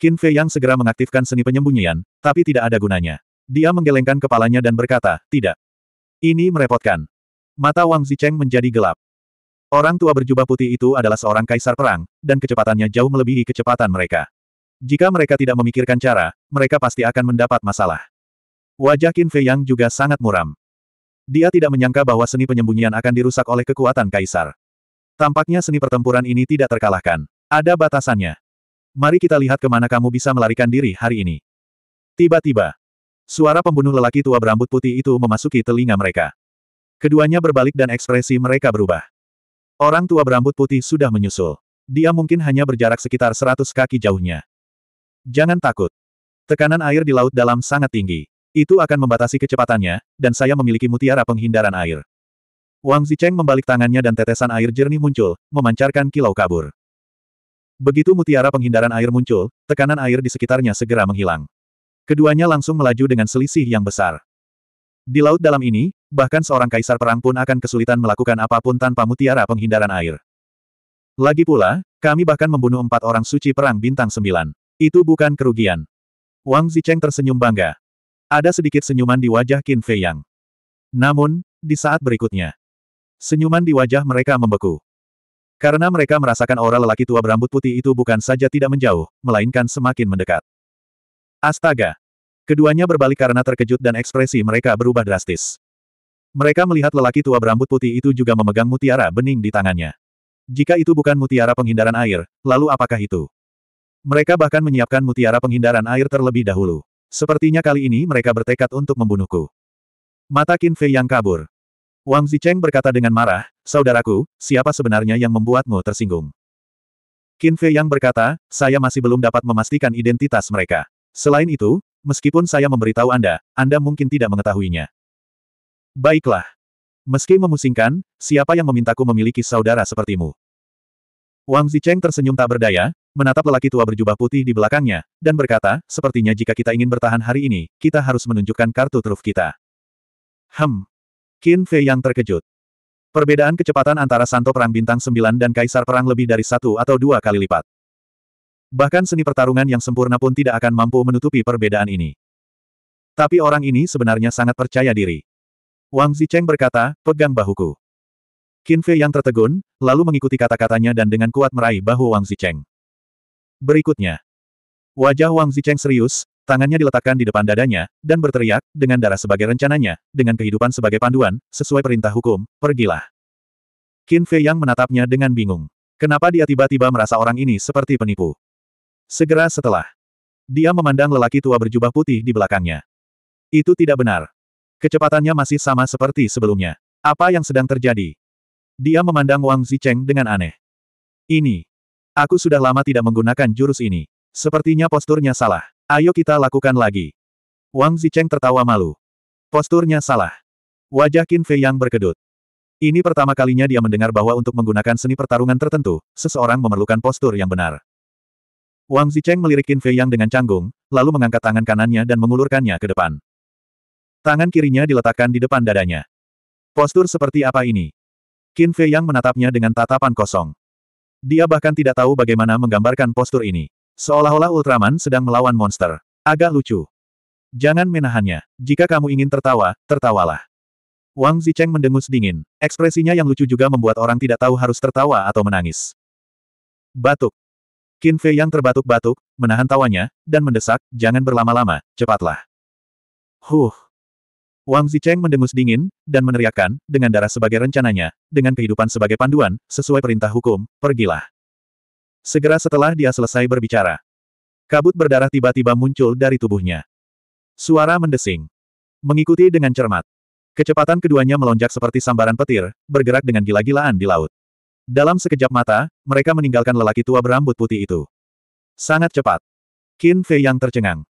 A: Qin Fei Yang segera mengaktifkan seni penyembunyian, tapi tidak ada gunanya. Dia menggelengkan kepalanya dan berkata, tidak. Ini merepotkan. Mata Wang Zicheng menjadi gelap. Orang tua berjubah putih itu adalah seorang kaisar perang, dan kecepatannya jauh melebihi kecepatan mereka. Jika mereka tidak memikirkan cara, mereka pasti akan mendapat masalah. Wajah Qin Fei Yang juga sangat muram. Dia tidak menyangka bahwa seni penyembunyian akan dirusak oleh kekuatan kaisar. Tampaknya seni pertempuran ini tidak terkalahkan. Ada batasannya. Mari kita lihat kemana kamu bisa melarikan diri hari ini. Tiba-tiba, suara pembunuh lelaki tua berambut putih itu memasuki telinga mereka. Keduanya berbalik dan ekspresi mereka berubah. Orang tua berambut putih sudah menyusul. Dia mungkin hanya berjarak sekitar 100 kaki jauhnya. Jangan takut. Tekanan air di laut dalam sangat tinggi. Itu akan membatasi kecepatannya, dan saya memiliki mutiara penghindaran air. Wang Zicheng membalik tangannya dan tetesan air jernih muncul, memancarkan kilau kabur. Begitu mutiara penghindaran air muncul, tekanan air di sekitarnya segera menghilang. Keduanya langsung melaju dengan selisih yang besar. Di laut dalam ini, Bahkan seorang kaisar perang pun akan kesulitan melakukan apapun tanpa mutiara penghindaran air. Lagi pula, kami bahkan membunuh empat orang suci perang bintang sembilan. Itu bukan kerugian. Wang Zicheng tersenyum bangga. Ada sedikit senyuman di wajah Qin Fei Yang. Namun, di saat berikutnya, senyuman di wajah mereka membeku. Karena mereka merasakan aura lelaki tua berambut putih itu bukan saja tidak menjauh, melainkan semakin mendekat. Astaga! Keduanya berbalik karena terkejut dan ekspresi mereka berubah drastis. Mereka melihat lelaki tua berambut putih itu juga memegang mutiara bening di tangannya. Jika itu bukan mutiara penghindaran air, lalu apakah itu? Mereka bahkan menyiapkan mutiara penghindaran air terlebih dahulu. Sepertinya kali ini mereka bertekad untuk membunuhku. Mata Qin Fei yang kabur. Wang Zicheng berkata dengan marah, Saudaraku, siapa sebenarnya yang membuatmu tersinggung? Qin Fei yang berkata, saya masih belum dapat memastikan identitas mereka. Selain itu, meskipun saya memberitahu Anda, Anda mungkin tidak mengetahuinya. Baiklah. Meski memusingkan, siapa yang memintaku memiliki saudara sepertimu? Wang Zicheng tersenyum tak berdaya, menatap lelaki tua berjubah putih di belakangnya, dan berkata, sepertinya jika kita ingin bertahan hari ini, kita harus menunjukkan kartu truf kita. Hem. Qin Fei yang terkejut. Perbedaan kecepatan antara Santo Perang Bintang 9 dan Kaisar Perang lebih dari satu atau dua kali lipat. Bahkan seni pertarungan yang sempurna pun tidak akan mampu menutupi perbedaan ini. Tapi orang ini sebenarnya sangat percaya diri. Wang Zicheng berkata, pegang bahuku. Qin Fei yang tertegun, lalu mengikuti kata-katanya dan dengan kuat meraih bahu Wang Zicheng. Berikutnya. Wajah Wang Zicheng serius, tangannya diletakkan di depan dadanya, dan berteriak, dengan darah sebagai rencananya, dengan kehidupan sebagai panduan, sesuai perintah hukum, pergilah. Qin Fei yang menatapnya dengan bingung. Kenapa dia tiba-tiba merasa orang ini seperti penipu? Segera setelah. Dia memandang lelaki tua berjubah putih di belakangnya. Itu tidak benar. Kecepatannya masih sama seperti sebelumnya. Apa yang sedang terjadi? Dia memandang Wang Zicheng dengan aneh. Ini. Aku sudah lama tidak menggunakan jurus ini. Sepertinya posturnya salah. Ayo kita lakukan lagi. Wang Zicheng tertawa malu. Posturnya salah. Wajah Qin Fei yang berkedut. Ini pertama kalinya dia mendengar bahwa untuk menggunakan seni pertarungan tertentu, seseorang memerlukan postur yang benar. Wang Zicheng melirik Qin Fei yang dengan canggung, lalu mengangkat tangan kanannya dan mengulurkannya ke depan. Tangan kirinya diletakkan di depan dadanya. Postur seperti apa ini? Qin Fei yang menatapnya dengan tatapan kosong. Dia bahkan tidak tahu bagaimana menggambarkan postur ini. Seolah-olah Ultraman sedang melawan monster. Agak lucu. Jangan menahannya. Jika kamu ingin tertawa, tertawalah. Wang Zicheng mendengus dingin. Ekspresinya yang lucu juga membuat orang tidak tahu harus tertawa atau menangis. Batuk. Qin Fei yang terbatuk-batuk, menahan tawanya, dan mendesak, jangan berlama-lama, cepatlah. Huh. Wang Zicheng mendengus dingin, dan meneriakkan, dengan darah sebagai rencananya, dengan kehidupan sebagai panduan, sesuai perintah hukum, pergilah. Segera setelah dia selesai berbicara, kabut berdarah tiba-tiba muncul dari tubuhnya. Suara mendesing. Mengikuti dengan cermat. Kecepatan keduanya melonjak seperti sambaran petir, bergerak dengan gila-gilaan di laut. Dalam sekejap mata, mereka meninggalkan lelaki tua berambut putih itu. Sangat cepat. Qin Fei yang tercengang.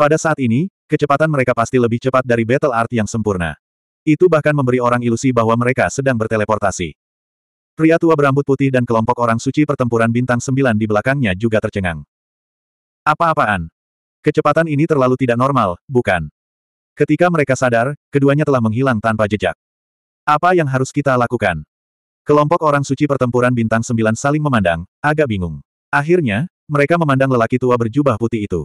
A: Pada saat ini, kecepatan mereka pasti lebih cepat dari Battle Art yang sempurna. Itu bahkan memberi orang ilusi bahwa mereka sedang berteleportasi. Pria tua berambut putih dan kelompok orang suci pertempuran bintang sembilan di belakangnya juga tercengang. Apa-apaan? Kecepatan ini terlalu tidak normal, bukan? Ketika mereka sadar, keduanya telah menghilang tanpa jejak. Apa yang harus kita lakukan? Kelompok orang suci pertempuran bintang sembilan saling memandang, agak bingung. Akhirnya, mereka memandang lelaki tua berjubah putih itu.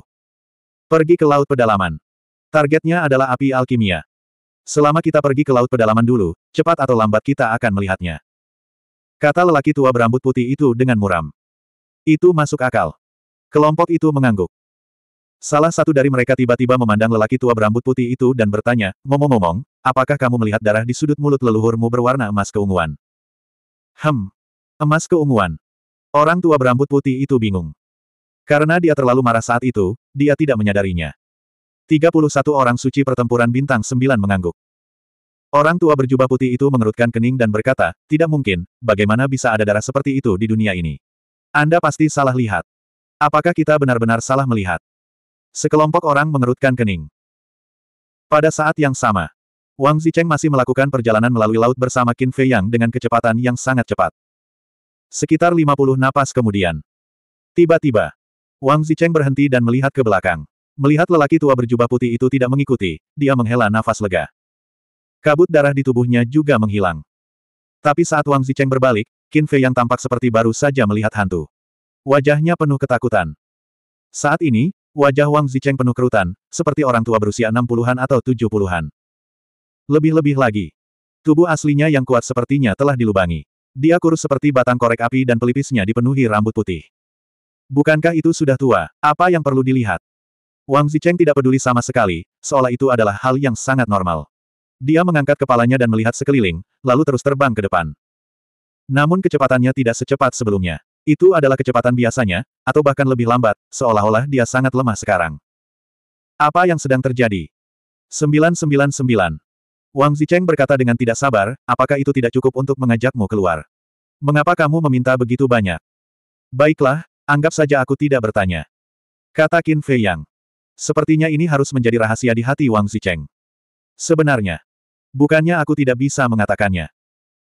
A: Pergi ke laut pedalaman. Targetnya adalah api alkimia. Selama kita pergi ke laut pedalaman dulu, cepat atau lambat kita akan melihatnya. Kata lelaki tua berambut putih itu dengan muram. Itu masuk akal. Kelompok itu mengangguk. Salah satu dari mereka tiba-tiba memandang lelaki tua berambut putih itu dan bertanya, Momomomong, ngomong apakah kamu melihat darah di sudut mulut leluhurmu berwarna emas keunguan? Hem. Emas keunguan. Orang tua berambut putih itu bingung. Karena dia terlalu marah saat itu, dia tidak menyadarinya. 31 orang suci pertempuran bintang 9 mengangguk. Orang tua berjubah putih itu mengerutkan kening dan berkata, tidak mungkin, bagaimana bisa ada darah seperti itu di dunia ini? Anda pasti salah lihat. Apakah kita benar-benar salah melihat? Sekelompok orang mengerutkan kening. Pada saat yang sama, Wang Zicheng masih melakukan perjalanan melalui laut bersama Qin Fei Yang dengan kecepatan yang sangat cepat. Sekitar 50 napas kemudian. Tiba-tiba, Wang Zicheng berhenti dan melihat ke belakang. Melihat lelaki tua berjubah putih itu tidak mengikuti, dia menghela nafas lega. Kabut darah di tubuhnya juga menghilang. Tapi saat Wang Zicheng berbalik, Qin Fei yang tampak seperti baru saja melihat hantu. Wajahnya penuh ketakutan. Saat ini, wajah Wang Zicheng penuh kerutan, seperti orang tua berusia 60-an atau 70-an. Lebih-lebih lagi. Tubuh aslinya yang kuat sepertinya telah dilubangi. Dia kurus seperti batang korek api dan pelipisnya dipenuhi rambut putih. Bukankah itu sudah tua? Apa yang perlu dilihat? Wang Zicheng tidak peduli sama sekali, seolah itu adalah hal yang sangat normal. Dia mengangkat kepalanya dan melihat sekeliling, lalu terus terbang ke depan. Namun kecepatannya tidak secepat sebelumnya. Itu adalah kecepatan biasanya, atau bahkan lebih lambat, seolah-olah dia sangat lemah sekarang. Apa yang sedang terjadi? 999. Wang Zicheng berkata dengan tidak sabar, apakah itu tidak cukup untuk mengajakmu keluar? Mengapa kamu meminta begitu banyak? Baiklah, Anggap saja aku tidak bertanya. Kata Qin Fei Yang. Sepertinya ini harus menjadi rahasia di hati Wang Zicheng. Sebenarnya. Bukannya aku tidak bisa mengatakannya.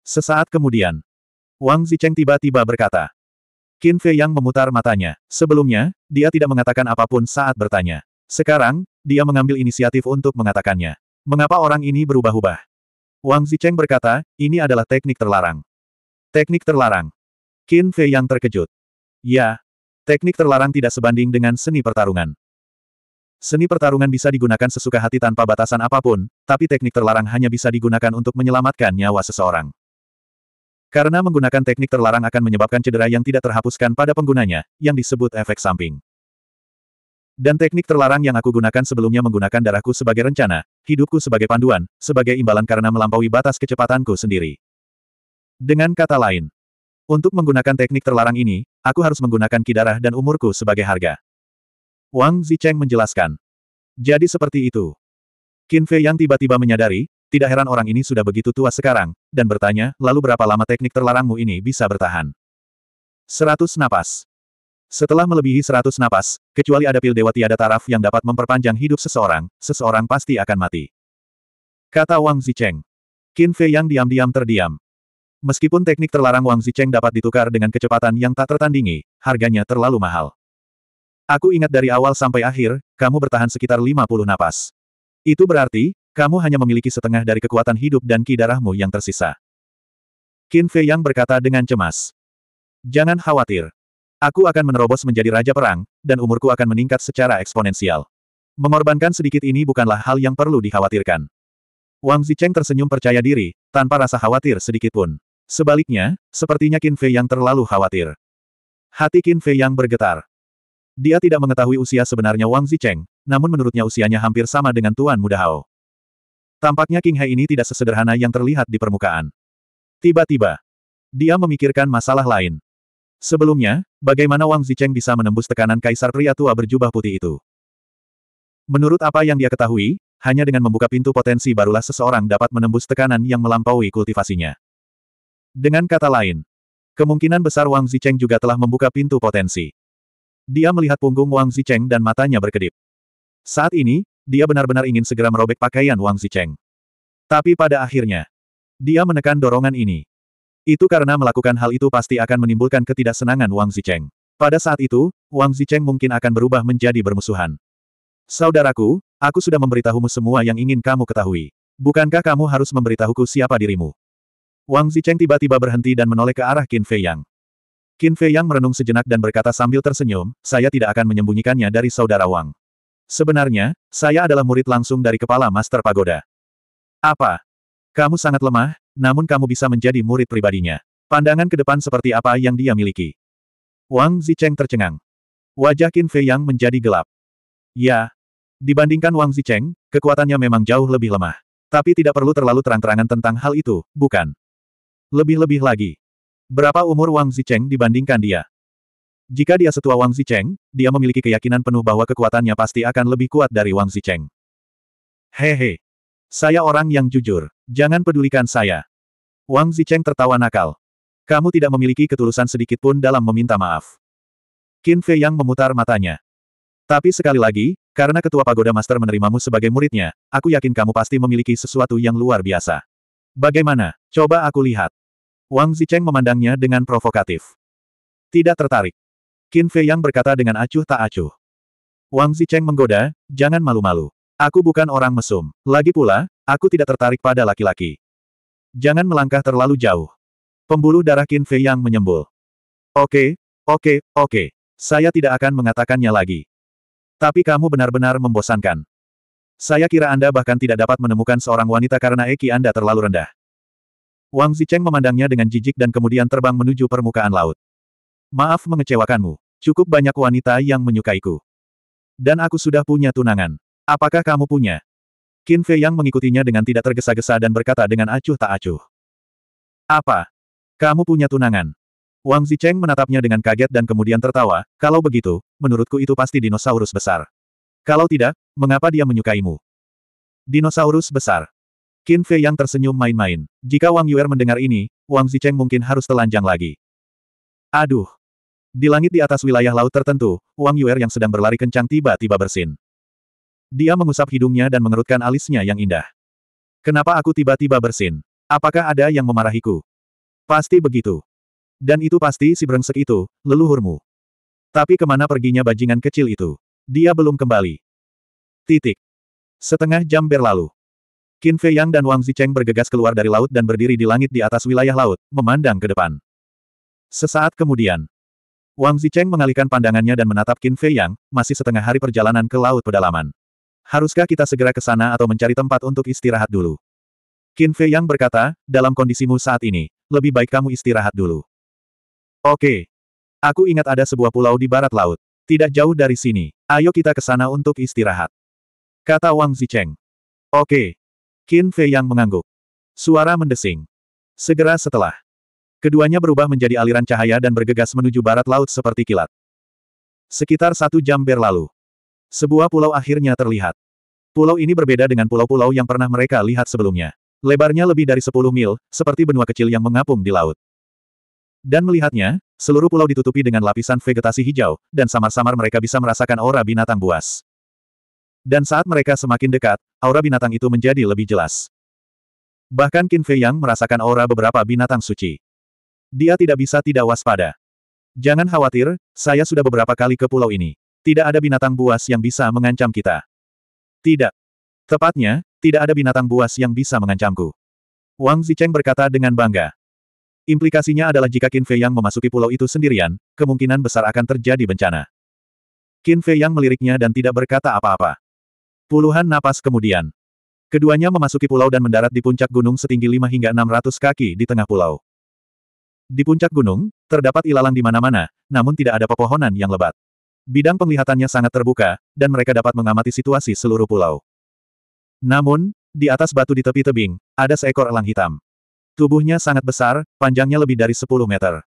A: Sesaat kemudian. Wang Zicheng tiba-tiba berkata. Qin Fei Yang memutar matanya. Sebelumnya, dia tidak mengatakan apapun saat bertanya. Sekarang, dia mengambil inisiatif untuk mengatakannya. Mengapa orang ini berubah-ubah? Wang Zicheng berkata, ini adalah teknik terlarang. Teknik terlarang. Qin Fei Yang terkejut. Ya, Teknik terlarang tidak sebanding dengan seni pertarungan. Seni pertarungan bisa digunakan sesuka hati tanpa batasan apapun, tapi teknik terlarang hanya bisa digunakan untuk menyelamatkan nyawa seseorang. Karena menggunakan teknik terlarang akan menyebabkan cedera yang tidak terhapuskan pada penggunanya, yang disebut efek samping. Dan teknik terlarang yang aku gunakan sebelumnya menggunakan darahku sebagai rencana, hidupku sebagai panduan, sebagai imbalan karena melampaui batas kecepatanku sendiri. Dengan kata lain, untuk menggunakan teknik terlarang ini, Aku harus menggunakan kidarah dan umurku sebagai harga. Wang Zicheng menjelaskan. Jadi seperti itu. Qin Fei yang tiba-tiba menyadari, tidak heran orang ini sudah begitu tua sekarang, dan bertanya, lalu berapa lama teknik terlarangmu ini bisa bertahan? Seratus napas. Setelah melebihi seratus napas, kecuali ada pil dewa tiada taraf yang dapat memperpanjang hidup seseorang, seseorang pasti akan mati. Kata Wang Zicheng. Qin Fei yang diam-diam terdiam. Meskipun teknik terlarang Wang Zicheng dapat ditukar dengan kecepatan yang tak tertandingi, harganya terlalu mahal. Aku ingat dari awal sampai akhir, kamu bertahan sekitar 50 napas. Itu berarti, kamu hanya memiliki setengah dari kekuatan hidup dan ki darahmu yang tersisa. Qin Fei Yang berkata dengan cemas. Jangan khawatir. Aku akan menerobos menjadi raja perang, dan umurku akan meningkat secara eksponensial. Mengorbankan sedikit ini bukanlah hal yang perlu dikhawatirkan. Wang Zicheng tersenyum percaya diri, tanpa rasa khawatir sedikitpun. Sebaliknya, sepertinya Qin Fei yang terlalu khawatir. Hati Qin Fei yang bergetar. Dia tidak mengetahui usia sebenarnya Wang Zicheng, namun menurutnya usianya hampir sama dengan Tuan Muda Hao. Tampaknya King He ini tidak sesederhana yang terlihat di permukaan. Tiba-tiba, dia memikirkan masalah lain. Sebelumnya, bagaimana Wang Zicheng bisa menembus tekanan kaisar pria tua berjubah putih itu? Menurut apa yang dia ketahui, hanya dengan membuka pintu potensi barulah seseorang dapat menembus tekanan yang melampaui kultivasinya. Dengan kata lain, kemungkinan besar Wang Zicheng juga telah membuka pintu potensi. Dia melihat punggung Wang Zicheng dan matanya berkedip. Saat ini, dia benar-benar ingin segera merobek pakaian Wang Zicheng. Tapi pada akhirnya, dia menekan dorongan ini. Itu karena melakukan hal itu pasti akan menimbulkan ketidaksenangan Wang Zicheng. Pada saat itu, Wang Zicheng mungkin akan berubah menjadi bermusuhan. Saudaraku, aku sudah memberitahumu semua yang ingin kamu ketahui. Bukankah kamu harus memberitahuku siapa dirimu? Wang Zicheng tiba-tiba berhenti dan menoleh ke arah Qin Fei Yang. Qin Fei Yang merenung sejenak dan berkata sambil tersenyum, saya tidak akan menyembunyikannya dari saudara Wang. Sebenarnya, saya adalah murid langsung dari kepala Master Pagoda. Apa? Kamu sangat lemah, namun kamu bisa menjadi murid pribadinya. Pandangan ke depan seperti apa yang dia miliki. Wang Zicheng tercengang. Wajah Qin Fei Yang menjadi gelap. Ya. Dibandingkan Wang Zicheng, kekuatannya memang jauh lebih lemah. Tapi tidak perlu terlalu terang-terangan tentang hal itu, bukan? Lebih-lebih lagi. Berapa umur Wang Zicheng dibandingkan dia? Jika dia setua Wang Zicheng, dia memiliki keyakinan penuh bahwa kekuatannya pasti akan lebih kuat dari Wang Zicheng. Hehe. Saya orang yang jujur. Jangan pedulikan saya. Wang Zicheng tertawa nakal. Kamu tidak memiliki ketulusan sedikit pun dalam meminta maaf. Qin Fei yang memutar matanya. Tapi sekali lagi, karena ketua pagoda master menerimamu sebagai muridnya, aku yakin kamu pasti memiliki sesuatu yang luar biasa. Bagaimana? Coba aku lihat. Wang Zicheng memandangnya dengan provokatif. Tidak tertarik. Qin Fei Yang berkata dengan acuh tak acuh. Wang Zicheng menggoda, jangan malu-malu. Aku bukan orang mesum. Lagi pula, aku tidak tertarik pada laki-laki. Jangan melangkah terlalu jauh. Pembuluh darah Qin Fei Yang menyembul. Oke, oke, oke. Saya tidak akan mengatakannya lagi. Tapi kamu benar-benar membosankan. Saya kira Anda bahkan tidak dapat menemukan seorang wanita karena eki Anda terlalu rendah. Wang Zicheng memandangnya dengan jijik dan kemudian terbang menuju permukaan laut. Maaf mengecewakanmu. Cukup banyak wanita yang menyukaiku. Dan aku sudah punya tunangan. Apakah kamu punya? Qin Fei Yang mengikutinya dengan tidak tergesa-gesa dan berkata dengan acuh tak acuh. Apa? Kamu punya tunangan? Wang Zicheng menatapnya dengan kaget dan kemudian tertawa, kalau begitu, menurutku itu pasti dinosaurus besar. Kalau tidak, mengapa dia menyukaimu? Dinosaurus besar. Qin Fei yang tersenyum main-main. Jika Wang Yuer mendengar ini, Wang Zicheng mungkin harus telanjang lagi. Aduh. Di langit di atas wilayah laut tertentu, Wang Yuer yang sedang berlari kencang tiba-tiba bersin. Dia mengusap hidungnya dan mengerutkan alisnya yang indah. Kenapa aku tiba-tiba bersin? Apakah ada yang memarahiku? Pasti begitu. Dan itu pasti si brengsek itu, leluhurmu. Tapi kemana perginya bajingan kecil itu? Dia belum kembali. Titik. Setengah jam berlalu. Qin Fei Yang dan Wang Zicheng bergegas keluar dari laut dan berdiri di langit di atas wilayah laut, memandang ke depan. Sesaat kemudian, Wang Zicheng mengalihkan pandangannya dan menatap Qin Fei Yang, masih setengah hari perjalanan ke laut pedalaman. Haruskah kita segera ke sana atau mencari tempat untuk istirahat dulu? Qin Fei Yang berkata, dalam kondisimu saat ini, lebih baik kamu istirahat dulu. Oke. Aku ingat ada sebuah pulau di barat laut. Tidak jauh dari sini. Ayo kita ke sana untuk istirahat. Kata Wang Zicheng. Oke. Qin Fei yang mengangguk. Suara mendesing. Segera setelah. Keduanya berubah menjadi aliran cahaya dan bergegas menuju barat laut seperti kilat. Sekitar satu jam berlalu. Sebuah pulau akhirnya terlihat. Pulau ini berbeda dengan pulau-pulau yang pernah mereka lihat sebelumnya. Lebarnya lebih dari 10 mil, seperti benua kecil yang mengapung di laut. Dan melihatnya, seluruh pulau ditutupi dengan lapisan vegetasi hijau, dan samar-samar mereka bisa merasakan aura binatang buas. Dan saat mereka semakin dekat, aura binatang itu menjadi lebih jelas. Bahkan Qin Fei Yang merasakan aura beberapa binatang suci. Dia tidak bisa tidak waspada. Jangan khawatir, saya sudah beberapa kali ke pulau ini. Tidak ada binatang buas yang bisa mengancam kita. Tidak. Tepatnya, tidak ada binatang buas yang bisa mengancamku. Wang Zicheng berkata dengan bangga. Implikasinya adalah jika Qin Fei Yang memasuki pulau itu sendirian, kemungkinan besar akan terjadi bencana. Qin Fei Yang meliriknya dan tidak berkata apa-apa. Puluhan napas kemudian. Keduanya memasuki pulau dan mendarat di puncak gunung setinggi 5 hingga 600 kaki di tengah pulau. Di puncak gunung, terdapat ilalang di mana-mana, namun tidak ada pepohonan yang lebat. Bidang penglihatannya sangat terbuka, dan mereka dapat mengamati situasi seluruh pulau. Namun, di atas batu di tepi tebing, ada seekor elang hitam. Tubuhnya sangat besar, panjangnya lebih dari 10 meter.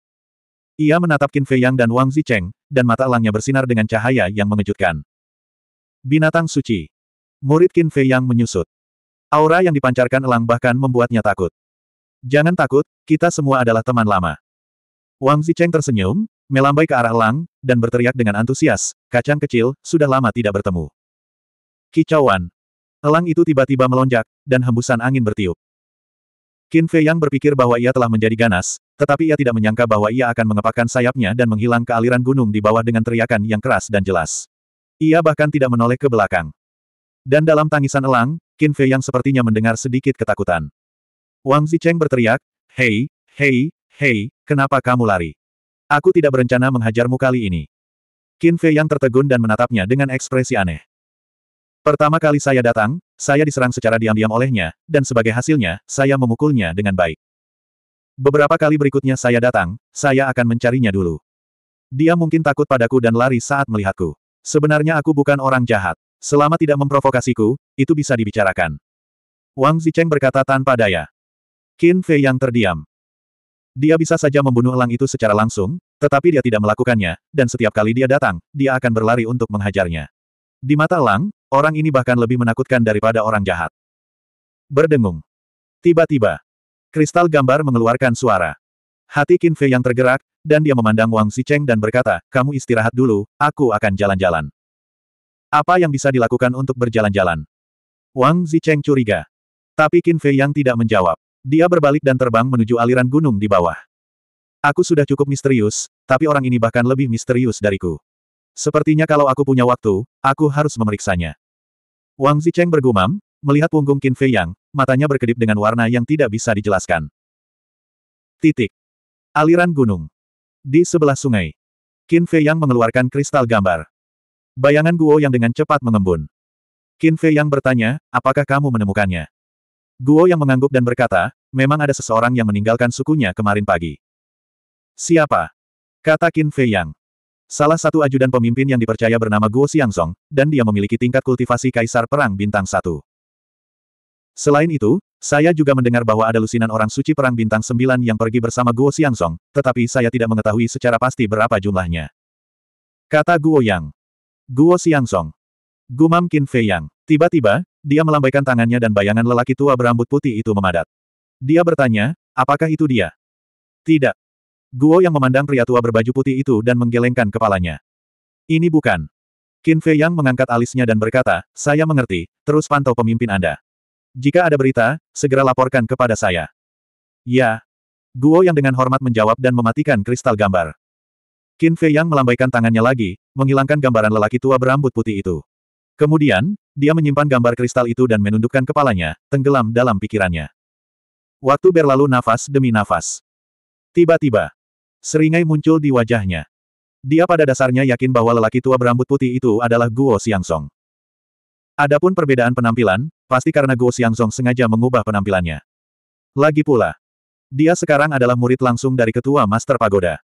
A: Ia menatap Qin Fei Yang dan Wang Zicheng, dan mata elangnya bersinar dengan cahaya yang mengejutkan. Binatang suci. Murid Qin Fei yang menyusut. Aura yang dipancarkan elang bahkan membuatnya takut. Jangan takut, kita semua adalah teman lama. Wang Zicheng tersenyum, melambai ke arah elang, dan berteriak dengan antusias, kacang kecil, sudah lama tidak bertemu. Kicauan. Elang itu tiba-tiba melonjak, dan hembusan angin bertiup. Qin Fei Yang berpikir bahwa ia telah menjadi ganas, tetapi ia tidak menyangka bahwa ia akan mengepakkan sayapnya dan menghilang ke aliran gunung di bawah dengan teriakan yang keras dan jelas. Ia bahkan tidak menoleh ke belakang. Dan dalam tangisan elang, Qin Fei yang sepertinya mendengar sedikit ketakutan. Wang Zicheng berteriak, Hei, hei, hei, kenapa kamu lari? Aku tidak berencana menghajarmu kali ini. Qin Fei yang tertegun dan menatapnya dengan ekspresi aneh. Pertama kali saya datang, saya diserang secara diam-diam olehnya, dan sebagai hasilnya, saya memukulnya dengan baik. Beberapa kali berikutnya saya datang, saya akan mencarinya dulu. Dia mungkin takut padaku dan lari saat melihatku. Sebenarnya aku bukan orang jahat. Selama tidak memprovokasiku, itu bisa dibicarakan. Wang Zicheng berkata tanpa daya. Qin Fei yang terdiam. Dia bisa saja membunuh elang itu secara langsung, tetapi dia tidak melakukannya, dan setiap kali dia datang, dia akan berlari untuk menghajarnya. Di mata elang, orang ini bahkan lebih menakutkan daripada orang jahat. Berdengung. Tiba-tiba, kristal gambar mengeluarkan suara. Hati Qin Fei yang tergerak, dan dia memandang Wang Zicheng dan berkata, kamu istirahat dulu, aku akan jalan-jalan. Apa yang bisa dilakukan untuk berjalan-jalan? Wang Zicheng curiga. Tapi Qin Fei yang tidak menjawab. Dia berbalik dan terbang menuju aliran gunung di bawah. Aku sudah cukup misterius, tapi orang ini bahkan lebih misterius dariku. Sepertinya kalau aku punya waktu, aku harus memeriksanya. Wang Zicheng bergumam, melihat punggung Qin Fei Yang, matanya berkedip dengan warna yang tidak bisa dijelaskan. Titik. Aliran gunung. Di sebelah sungai. Qin Fei Yang mengeluarkan kristal gambar. Bayangan Guo yang dengan cepat mengembun. Qin Fei yang bertanya, apakah kamu menemukannya? Guo yang mengangguk dan berkata, memang ada seseorang yang meninggalkan sukunya kemarin pagi. Siapa? Kata Qin Fei yang. Salah satu ajudan pemimpin yang dipercaya bernama Guo Xiangzong, dan dia memiliki tingkat kultivasi Kaisar Perang Bintang Satu. Selain itu, saya juga mendengar bahwa ada lusinan orang suci Perang Bintang Sembilan yang pergi bersama Guo Xiangzong, tetapi saya tidak mengetahui secara pasti berapa jumlahnya. Kata Guo Yang. Guo Xiangsong. Gumam Qin Fei Yang. Tiba-tiba, dia melambaikan tangannya dan bayangan lelaki tua berambut putih itu memadat. Dia bertanya, apakah itu dia? Tidak. Guo yang memandang pria tua berbaju putih itu dan menggelengkan kepalanya. Ini bukan. Qin Fei Yang mengangkat alisnya dan berkata, saya mengerti, terus pantau pemimpin Anda. Jika ada berita, segera laporkan kepada saya. Ya. Guo yang dengan hormat menjawab dan mematikan kristal gambar. Qin Fei Yang melambaikan tangannya lagi, menghilangkan gambaran lelaki tua berambut putih itu. Kemudian, dia menyimpan gambar kristal itu dan menundukkan kepalanya, tenggelam dalam pikirannya. Waktu berlalu nafas demi nafas. Tiba-tiba, seringai muncul di wajahnya. Dia pada dasarnya yakin bahwa lelaki tua berambut putih itu adalah Guo Xiangsong. Adapun perbedaan penampilan, pasti karena Guo Xiangsong sengaja mengubah penampilannya. Lagi pula, dia sekarang adalah murid langsung dari ketua Master Pagoda.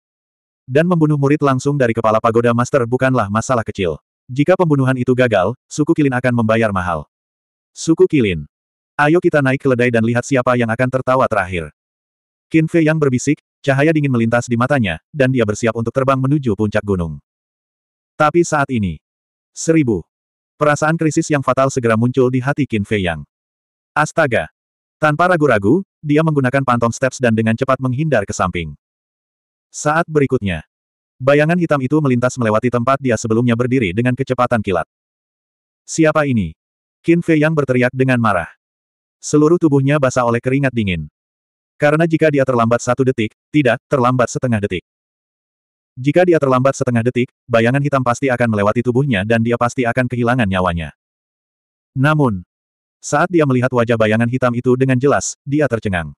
A: Dan membunuh murid langsung dari kepala pagoda master bukanlah masalah kecil. Jika pembunuhan itu gagal, suku Kilin akan membayar mahal. Suku Kilin. Ayo kita naik keledai dan lihat siapa yang akan tertawa terakhir. Qin Fei yang berbisik, cahaya dingin melintas di matanya, dan dia bersiap untuk terbang menuju puncak gunung. Tapi saat ini. Seribu. Perasaan krisis yang fatal segera muncul di hati Qin Fei Yang. Astaga. Tanpa ragu-ragu, dia menggunakan pantom steps dan dengan cepat menghindar ke samping. Saat berikutnya, bayangan hitam itu melintas melewati tempat dia sebelumnya berdiri dengan kecepatan kilat. Siapa ini? Qin Fei yang berteriak dengan marah. Seluruh tubuhnya basah oleh keringat dingin. Karena jika dia terlambat satu detik, tidak, terlambat setengah detik. Jika dia terlambat setengah detik, bayangan hitam pasti akan melewati tubuhnya dan dia pasti akan kehilangan nyawanya. Namun, saat dia melihat wajah bayangan hitam itu dengan jelas, dia tercengang.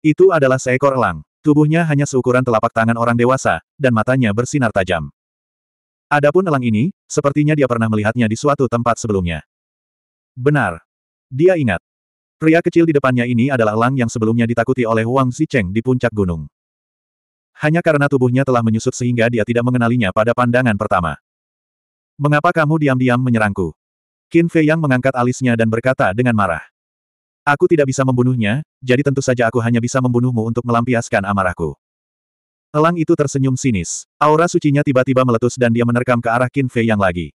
A: Itu adalah seekor elang. Tubuhnya hanya seukuran telapak tangan orang dewasa, dan matanya bersinar tajam. Adapun elang ini, sepertinya dia pernah melihatnya di suatu tempat sebelumnya. Benar. Dia ingat. Pria kecil di depannya ini adalah elang yang sebelumnya ditakuti oleh Wang Zicheng di puncak gunung. Hanya karena tubuhnya telah menyusut sehingga dia tidak mengenalinya pada pandangan pertama. Mengapa kamu diam-diam menyerangku? Qin Fei Yang mengangkat alisnya dan berkata dengan marah. Aku tidak bisa membunuhnya, jadi tentu saja aku hanya bisa membunuhmu untuk melampiaskan amarahku. Elang itu tersenyum sinis. Aura sucinya tiba-tiba meletus dan dia menerkam ke arah Qin Fei yang lagi.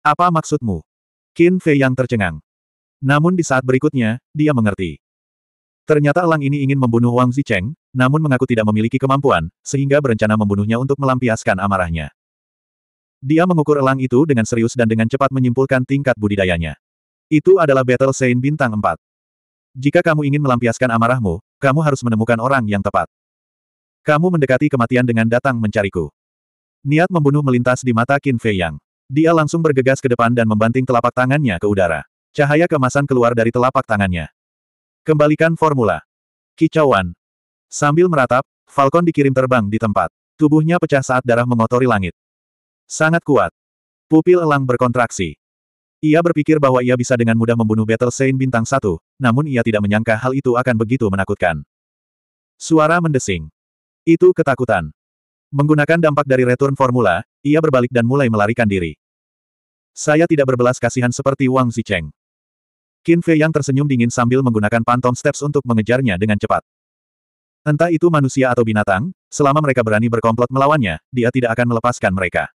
A: Apa maksudmu? Qin Fei yang tercengang. Namun di saat berikutnya, dia mengerti. Ternyata elang ini ingin membunuh Wang Zicheng, namun mengaku tidak memiliki kemampuan, sehingga berencana membunuhnya untuk melampiaskan amarahnya. Dia mengukur elang itu dengan serius dan dengan cepat menyimpulkan tingkat budidayanya. Itu adalah Battle Saint Bintang 4. Jika kamu ingin melampiaskan amarahmu, kamu harus menemukan orang yang tepat. Kamu mendekati kematian dengan datang mencariku. Niat membunuh melintas di mata Qin Fei Yang. Dia langsung bergegas ke depan dan membanting telapak tangannya ke udara. Cahaya kemasan keluar dari telapak tangannya. Kembalikan formula. Kicauan. Sambil meratap, Falcon dikirim terbang di tempat. Tubuhnya pecah saat darah mengotori langit. Sangat kuat. Pupil elang berkontraksi. Ia berpikir bahwa ia bisa dengan mudah membunuh Battle Saint bintang satu, namun ia tidak menyangka hal itu akan begitu menakutkan. Suara mendesing. Itu ketakutan. Menggunakan dampak dari return formula, ia berbalik dan mulai melarikan diri. Saya tidak berbelas kasihan seperti Wang Zicheng. Qin Fei yang tersenyum dingin sambil menggunakan pantom steps untuk mengejarnya dengan cepat. Entah itu manusia atau binatang, selama mereka berani berkomplot melawannya, dia tidak akan melepaskan mereka.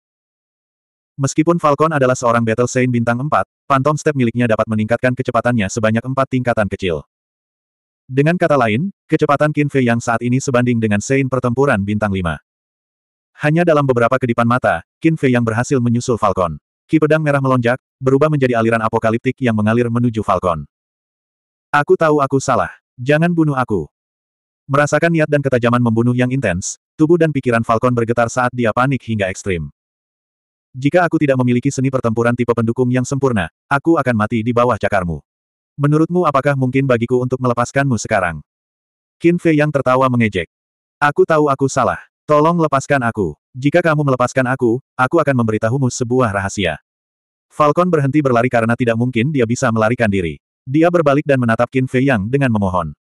A: Meskipun Falcon adalah seorang Battle Saint bintang 4, Phantom Step miliknya dapat meningkatkan kecepatannya sebanyak empat tingkatan kecil. Dengan kata lain, kecepatan Qin Fei yang saat ini sebanding dengan Saint pertempuran bintang 5. Hanya dalam beberapa kedipan mata, Qin Fei yang berhasil menyusul Falcon. Ki pedang merah melonjak, berubah menjadi aliran apokaliptik yang mengalir menuju Falcon. Aku tahu aku salah. Jangan bunuh aku. Merasakan niat dan ketajaman membunuh yang intens, tubuh dan pikiran Falcon bergetar saat dia panik hingga ekstrim. Jika aku tidak memiliki seni pertempuran tipe pendukung yang sempurna, aku akan mati di bawah cakarmu. Menurutmu apakah mungkin bagiku untuk melepaskanmu sekarang? Qin Fei yang tertawa mengejek. Aku tahu aku salah. Tolong lepaskan aku. Jika kamu melepaskan aku, aku akan memberitahumu sebuah rahasia. Falcon berhenti berlari karena tidak mungkin dia bisa melarikan diri. Dia berbalik dan menatap Qin Fei Yang dengan memohon.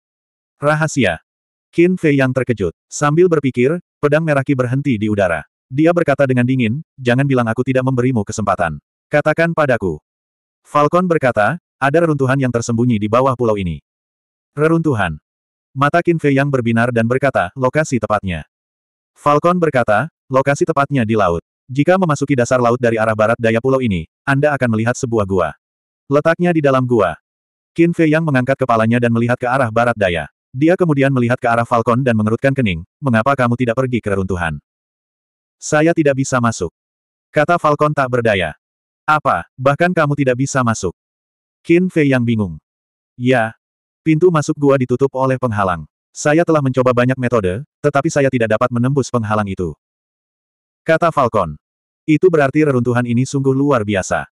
A: Rahasia. Qin Fei Yang terkejut. Sambil berpikir, pedang merah Ki berhenti di udara. Dia berkata dengan dingin, jangan bilang aku tidak memberimu kesempatan. Katakan padaku. Falcon berkata, ada reruntuhan yang tersembunyi di bawah pulau ini. Reruntuhan. Mata Qin Fei yang berbinar dan berkata, lokasi tepatnya. Falcon berkata, lokasi tepatnya di laut. Jika memasuki dasar laut dari arah barat daya pulau ini, Anda akan melihat sebuah gua. Letaknya di dalam gua. Qin Fei yang mengangkat kepalanya dan melihat ke arah barat daya. Dia kemudian melihat ke arah Falcon dan mengerutkan kening, mengapa kamu tidak pergi ke reruntuhan? Saya tidak bisa masuk. Kata Falcon tak berdaya. Apa, bahkan kamu tidak bisa masuk? Qin Fei yang bingung. Ya. Pintu masuk gua ditutup oleh penghalang. Saya telah mencoba banyak metode, tetapi saya tidak dapat menembus penghalang itu. Kata Falcon. Itu berarti reruntuhan ini sungguh luar biasa.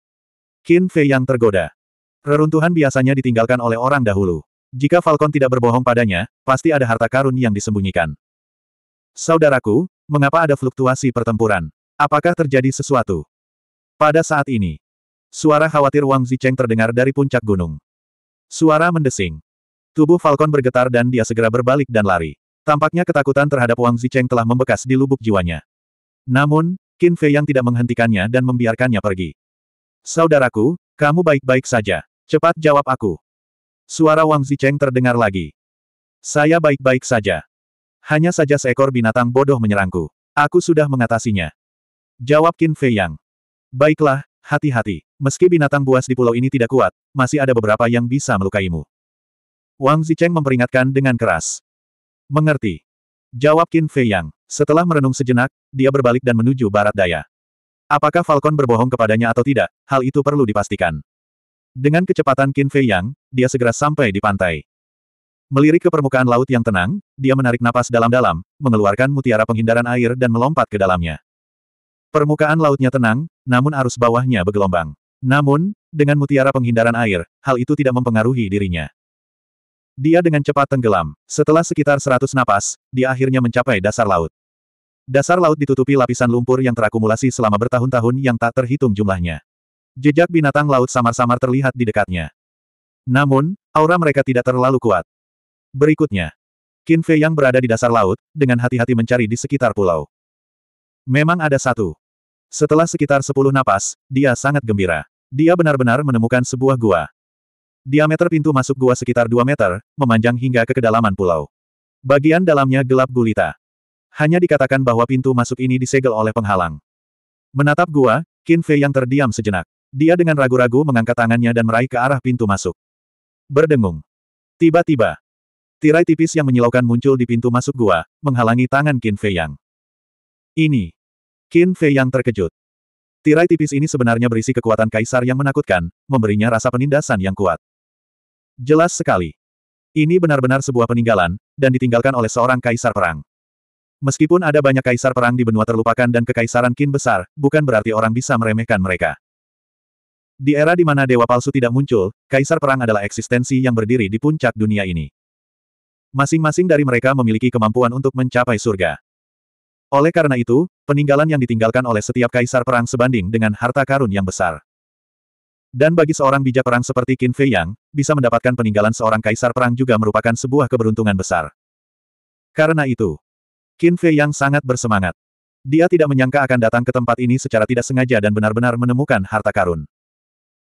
A: Qin Fei yang tergoda. Reruntuhan biasanya ditinggalkan oleh orang dahulu. Jika Falcon tidak berbohong padanya, pasti ada harta karun yang disembunyikan. Saudaraku, Mengapa ada fluktuasi pertempuran? Apakah terjadi sesuatu? Pada saat ini, suara khawatir Wang Zicheng terdengar dari puncak gunung. Suara mendesing. Tubuh Falcon bergetar dan dia segera berbalik dan lari. Tampaknya ketakutan terhadap Wang Zicheng telah membekas di lubuk jiwanya. Namun, Qin Fei yang tidak menghentikannya dan membiarkannya pergi. Saudaraku, kamu baik-baik saja. Cepat jawab aku. Suara Wang Zicheng terdengar lagi. Saya baik-baik saja. Hanya saja seekor binatang bodoh menyerangku. Aku sudah mengatasinya. Jawab Qin Fei Yang. Baiklah, hati-hati. Meski binatang buas di pulau ini tidak kuat, masih ada beberapa yang bisa melukaimu. Wang Zicheng memperingatkan dengan keras. Mengerti. Jawab Qin Fei Yang. Setelah merenung sejenak, dia berbalik dan menuju barat daya. Apakah Falcon berbohong kepadanya atau tidak, hal itu perlu dipastikan. Dengan kecepatan Qin Fei Yang, dia segera sampai di pantai. Melirik ke permukaan laut yang tenang, dia menarik napas dalam-dalam, mengeluarkan mutiara penghindaran air dan melompat ke dalamnya. Permukaan lautnya tenang, namun arus bawahnya bergelombang. Namun, dengan mutiara penghindaran air, hal itu tidak mempengaruhi dirinya. Dia dengan cepat tenggelam. Setelah sekitar seratus napas, dia akhirnya mencapai dasar laut. Dasar laut ditutupi lapisan lumpur yang terakumulasi selama bertahun-tahun yang tak terhitung jumlahnya. Jejak binatang laut samar-samar terlihat di dekatnya. Namun, aura mereka tidak terlalu kuat. Berikutnya, Qin Fei yang berada di dasar laut, dengan hati-hati mencari di sekitar pulau. Memang ada satu. Setelah sekitar sepuluh napas, dia sangat gembira. Dia benar-benar menemukan sebuah gua. Diameter pintu masuk gua sekitar dua meter, memanjang hingga ke kedalaman pulau. Bagian dalamnya gelap gulita. Hanya dikatakan bahwa pintu masuk ini disegel oleh penghalang. Menatap gua, Qin Fei yang terdiam sejenak. Dia dengan ragu-ragu mengangkat tangannya dan meraih ke arah pintu masuk. Berdengung. Tiba-tiba, Tirai tipis yang menyilaukan muncul di pintu masuk gua, menghalangi tangan Qin Fei Yang. Ini. Qin Fei Yang terkejut. Tirai tipis ini sebenarnya berisi kekuatan kaisar yang menakutkan, memberinya rasa penindasan yang kuat. Jelas sekali. Ini benar-benar sebuah peninggalan, dan ditinggalkan oleh seorang kaisar perang. Meskipun ada banyak kaisar perang di benua terlupakan dan kekaisaran Qin besar, bukan berarti orang bisa meremehkan mereka. Di era di mana dewa palsu tidak muncul, kaisar perang adalah eksistensi yang berdiri di puncak dunia ini. Masing-masing dari mereka memiliki kemampuan untuk mencapai surga. Oleh karena itu, peninggalan yang ditinggalkan oleh setiap kaisar perang sebanding dengan harta karun yang besar. Dan bagi seorang bijak perang seperti Qin Fei Yang, bisa mendapatkan peninggalan seorang kaisar perang juga merupakan sebuah keberuntungan besar. Karena itu, Qin Fei Yang sangat bersemangat. Dia tidak menyangka akan datang ke tempat ini secara tidak sengaja dan benar-benar menemukan harta karun.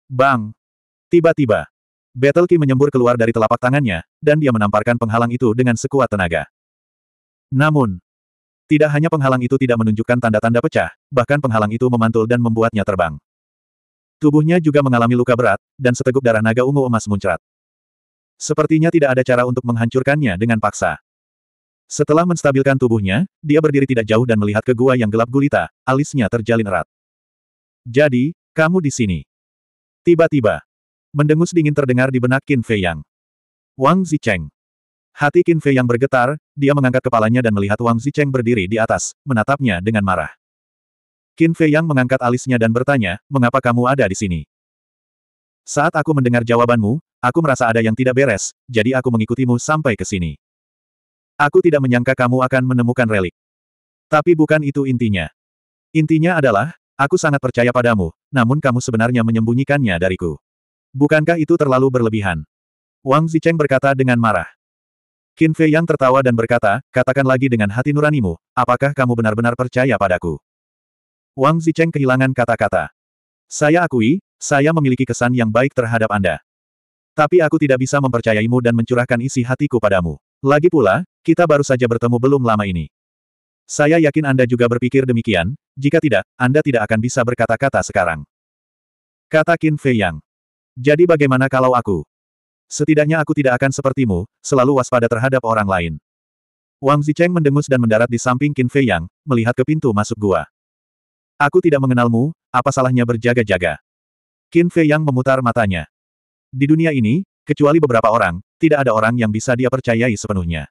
A: Bang! Tiba-tiba, Battle Ki menyembur keluar dari telapak tangannya, dan dia menamparkan penghalang itu dengan sekuat tenaga. Namun, tidak hanya penghalang itu tidak menunjukkan tanda-tanda pecah, bahkan penghalang itu memantul dan membuatnya terbang. Tubuhnya juga mengalami luka berat, dan seteguk darah naga ungu emas muncrat. Sepertinya tidak ada cara untuk menghancurkannya dengan paksa. Setelah menstabilkan tubuhnya, dia berdiri tidak jauh dan melihat ke gua yang gelap gulita, alisnya terjalin erat. Jadi, kamu di sini. Tiba-tiba, Mendengus dingin terdengar di benak Qin Fei Yang. Wang Zicheng. Hati Qin Fei Yang bergetar, dia mengangkat kepalanya dan melihat Wang Zicheng berdiri di atas, menatapnya dengan marah. Qin Fei Yang mengangkat alisnya dan bertanya, mengapa kamu ada di sini? Saat aku mendengar jawabanmu, aku merasa ada yang tidak beres, jadi aku mengikutimu sampai ke sini. Aku tidak menyangka kamu akan menemukan relik. Tapi bukan itu intinya. Intinya adalah, aku sangat percaya padamu, namun kamu sebenarnya menyembunyikannya dariku. Bukankah itu terlalu berlebihan? Wang Zicheng berkata dengan marah. Qin Fei yang tertawa dan berkata, katakan lagi dengan hati nuranimu, apakah kamu benar-benar percaya padaku? Wang Zicheng kehilangan kata-kata. Saya akui, saya memiliki kesan yang baik terhadap Anda. Tapi aku tidak bisa mempercayaimu dan mencurahkan isi hatiku padamu. Lagi pula, kita baru saja bertemu belum lama ini. Saya yakin Anda juga berpikir demikian, jika tidak, Anda tidak akan bisa berkata-kata sekarang. Kata Qin Fei Yang. Jadi bagaimana kalau aku? Setidaknya aku tidak akan sepertimu, selalu waspada terhadap orang lain. Wang Zicheng mendengus dan mendarat di samping Qin Fei Yang, melihat ke pintu masuk gua. Aku tidak mengenalmu, apa salahnya berjaga-jaga? Qin Fei Yang memutar matanya. Di dunia ini, kecuali beberapa orang, tidak ada orang yang bisa dia percayai sepenuhnya.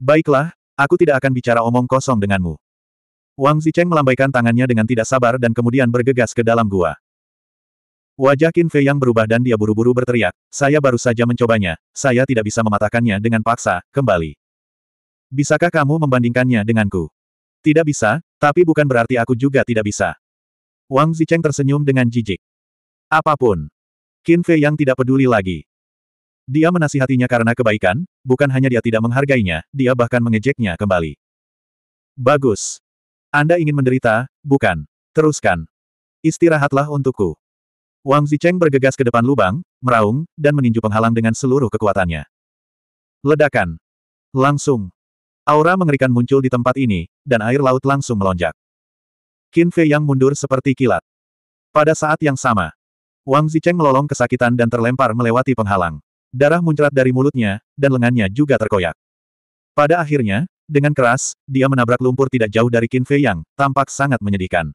A: Baiklah, aku tidak akan bicara omong kosong denganmu. Wang Zicheng melambaikan tangannya dengan tidak sabar dan kemudian bergegas ke dalam gua. Wajah Qin Fei yang berubah dan dia buru-buru berteriak, saya baru saja mencobanya, saya tidak bisa mematahkannya dengan paksa, kembali. Bisakah kamu membandingkannya denganku? Tidak bisa, tapi bukan berarti aku juga tidak bisa. Wang Zicheng tersenyum dengan jijik. Apapun. Qin Fei yang tidak peduli lagi. Dia menasihatinya karena kebaikan, bukan hanya dia tidak menghargainya, dia bahkan mengejeknya kembali. Bagus. Anda ingin menderita, bukan? Teruskan. Istirahatlah untukku. Wang Zicheng bergegas ke depan lubang, meraung, dan meninju penghalang dengan seluruh kekuatannya. Ledakan. Langsung. Aura mengerikan muncul di tempat ini, dan air laut langsung melonjak. Qin Fei yang mundur seperti kilat. Pada saat yang sama, Wang Zicheng melolong kesakitan dan terlempar melewati penghalang. Darah muncrat dari mulutnya, dan lengannya juga terkoyak. Pada akhirnya, dengan keras, dia menabrak lumpur tidak jauh dari Qin Fei Yang, tampak sangat menyedihkan.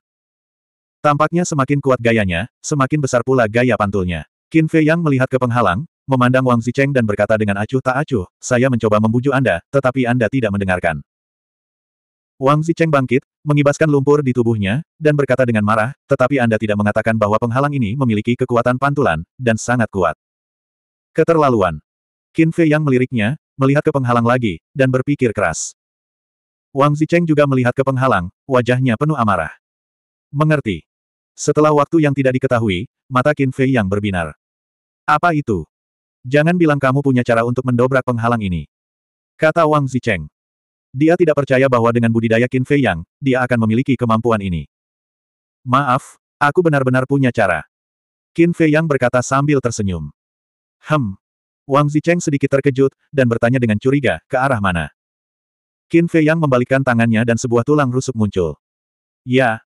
A: Tampaknya semakin kuat gayanya, semakin besar pula gaya pantulnya. Qin Fei Yang melihat ke penghalang, memandang Wang Zicheng dan berkata dengan acuh tak acuh, saya mencoba membujuk Anda, tetapi Anda tidak mendengarkan. Wang Zicheng bangkit, mengibaskan lumpur di tubuhnya, dan berkata dengan marah, tetapi Anda tidak mengatakan bahwa penghalang ini memiliki kekuatan pantulan, dan sangat kuat. Keterlaluan. Qin Fei yang meliriknya, melihat ke penghalang lagi, dan berpikir keras. Wang Zicheng juga melihat ke penghalang, wajahnya penuh amarah. Mengerti. Setelah waktu yang tidak diketahui, mata Qin Fei yang berbinar. Apa itu? Jangan bilang kamu punya cara untuk mendobrak penghalang ini. Kata Wang Zicheng. Dia tidak percaya bahwa dengan budidaya Qin Fei Yang, dia akan memiliki kemampuan ini. Maaf, aku benar-benar punya cara. Qin Fei Yang berkata sambil tersenyum. Hem. Wang Zicheng sedikit terkejut, dan bertanya dengan curiga, ke arah mana? Qin Fei Yang membalikkan tangannya dan sebuah tulang rusuk muncul. Ya,